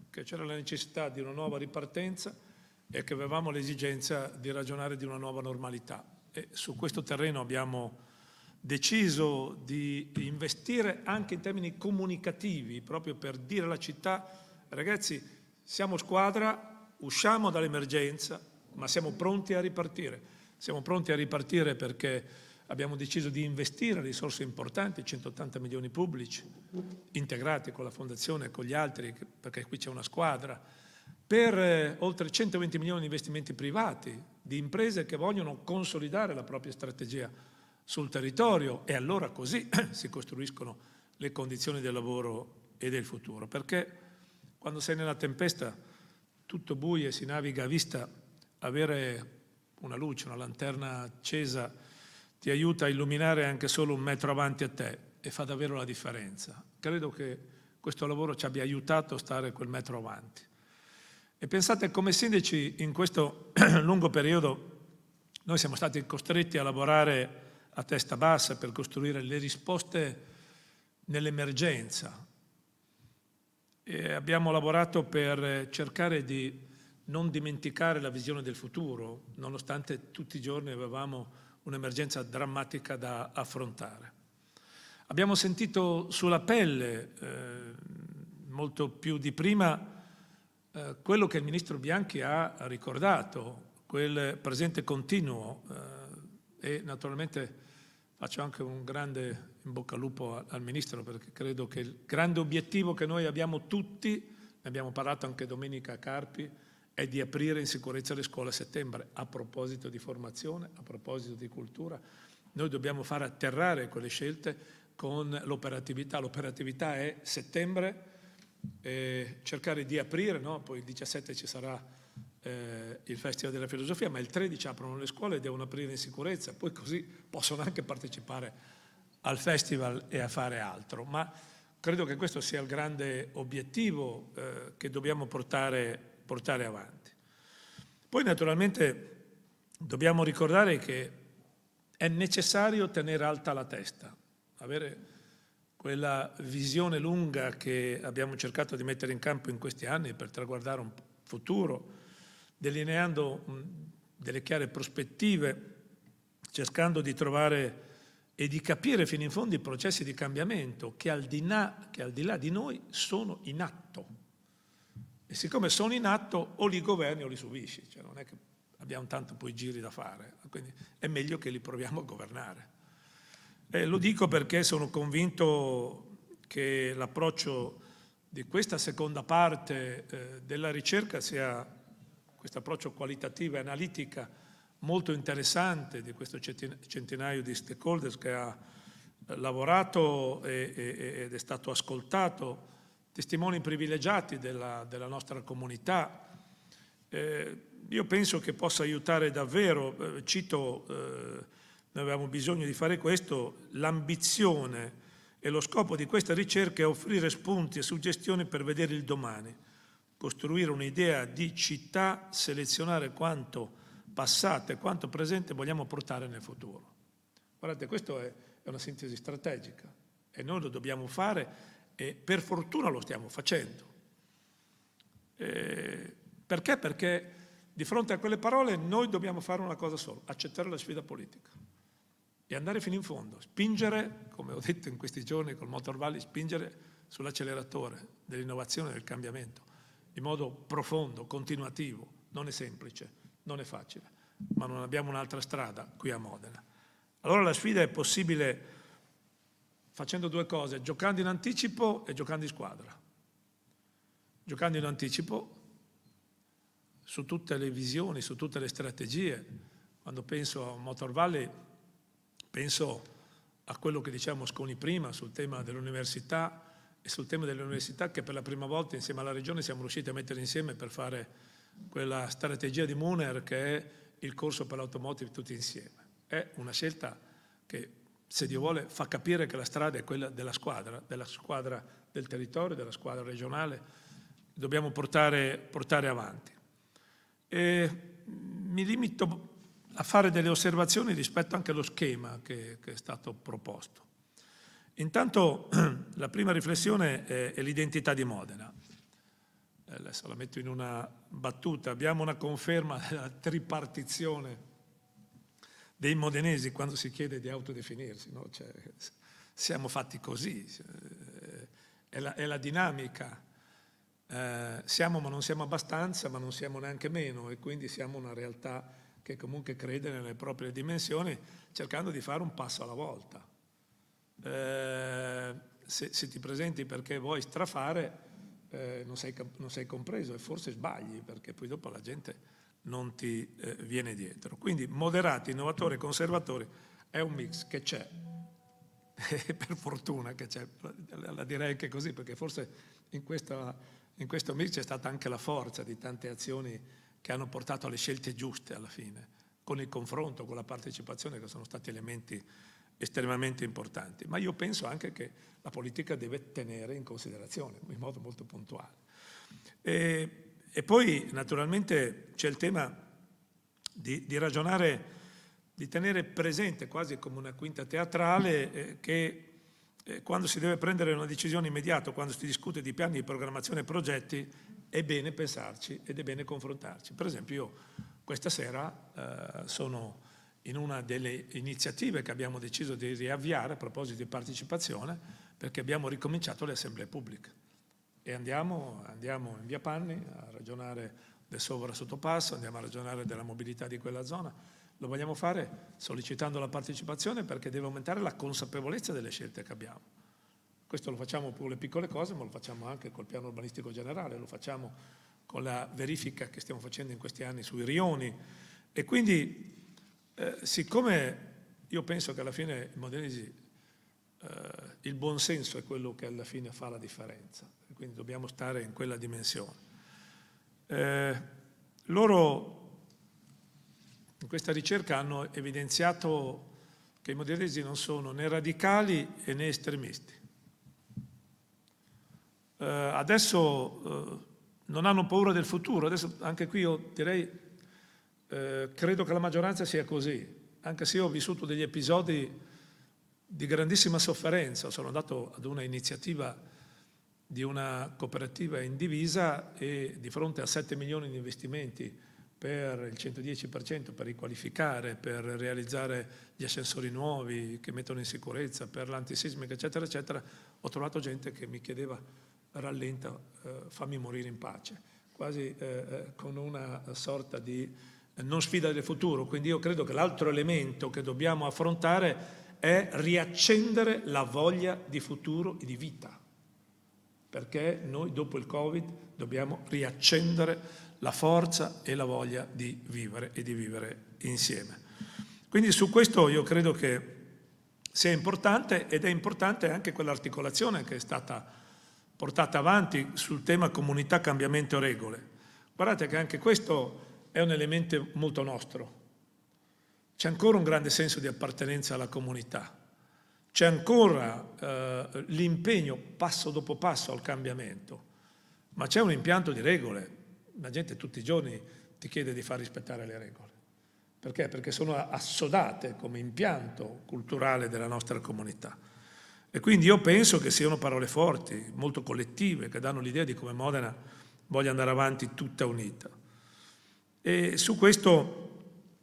che c'era la necessità di una nuova ripartenza, e che avevamo l'esigenza di ragionare di una nuova normalità e su questo terreno abbiamo deciso di investire anche in termini comunicativi, proprio per dire alla città, ragazzi, siamo squadra, usciamo dall'emergenza, ma siamo pronti a ripartire. Siamo pronti a ripartire perché abbiamo deciso di investire risorse importanti, 180 milioni pubblici, integrati con la Fondazione e con gli altri, perché qui c'è una squadra, per eh, oltre 120 milioni di investimenti privati, di imprese che vogliono consolidare la propria strategia sul territorio e allora così si costruiscono le condizioni del lavoro e del futuro, perché quando sei nella tempesta tutto buio e si naviga a vista, avere una luce, una lanterna accesa ti aiuta a illuminare anche solo un metro avanti a te e fa davvero la differenza. Credo che questo lavoro ci abbia aiutato a stare quel metro avanti. E pensate, come sindaci in questo lungo periodo noi siamo stati costretti a lavorare a testa bassa per costruire le risposte nell'emergenza. E abbiamo lavorato per cercare di non dimenticare la visione del futuro, nonostante tutti i giorni avevamo un'emergenza drammatica da affrontare. Abbiamo sentito sulla pelle, eh, molto più di prima, eh, quello che il ministro Bianchi ha ricordato, quel presente continuo eh, e naturalmente faccio anche un grande in bocca al lupo al, al ministro perché credo che il grande obiettivo che noi abbiamo tutti, ne abbiamo parlato anche domenica a Carpi, è di aprire in sicurezza le scuole a settembre. A proposito di formazione, a proposito di cultura, noi dobbiamo far atterrare quelle scelte con l'operatività. L'operatività è settembre, eh, cercare di aprire, no? poi il 17 ci sarà eh, il Festival della Filosofia, ma il 13 aprono le scuole e devono aprire in sicurezza, poi così possono anche partecipare al festival e a fare altro. Ma credo che questo sia il grande obiettivo eh, che dobbiamo portare, portare avanti. Poi naturalmente dobbiamo ricordare che è necessario tenere alta la testa, avere quella visione lunga che abbiamo cercato di mettere in campo in questi anni per traguardare un futuro, delineando delle chiare prospettive, cercando di trovare e di capire fino in fondo i processi di cambiamento che al di là, al di, là di noi sono in atto. E siccome sono in atto o li governi o li subisci, cioè non è che abbiamo tanto poi giri da fare, quindi è meglio che li proviamo a governare. Eh, lo dico perché sono convinto che l'approccio di questa seconda parte eh, della ricerca sia questo approccio qualitativo e analitica molto interessante di questo centinaio di stakeholders che ha eh, lavorato e, e, ed è stato ascoltato, testimoni privilegiati della, della nostra comunità. Eh, io penso che possa aiutare davvero, eh, cito eh, noi avevamo bisogno di fare questo, l'ambizione e lo scopo di questa ricerca è offrire spunti e suggestioni per vedere il domani, costruire un'idea di città, selezionare quanto passato e quanto presente vogliamo portare nel futuro. Guardate, questa è, una sintesi strategica e noi lo dobbiamo fare e per fortuna lo stiamo facendo. E eh, perché? Perché di fronte a quelle parole noi dobbiamo fare una cosa sola, accettare la sfida politica e andare fino in fondo, spingere, come ho detto in questi giorni col Motor Valley, spingere sull'acceleratore dell'innovazione e del cambiamento, in modo profondo, continuativo, non è semplice, non è facile, ma non abbiamo un'altra strada qui a Modena. Allora la sfida è possibile facendo due cose, giocando in anticipo e giocando in squadra. Giocando in anticipo su tutte le visioni, su tutte le strategie. Quando penso a Motor Valley Penso a quello che diciamo Sconi prima sul tema dell'università e sul tema dell'università che per la prima volta insieme alla Regione siamo riusciti a mettere insieme per fare quella strategia di Muner che è il corso per l'automotive tutti insieme. È una scelta che, se Dio vuole, fa capire che la strada è quella della squadra, della squadra del territorio, della squadra regionale. Dobbiamo portare, portare avanti. E mi limito a fare delle osservazioni rispetto anche allo schema che, che è stato proposto. Intanto la prima riflessione è, è l'identità di Modena. Eh, adesso la metto in una battuta, abbiamo una conferma della tripartizione dei modenesi quando si chiede di autodefinirsi, no? cioè, siamo fatti così, è la, è la dinamica, eh, siamo ma non siamo abbastanza, ma non siamo neanche meno e quindi siamo una realtà che comunque crede nelle proprie dimensioni, cercando di fare un passo alla volta. Eh, se, se, ti presenti perché vuoi strafare, eh, non, sei, non, sei, compreso e forse sbagli, perché poi dopo la gente non ti eh, viene dietro. Quindi moderati, innovatori, conservatori è un mix che c'è. per fortuna che c'è, la, direi anche così, perché forse in, questa, in questo mix c'è stata anche la forza di tante azioni che hanno portato alle scelte giuste alla fine, con il confronto, con la partecipazione, che sono stati elementi estremamente importanti. Ma io penso anche che la politica deve tenere in considerazione, in modo molto puntuale. E, e poi naturalmente c'è il tema di, di, ragionare, di tenere presente quasi come una quinta teatrale eh, che eh, quando si deve prendere una decisione immediata, quando si discute di piani di programmazione e progetti, è bene pensarci ed è bene confrontarci. Per esempio io questa sera eh, sono in una delle iniziative che abbiamo deciso di riavviare a proposito di partecipazione perché abbiamo ricominciato le assemblee pubbliche e andiamo, andiamo in via Panni a ragionare del sovra sottopasso, andiamo a ragionare della mobilità di quella zona. Lo vogliamo fare sollecitando la partecipazione perché deve aumentare la consapevolezza delle scelte che abbiamo questo lo facciamo con le piccole cose, ma lo facciamo anche col piano urbanistico generale, lo facciamo con la verifica che stiamo facendo in questi anni sui rioni. E quindi, eh, siccome io penso che alla fine in Modenesi eh, il buonsenso è quello che alla fine fa la differenza, quindi dobbiamo stare in quella dimensione. Eh, loro in questa ricerca hanno evidenziato che i modenesi non sono né radicali né estremisti, eh, adesso eh, non hanno paura del futuro, adesso anche qui io direi eh, credo che la maggioranza sia così, anche se io ho vissuto degli episodi di grandissima sofferenza, sono andato ad una iniziativa di una cooperativa in divisa e di fronte a 7 milioni di investimenti per il 110%, per riqualificare, per realizzare gli ascensori nuovi che mettono in sicurezza, per l'antisismica, eccetera, eccetera, ho trovato gente che mi chiedeva rallenta, eh, fammi morire in pace, quasi eh, eh con una sorta di eh, non sfida del futuro. Quindi io credo che l'altro elemento che dobbiamo affrontare è riaccendere la voglia di futuro e di vita, perché noi dopo il Covid dobbiamo riaccendere la forza e la voglia di vivere e di vivere insieme. Quindi su questo io credo che sia importante ed è importante anche quell'articolazione che è stata portata avanti sul tema comunità cambiamento regole. Guardate che anche questo è un elemento molto nostro. C'è ancora un grande senso di appartenenza alla comunità, c'è ancora eh, l'impegno passo dopo passo al cambiamento, ma c'è un impianto di regole. La gente tutti i giorni ti chiede di far rispettare le regole. Perché? Perché sono assodate come impianto culturale della nostra comunità. E quindi io penso che siano parole forti, molto collettive, che danno l'idea di come Modena voglia andare avanti tutta unita. E su questo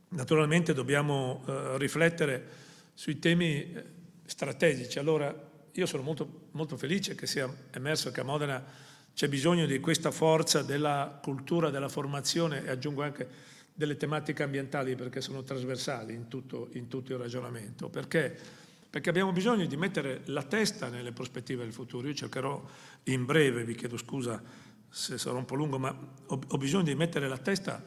naturalmente dobbiamo eh, riflettere sui temi eh, strategici. Allora io sono molto, molto felice che sia emerso che a Modena c'è bisogno di questa forza della cultura, della formazione e aggiungo anche delle tematiche ambientali perché sono trasversali in tutto, in tutto il ragionamento. Perché perché abbiamo bisogno di mettere la testa nelle prospettive del futuro. Io cercherò in breve, vi chiedo scusa se sarò un po' lungo, ma ho, ho bisogno di mettere la testa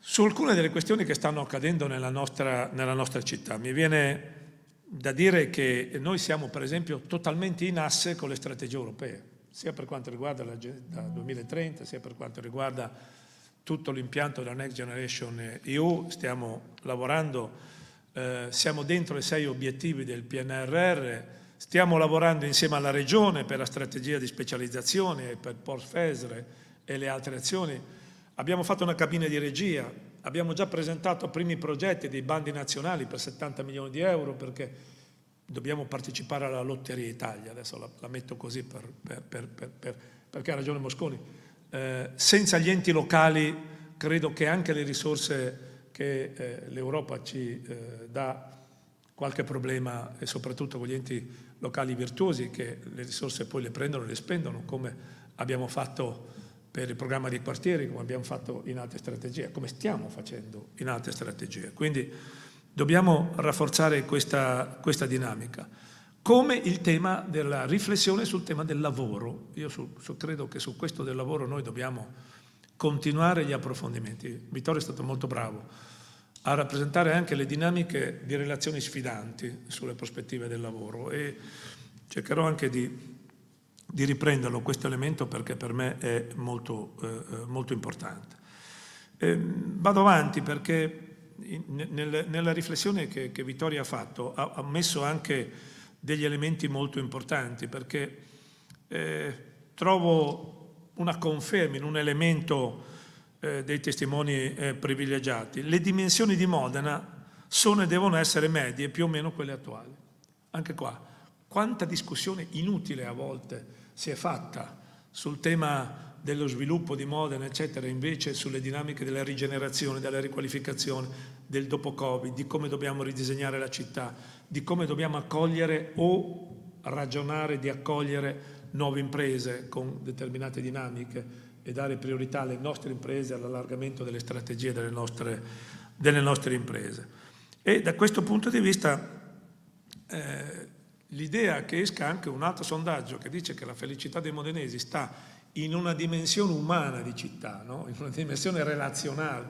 su alcune delle questioni che stanno accadendo nella nostra, nella nostra città. Mi viene da dire che noi siamo per esempio totalmente in asse con le strategie europee, sia per quanto riguarda l'agenda 2030, sia per quanto riguarda tutto l'impianto della Next Generation EU, stiamo lavorando eh, siamo dentro i sei obiettivi del PNRR, stiamo lavorando insieme alla Regione per la strategia di specializzazione, per Fesre e le altre azioni. Abbiamo fatto una cabina di regia, abbiamo già presentato primi progetti dei bandi nazionali per 70 milioni di euro perché dobbiamo partecipare alla Lotteria Italia, adesso la, la metto così per, per, per, perché ha ragione Mosconi, eh, senza gli enti locali credo che anche le risorse che eh, l'Europa ci eh, dà qualche problema e soprattutto con gli enti locali virtuosi che le risorse poi le prendono e le spendono come abbiamo fatto per il programma dei quartieri, come abbiamo fatto in altre strategie, come stiamo facendo in altre strategie. Quindi dobbiamo rafforzare questa, questa dinamica. Come il tema della riflessione sul tema del lavoro. Io su, su, credo che su questo del lavoro noi dobbiamo continuare gli approfondimenti. Vittorio è stato molto bravo a rappresentare anche le dinamiche di relazioni sfidanti sulle prospettive del lavoro e cercherò anche di, di riprenderlo questo elemento perché per me è molto, eh, eh molto importante. E ehm, vado avanti perché in, nel, nella riflessione che, che Vittoria ha fatto ha, ha, messo anche degli elementi molto importanti perché eh, trovo una conferma in un elemento eh, dei testimoni eh, privilegiati. Le dimensioni di Modena sono e devono essere medie, più o meno quelle attuali. Anche qua, quanta discussione inutile a volte si è fatta sul tema dello sviluppo di Modena, eccetera, invece sulle dinamiche della rigenerazione, della riqualificazione, del dopo Covid, di come dobbiamo ridisegnare la città, di come dobbiamo accogliere o ragionare di accogliere nuove imprese con determinate dinamiche e dare priorità alle nostre imprese, all'allargamento delle strategie delle nostre, delle nostre, imprese. E da questo punto di vista eh, l'idea che esca anche un altro sondaggio che dice che la felicità dei modenesi sta in una dimensione umana di città, no? in una dimensione relazionale,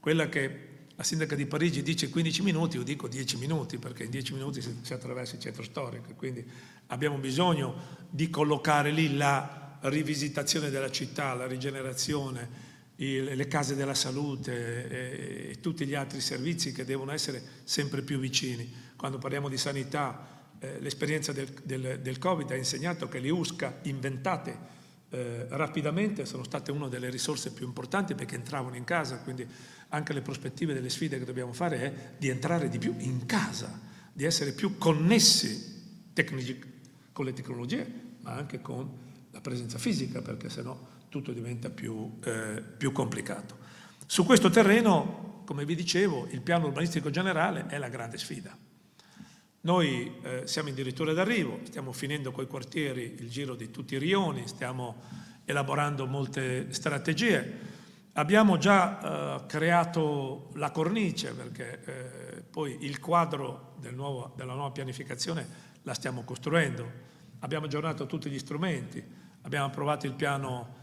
quella che la sindaca di Parigi dice 15 minuti, io dico 10 minuti perché in 10 minuti si, si attraversa il centro storico, quindi abbiamo bisogno di collocare lì la rivisitazione della città, la rigenerazione, il, le case della salute e, e, tutti gli altri servizi che devono essere sempre più vicini. Quando parliamo di sanità, eh, l'esperienza del, del, del, Covid ha insegnato che le USCA inventate eh, rapidamente sono state una delle risorse più importanti perché entravano in casa, quindi anche le prospettive delle sfide che dobbiamo fare è di entrare di più in casa, di essere più connessi tecnici, con le tecnologie, ma anche con la presenza fisica, perché sennò tutto diventa più, eh, più complicato. Su questo terreno, come vi dicevo, il piano urbanistico generale è la grande sfida. Noi eh, siamo addirittura d'arrivo, stiamo finendo coi quartieri il giro di tutti i rioni, stiamo elaborando molte strategie. Abbiamo già eh, creato la cornice perché eh, poi il quadro del nuovo, della nuova pianificazione la stiamo costruendo, abbiamo aggiornato tutti gli strumenti, abbiamo approvato il piano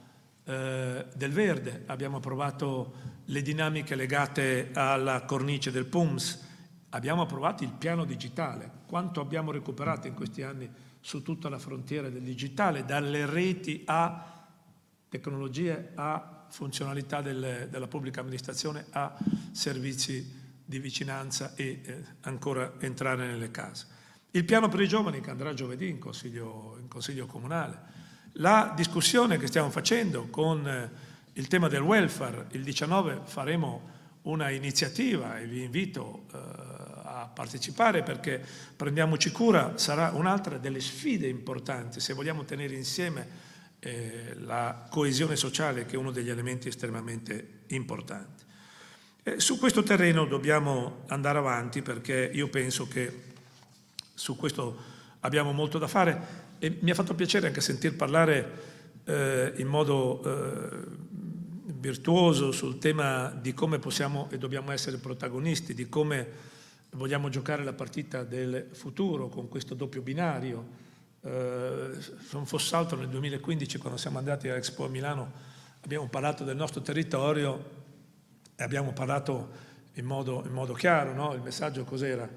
eh, del verde, abbiamo approvato le dinamiche legate alla cornice del PUMS, abbiamo approvato il piano digitale, quanto abbiamo recuperato in questi anni su tutta la frontiera del digitale, dalle reti a tecnologie a funzionalità del, della pubblica amministrazione a servizi di vicinanza e eh, ancora entrare nelle case. Il piano per i giovani che andrà giovedì in consiglio, in consiglio comunale. La discussione che stiamo facendo con eh, il tema del welfare, il 19 faremo una iniziativa e vi invito eh, a partecipare perché prendiamoci cura, sarà un'altra delle sfide importanti se vogliamo tenere insieme eh, la coesione sociale che è uno degli elementi estremamente importanti. Eh, su questo terreno dobbiamo andare avanti perché io penso che su questo abbiamo molto da fare e mi ha fatto piacere anche sentir parlare eh, in modo eh, virtuoso sul tema di come possiamo e dobbiamo essere protagonisti, di come vogliamo giocare la partita del futuro con questo doppio binario eh, non fosse altro nel 2015 quando siamo andati all'Expo a Milano abbiamo parlato del nostro territorio e abbiamo parlato in modo, in modo chiaro, no? il messaggio cos'era?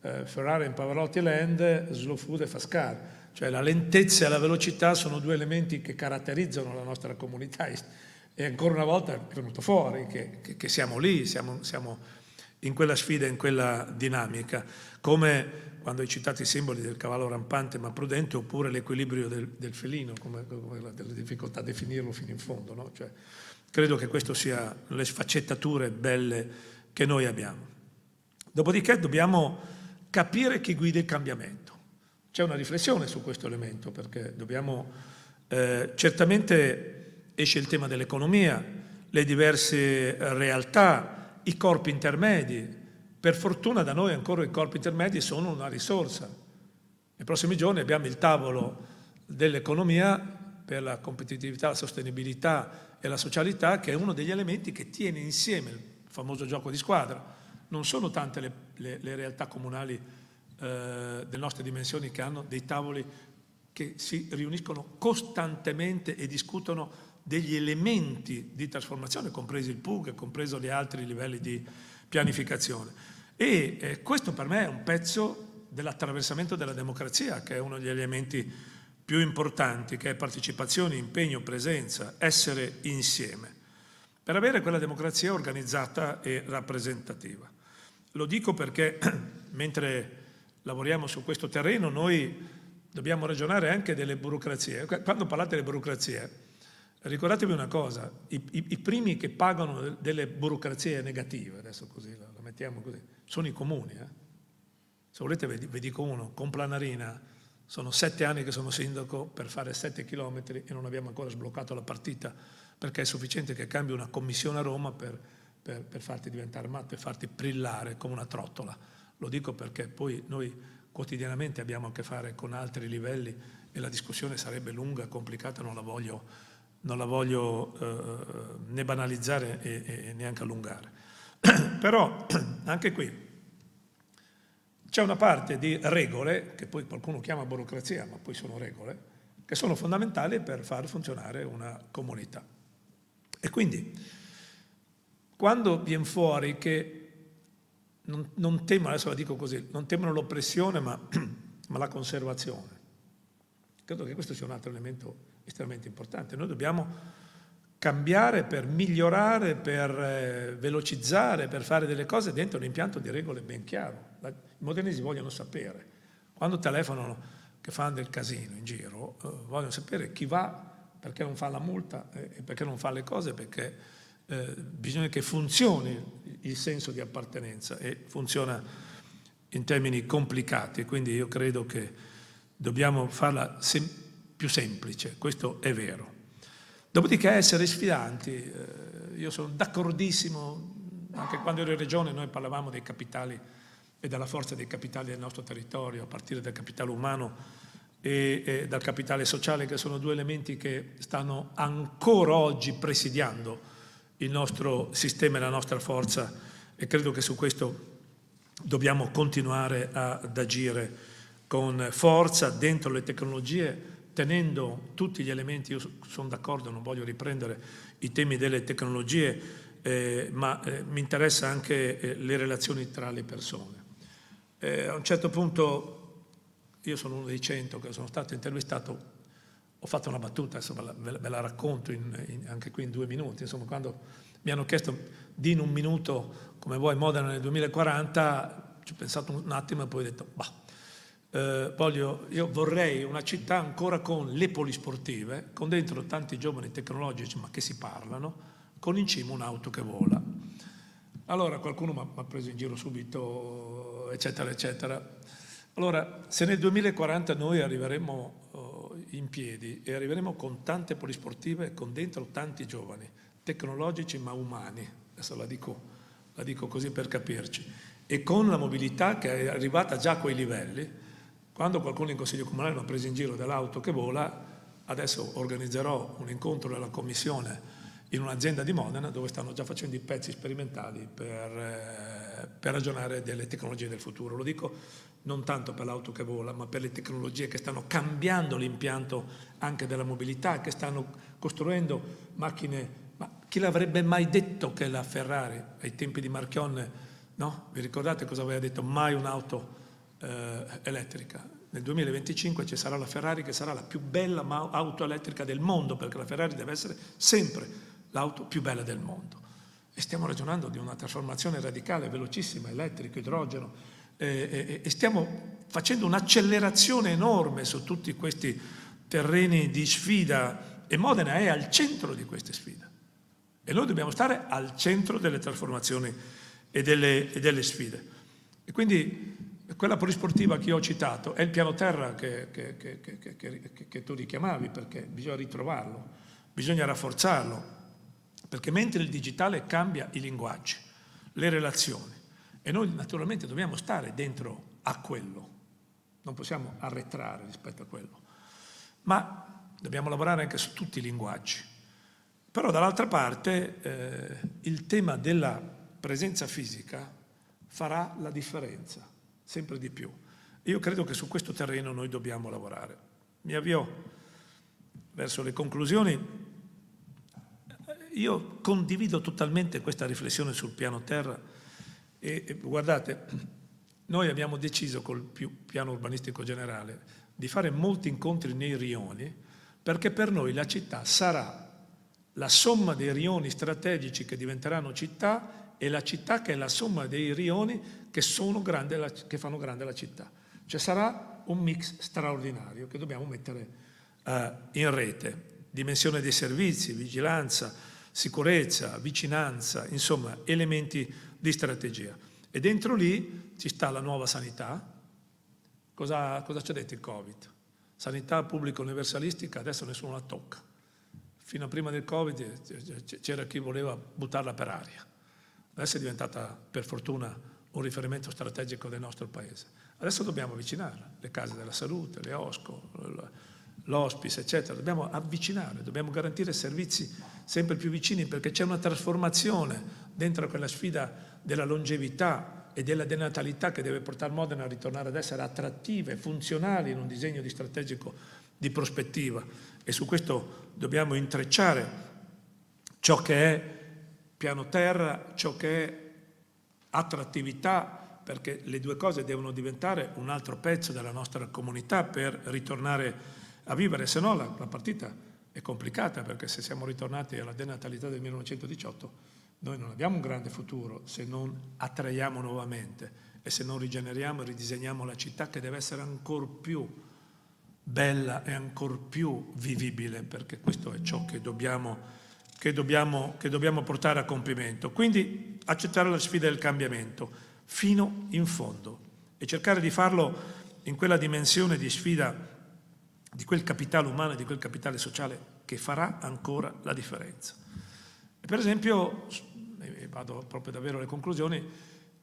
Eh, Ferrari in Pavarotti Land, Slow Food e Fascar, cioè la lentezza e la velocità sono due elementi che caratterizzano la nostra comunità e ancora una volta è venuto fuori che, che, che siamo lì, siamo, siamo in quella sfida, in quella dinamica, come quando hai citato i simboli del cavallo rampante ma prudente, oppure l'equilibrio del, del felino, come, come la, della difficoltà a definirlo fino in fondo. No? Cioè, credo che queste siano le sfaccettature belle che noi abbiamo. Dopodiché dobbiamo capire chi guida il cambiamento. C'è una riflessione su questo elemento perché dobbiamo, eh, certamente esce il tema dell'economia, le diverse realtà, i corpi intermedi, per fortuna da noi ancora i corpi intermedi sono una risorsa. Nei prossimi giorni abbiamo il tavolo dell'economia per la competitività, la sostenibilità e la socialità, che è uno degli elementi che tiene insieme il famoso gioco di squadra. Non sono tante le, le, le realtà comunali eh, delle nostre dimensioni che hanno dei tavoli che si riuniscono costantemente e discutono degli elementi di trasformazione, compresi il PUG, compresi gli altri livelli di, pianificazione. E eh, questo per me è un pezzo dell'attraversamento della democrazia, che è uno degli elementi più importanti, che è partecipazione, impegno, presenza, essere insieme, per avere quella democrazia organizzata e rappresentativa. Lo dico perché mentre lavoriamo su questo terreno noi dobbiamo ragionare anche delle burocrazie. Quando parlate delle burocrazie, Ricordatevi una cosa, i, i, i primi che pagano delle burocrazie negative, adesso così la, la mettiamo così, sono i comuni. Eh? Se volete vi dico uno, con Planarina sono sette anni che sono sindaco per fare sette chilometri e non abbiamo ancora sbloccato la partita perché è sufficiente che cambi una commissione a Roma per, per, per farti diventare matto e farti brillare come una trottola. Lo dico perché poi noi quotidianamente abbiamo a che fare con altri livelli e la discussione sarebbe lunga, complicata, non la voglio non la voglio eh, né banalizzare e, e neanche allungare. Però anche qui c'è una parte di regole, che poi qualcuno chiama burocrazia, ma poi sono regole, che sono fondamentali per far funzionare una comunità. E quindi quando viene fuori che non, non temono, adesso la dico così, non temono l'oppressione ma, ma la conservazione, credo che questo sia un altro elemento estremamente importante. Noi dobbiamo cambiare per migliorare, per eh, velocizzare, per fare delle cose dentro un impianto di regole ben chiaro. I modernisti vogliono sapere. Quando telefonano che fanno del casino in giro, eh, vogliono sapere chi va, perché non fa la multa eh, e perché non fa le cose, perché bisogna che funzioni il senso di appartenenza e funziona in termini complicati, quindi io credo che dobbiamo farla semplice più semplice, questo è vero. Dopodiché essere sfidanti, eh, io sono d'accordissimo, anche quando ero in regione noi parlavamo dei capitali e della forza dei capitali del nostro territorio, a partire dal capitale umano e, dal capitale sociale, che sono due elementi che stanno ancora oggi presidiando il nostro sistema e la nostra forza e credo che su questo dobbiamo continuare ad agire con forza dentro le tecnologie tenendo tutti gli elementi, io sono d'accordo, non voglio riprendere i temi delle tecnologie, eh, ma eh, mi interessa anche eh, le relazioni tra le persone. Eh, a un certo punto, io sono uno dei cento che sono stato intervistato, ho fatto una battuta, insomma, ve, ve la racconto in, in, anche qui in due minuti, insomma, quando mi hanno chiesto di in un minuto come vuoi Modena nel 2040, ci ho pensato un attimo e poi ho detto, bah, eh, voglio, io vorrei una città ancora con le polisportive, con dentro tanti giovani tecnologici ma che si parlano, con in cima un'auto che vola. Allora qualcuno mi ha preso in giro subito, eccetera, eccetera. Allora, se nel 2040 noi arriveremo eh, in piedi e arriveremo con tante polisportive, con dentro tanti giovani, tecnologici ma umani, adesso la dico, la dico così per capirci, e con la mobilità che è arrivata già a quei livelli, quando qualcuno in Consiglio Comunale mi ha preso in giro dell'auto che vola, adesso organizzerò un incontro della Commissione in un'azienda di Modena dove stanno già facendo i pezzi sperimentali per, eh, per, ragionare delle tecnologie del futuro. Lo dico non tanto per l'auto che vola, ma per le tecnologie che stanno cambiando l'impianto anche della mobilità, che stanno costruendo macchine. Ma chi l'avrebbe mai detto che la Ferrari, ai tempi di Marchionne, no? Vi ricordate cosa aveva detto? Mai un'auto eh, elettrica. Nel 2025 ci sarà la Ferrari che sarà la più bella auto elettrica del mondo, perché la Ferrari deve essere sempre l'auto più bella del mondo. E stiamo ragionando di una trasformazione radicale, velocissima, elettrico, idrogeno, eh, eh, e stiamo facendo un'accelerazione enorme su tutti questi terreni di sfida e Modena è al centro di queste sfide. E noi dobbiamo stare al centro delle trasformazioni e delle, e delle sfide. E quindi quella polisportiva che io ho citato è il piano terra che, che, che, che, tu richiamavi perché bisogna ritrovarlo, bisogna rafforzarlo, perché mentre il digitale cambia i linguaggi, le relazioni e noi naturalmente dobbiamo stare dentro a quello, non possiamo arretrare rispetto a quello, ma dobbiamo lavorare anche su tutti i linguaggi. Però dall'altra parte eh, il tema della presenza fisica farà la differenza sempre di più. Io credo che su questo terreno noi dobbiamo lavorare. Mi avvio verso le conclusioni. Io condivido totalmente questa riflessione sul piano terra e, e guardate, noi abbiamo deciso col più, piano urbanistico generale di fare molti incontri nei rioni perché per noi la città sarà la somma dei rioni strategici che diventeranno città e la città che è la somma dei rioni che, la, che fanno grande la città. Cioè sarà un mix straordinario che dobbiamo mettere eh, in rete. Dimensione dei servizi, vigilanza, sicurezza, vicinanza, insomma elementi di strategia. E dentro lì ci sta la nuova sanità. Cosa, cosa ci ha detto il Covid? Sanità pubblica universalistica adesso nessuno la tocca. Fino a prima del Covid eh, c'era chi voleva buttarla per aria Adesso è diventata, per fortuna, un riferimento strategico del nostro Paese. Adesso dobbiamo avvicinare le case della salute, le OSCO, l'ospice, eccetera. Dobbiamo avvicinare, dobbiamo garantire servizi sempre più vicini perché c'è una trasformazione dentro quella sfida della longevità e della denatalità che deve portare Modena a ritornare ad essere attrattiva e funzionale in un disegno di strategico di prospettiva. E su questo dobbiamo intrecciare ciò che è piano terra ciò che è attrattività, perché le due cose devono diventare un altro pezzo della nostra comunità per ritornare a vivere, se no la, la partita è complicata, perché se siamo ritornati alla denatalità del 1918 noi non abbiamo un grande futuro se non attraiamo nuovamente e se non rigeneriamo e ridisegniamo la città che deve essere ancora più bella e ancora più vivibile, perché questo è ciò che dobbiamo che dobbiamo, che dobbiamo portare a compimento. Quindi accettare la sfida del cambiamento fino in fondo e cercare di farlo in quella dimensione di sfida di quel capitale umano e di quel capitale sociale che farà ancora la differenza. per esempio, e vado proprio davvero alle conclusioni,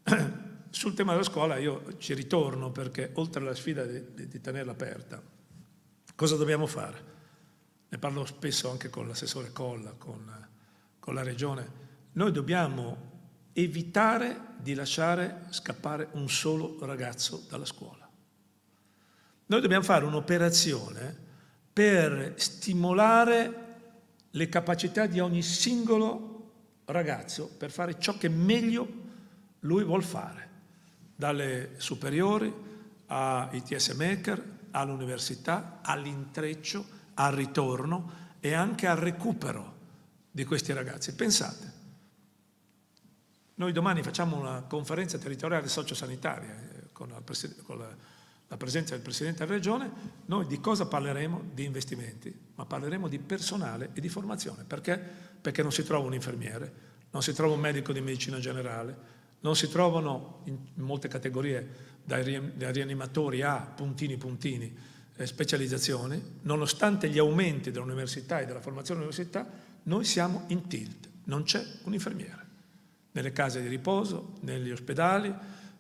sul tema della scuola io ci ritorno perché oltre alla sfida di, di tenerla aperta, cosa dobbiamo fare? ne parlo spesso anche con l'assessore Colla, con, con la Regione, noi dobbiamo evitare di lasciare scappare un solo ragazzo dalla scuola. Noi dobbiamo fare un'operazione per stimolare le capacità di ogni singolo ragazzo per fare ciò che meglio lui vuol fare, dalle superiori ai TS Maker, all'università, all'intreccio, al ritorno e anche al recupero di questi ragazzi. Pensate, noi domani facciamo una conferenza territoriale sociosanitaria eh, con, la, con la, la presenza del Presidente della Regione, noi di cosa parleremo? Di investimenti, ma parleremo di personale e di formazione. Perché? Perché non si trova un infermiere, non si trova un medico di medicina generale, non si trovano in molte categorie, dai rianimatori a puntini puntini, eh, specializzazione, nonostante gli aumenti dell'università e della formazione dell'università, noi siamo in tilt, non c'è un infermiere nelle case di riposo, negli ospedali,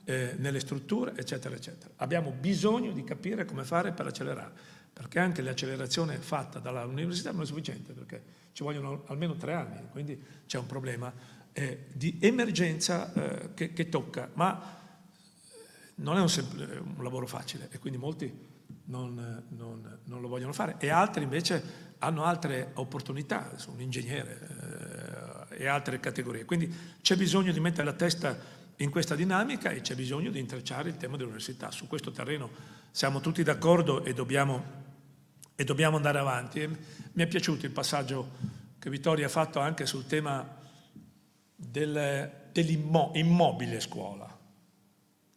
eh, nelle strutture, eccetera, eccetera. Abbiamo bisogno di capire come fare per accelerare, perché anche l'accelerazione fatta dall'università non è sufficiente, perché ci vogliono almeno tre anni, quindi c'è un problema eh, di emergenza eh, che, che, tocca, ma eh, non è un, un lavoro facile e quindi molti non, non, non, lo vogliono fare e altri invece hanno altre opportunità, un ingegnere eh, e altre categorie. Quindi c'è bisogno di mettere la testa in questa dinamica e c'è bisogno di intrecciare il tema dell'università. Su questo terreno siamo tutti d'accordo e, e dobbiamo, andare avanti. E mi è piaciuto il passaggio che Vittorio ha fatto anche sul tema del, dell'immobile scuola,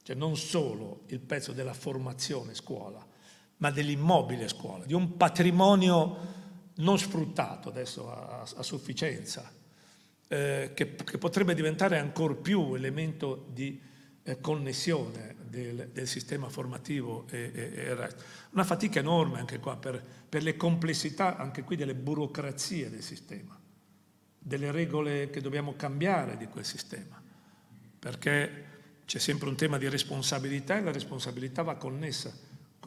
cioè non solo il pezzo della formazione scuola, ma dell'immobile scuola, di un patrimonio non sfruttato adesso a, a sufficienza, eh, che, che, potrebbe diventare ancora più elemento di eh, connessione del, del, sistema formativo e, e, e resto. Una fatica enorme anche qua per, per le complessità, anche qui, delle burocrazie del sistema, delle regole che dobbiamo cambiare di quel sistema, perché c'è sempre un tema di responsabilità e la responsabilità va connessa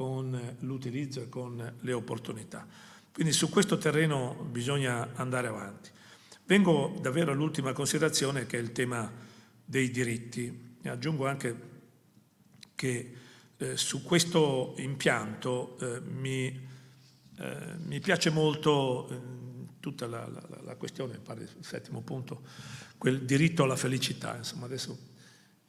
con l'utilizzo e con le opportunità. Quindi su questo terreno bisogna andare avanti. Vengo davvero all'ultima considerazione che è il tema dei diritti. E aggiungo anche che eh, su questo impianto eh, mi, eh, mi, piace molto eh, tutta la, la, la questione, pare il settimo punto, quel diritto alla felicità. Insomma, adesso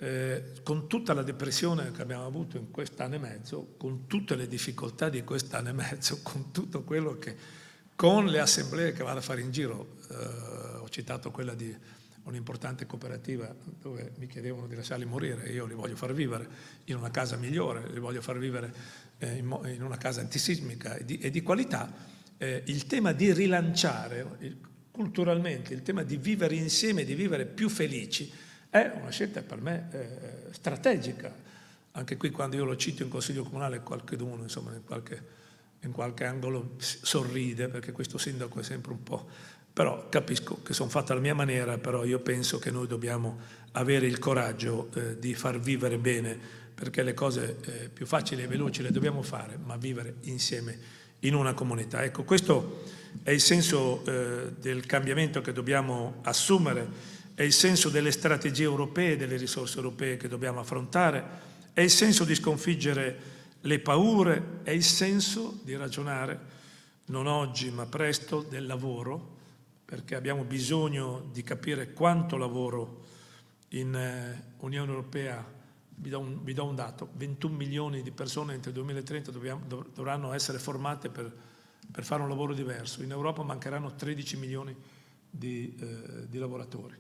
eh, con tutta la depressione che abbiamo avuto in quest'anno e mezzo, con tutte le difficoltà di quest'anno e mezzo, con tutto quello che, con le assemblee che vado a fare in giro, eh, ho citato quella di un'importante cooperativa dove mi chiedevano di lasciarli morire, io li voglio far vivere in una casa migliore, li voglio far vivere eh, in, in, una casa antisismica e di, e di qualità, eh, il tema di rilanciare il, culturalmente, il tema di vivere insieme, di vivere più felici, è una scelta per me eh, strategica. Anche qui quando io lo cito in consiglio comunale qualcuno, insomma, in qualche, in qualche angolo sorride, perché questo sindaco è sempre un po'... Però capisco che sono fatta alla mia maniera, però io penso che noi dobbiamo avere il coraggio eh, di far vivere bene, perché le cose eh, più facili e veloci le dobbiamo fare, ma vivere insieme in una comunità. Ecco, questo è il senso eh, del cambiamento che dobbiamo assumere è il senso delle strategie europee, delle risorse europee che dobbiamo affrontare, è il senso di sconfiggere le paure, è il senso di ragionare, non oggi ma presto, del lavoro, perché abbiamo bisogno di capire quanto lavoro in eh, Unione Europea, vi do un, vi do un dato, 21 milioni di persone entro il 2030 dobbiamo, dovranno essere formate per, per, fare un lavoro diverso, in Europa mancheranno 13 milioni di, eh, di lavoratori.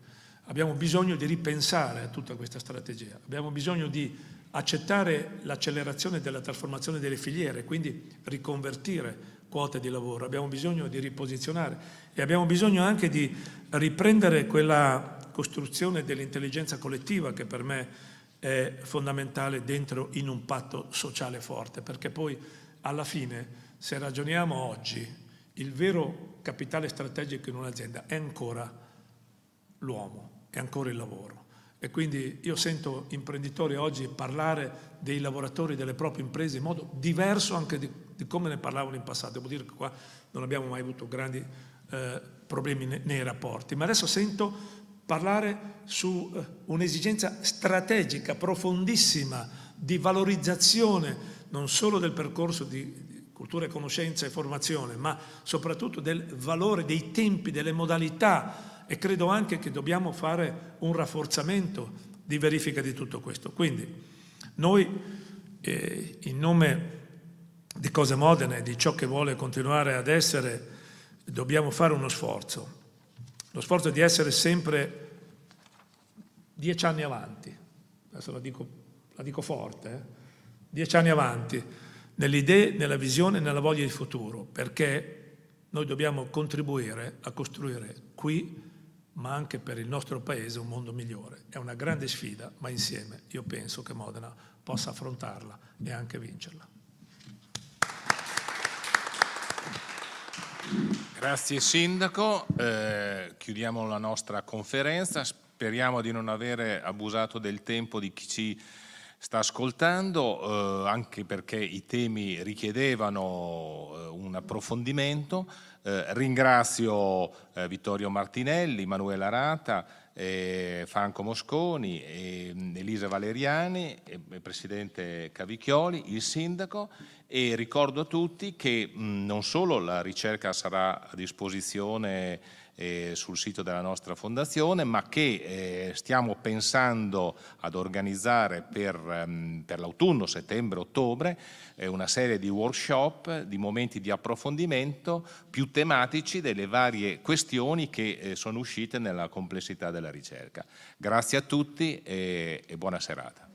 Abbiamo bisogno di ripensare a tutta questa strategia, abbiamo bisogno di accettare l'accelerazione della trasformazione delle filiere, quindi riconvertire quote di lavoro, abbiamo bisogno di riposizionare e abbiamo bisogno anche di riprendere quella costruzione dell'intelligenza collettiva che per me è fondamentale dentro in un patto sociale forte, perché poi alla fine se ragioniamo oggi il vero capitale strategico in un'azienda è ancora l'uomo, è ancora il lavoro. E quindi io sento imprenditori oggi parlare dei lavoratori delle proprie imprese in modo diverso anche di, di come ne parlavano in passato. Devo dire che qua non abbiamo mai avuto grandi eh, problemi ne, nei rapporti, ma adesso sento parlare su eh, un'esigenza strategica, profondissima, di valorizzazione non solo del percorso di, cultura e conoscenza e formazione, ma soprattutto del valore, dei tempi, delle modalità e credo anche che dobbiamo fare un rafforzamento di verifica di tutto questo. Quindi noi eh, in nome di cose moderne, di ciò che vuole continuare ad essere, dobbiamo fare uno sforzo. Lo sforzo di essere sempre dieci anni avanti, adesso la dico, la dico forte, eh? dieci anni avanti, nelle idee, nella visione e nella voglia di futuro, perché noi dobbiamo contribuire a costruire qui ma anche per il nostro Paese un mondo migliore. È una grande sfida, ma insieme io penso che Modena possa affrontarla e anche vincerla. Grazie Sindaco, eh, chiudiamo la nostra conferenza, speriamo di non avere abusato del tempo di chi ci sta ascoltando, eh, anche perché i temi richiedevano eh, un approfondimento. Eh, ringrazio eh, Vittorio Martinelli, Manuela Rata, eh, Franco Mosconi, mm, Elisa Valeriani, eh, il Presidente Cavicchioli, il Sindaco e ricordo a tutti che mh, mm, non solo la ricerca sarà a disposizione eh, sul sito della nostra fondazione, ma che eh, stiamo pensando ad organizzare per, ehm, per l'autunno, settembre-ottobre, eh, una serie di workshop, di momenti di approfondimento più tematici delle varie questioni che eh, sono uscite nella complessità della ricerca. Grazie a tutti e, eh, e buona serata.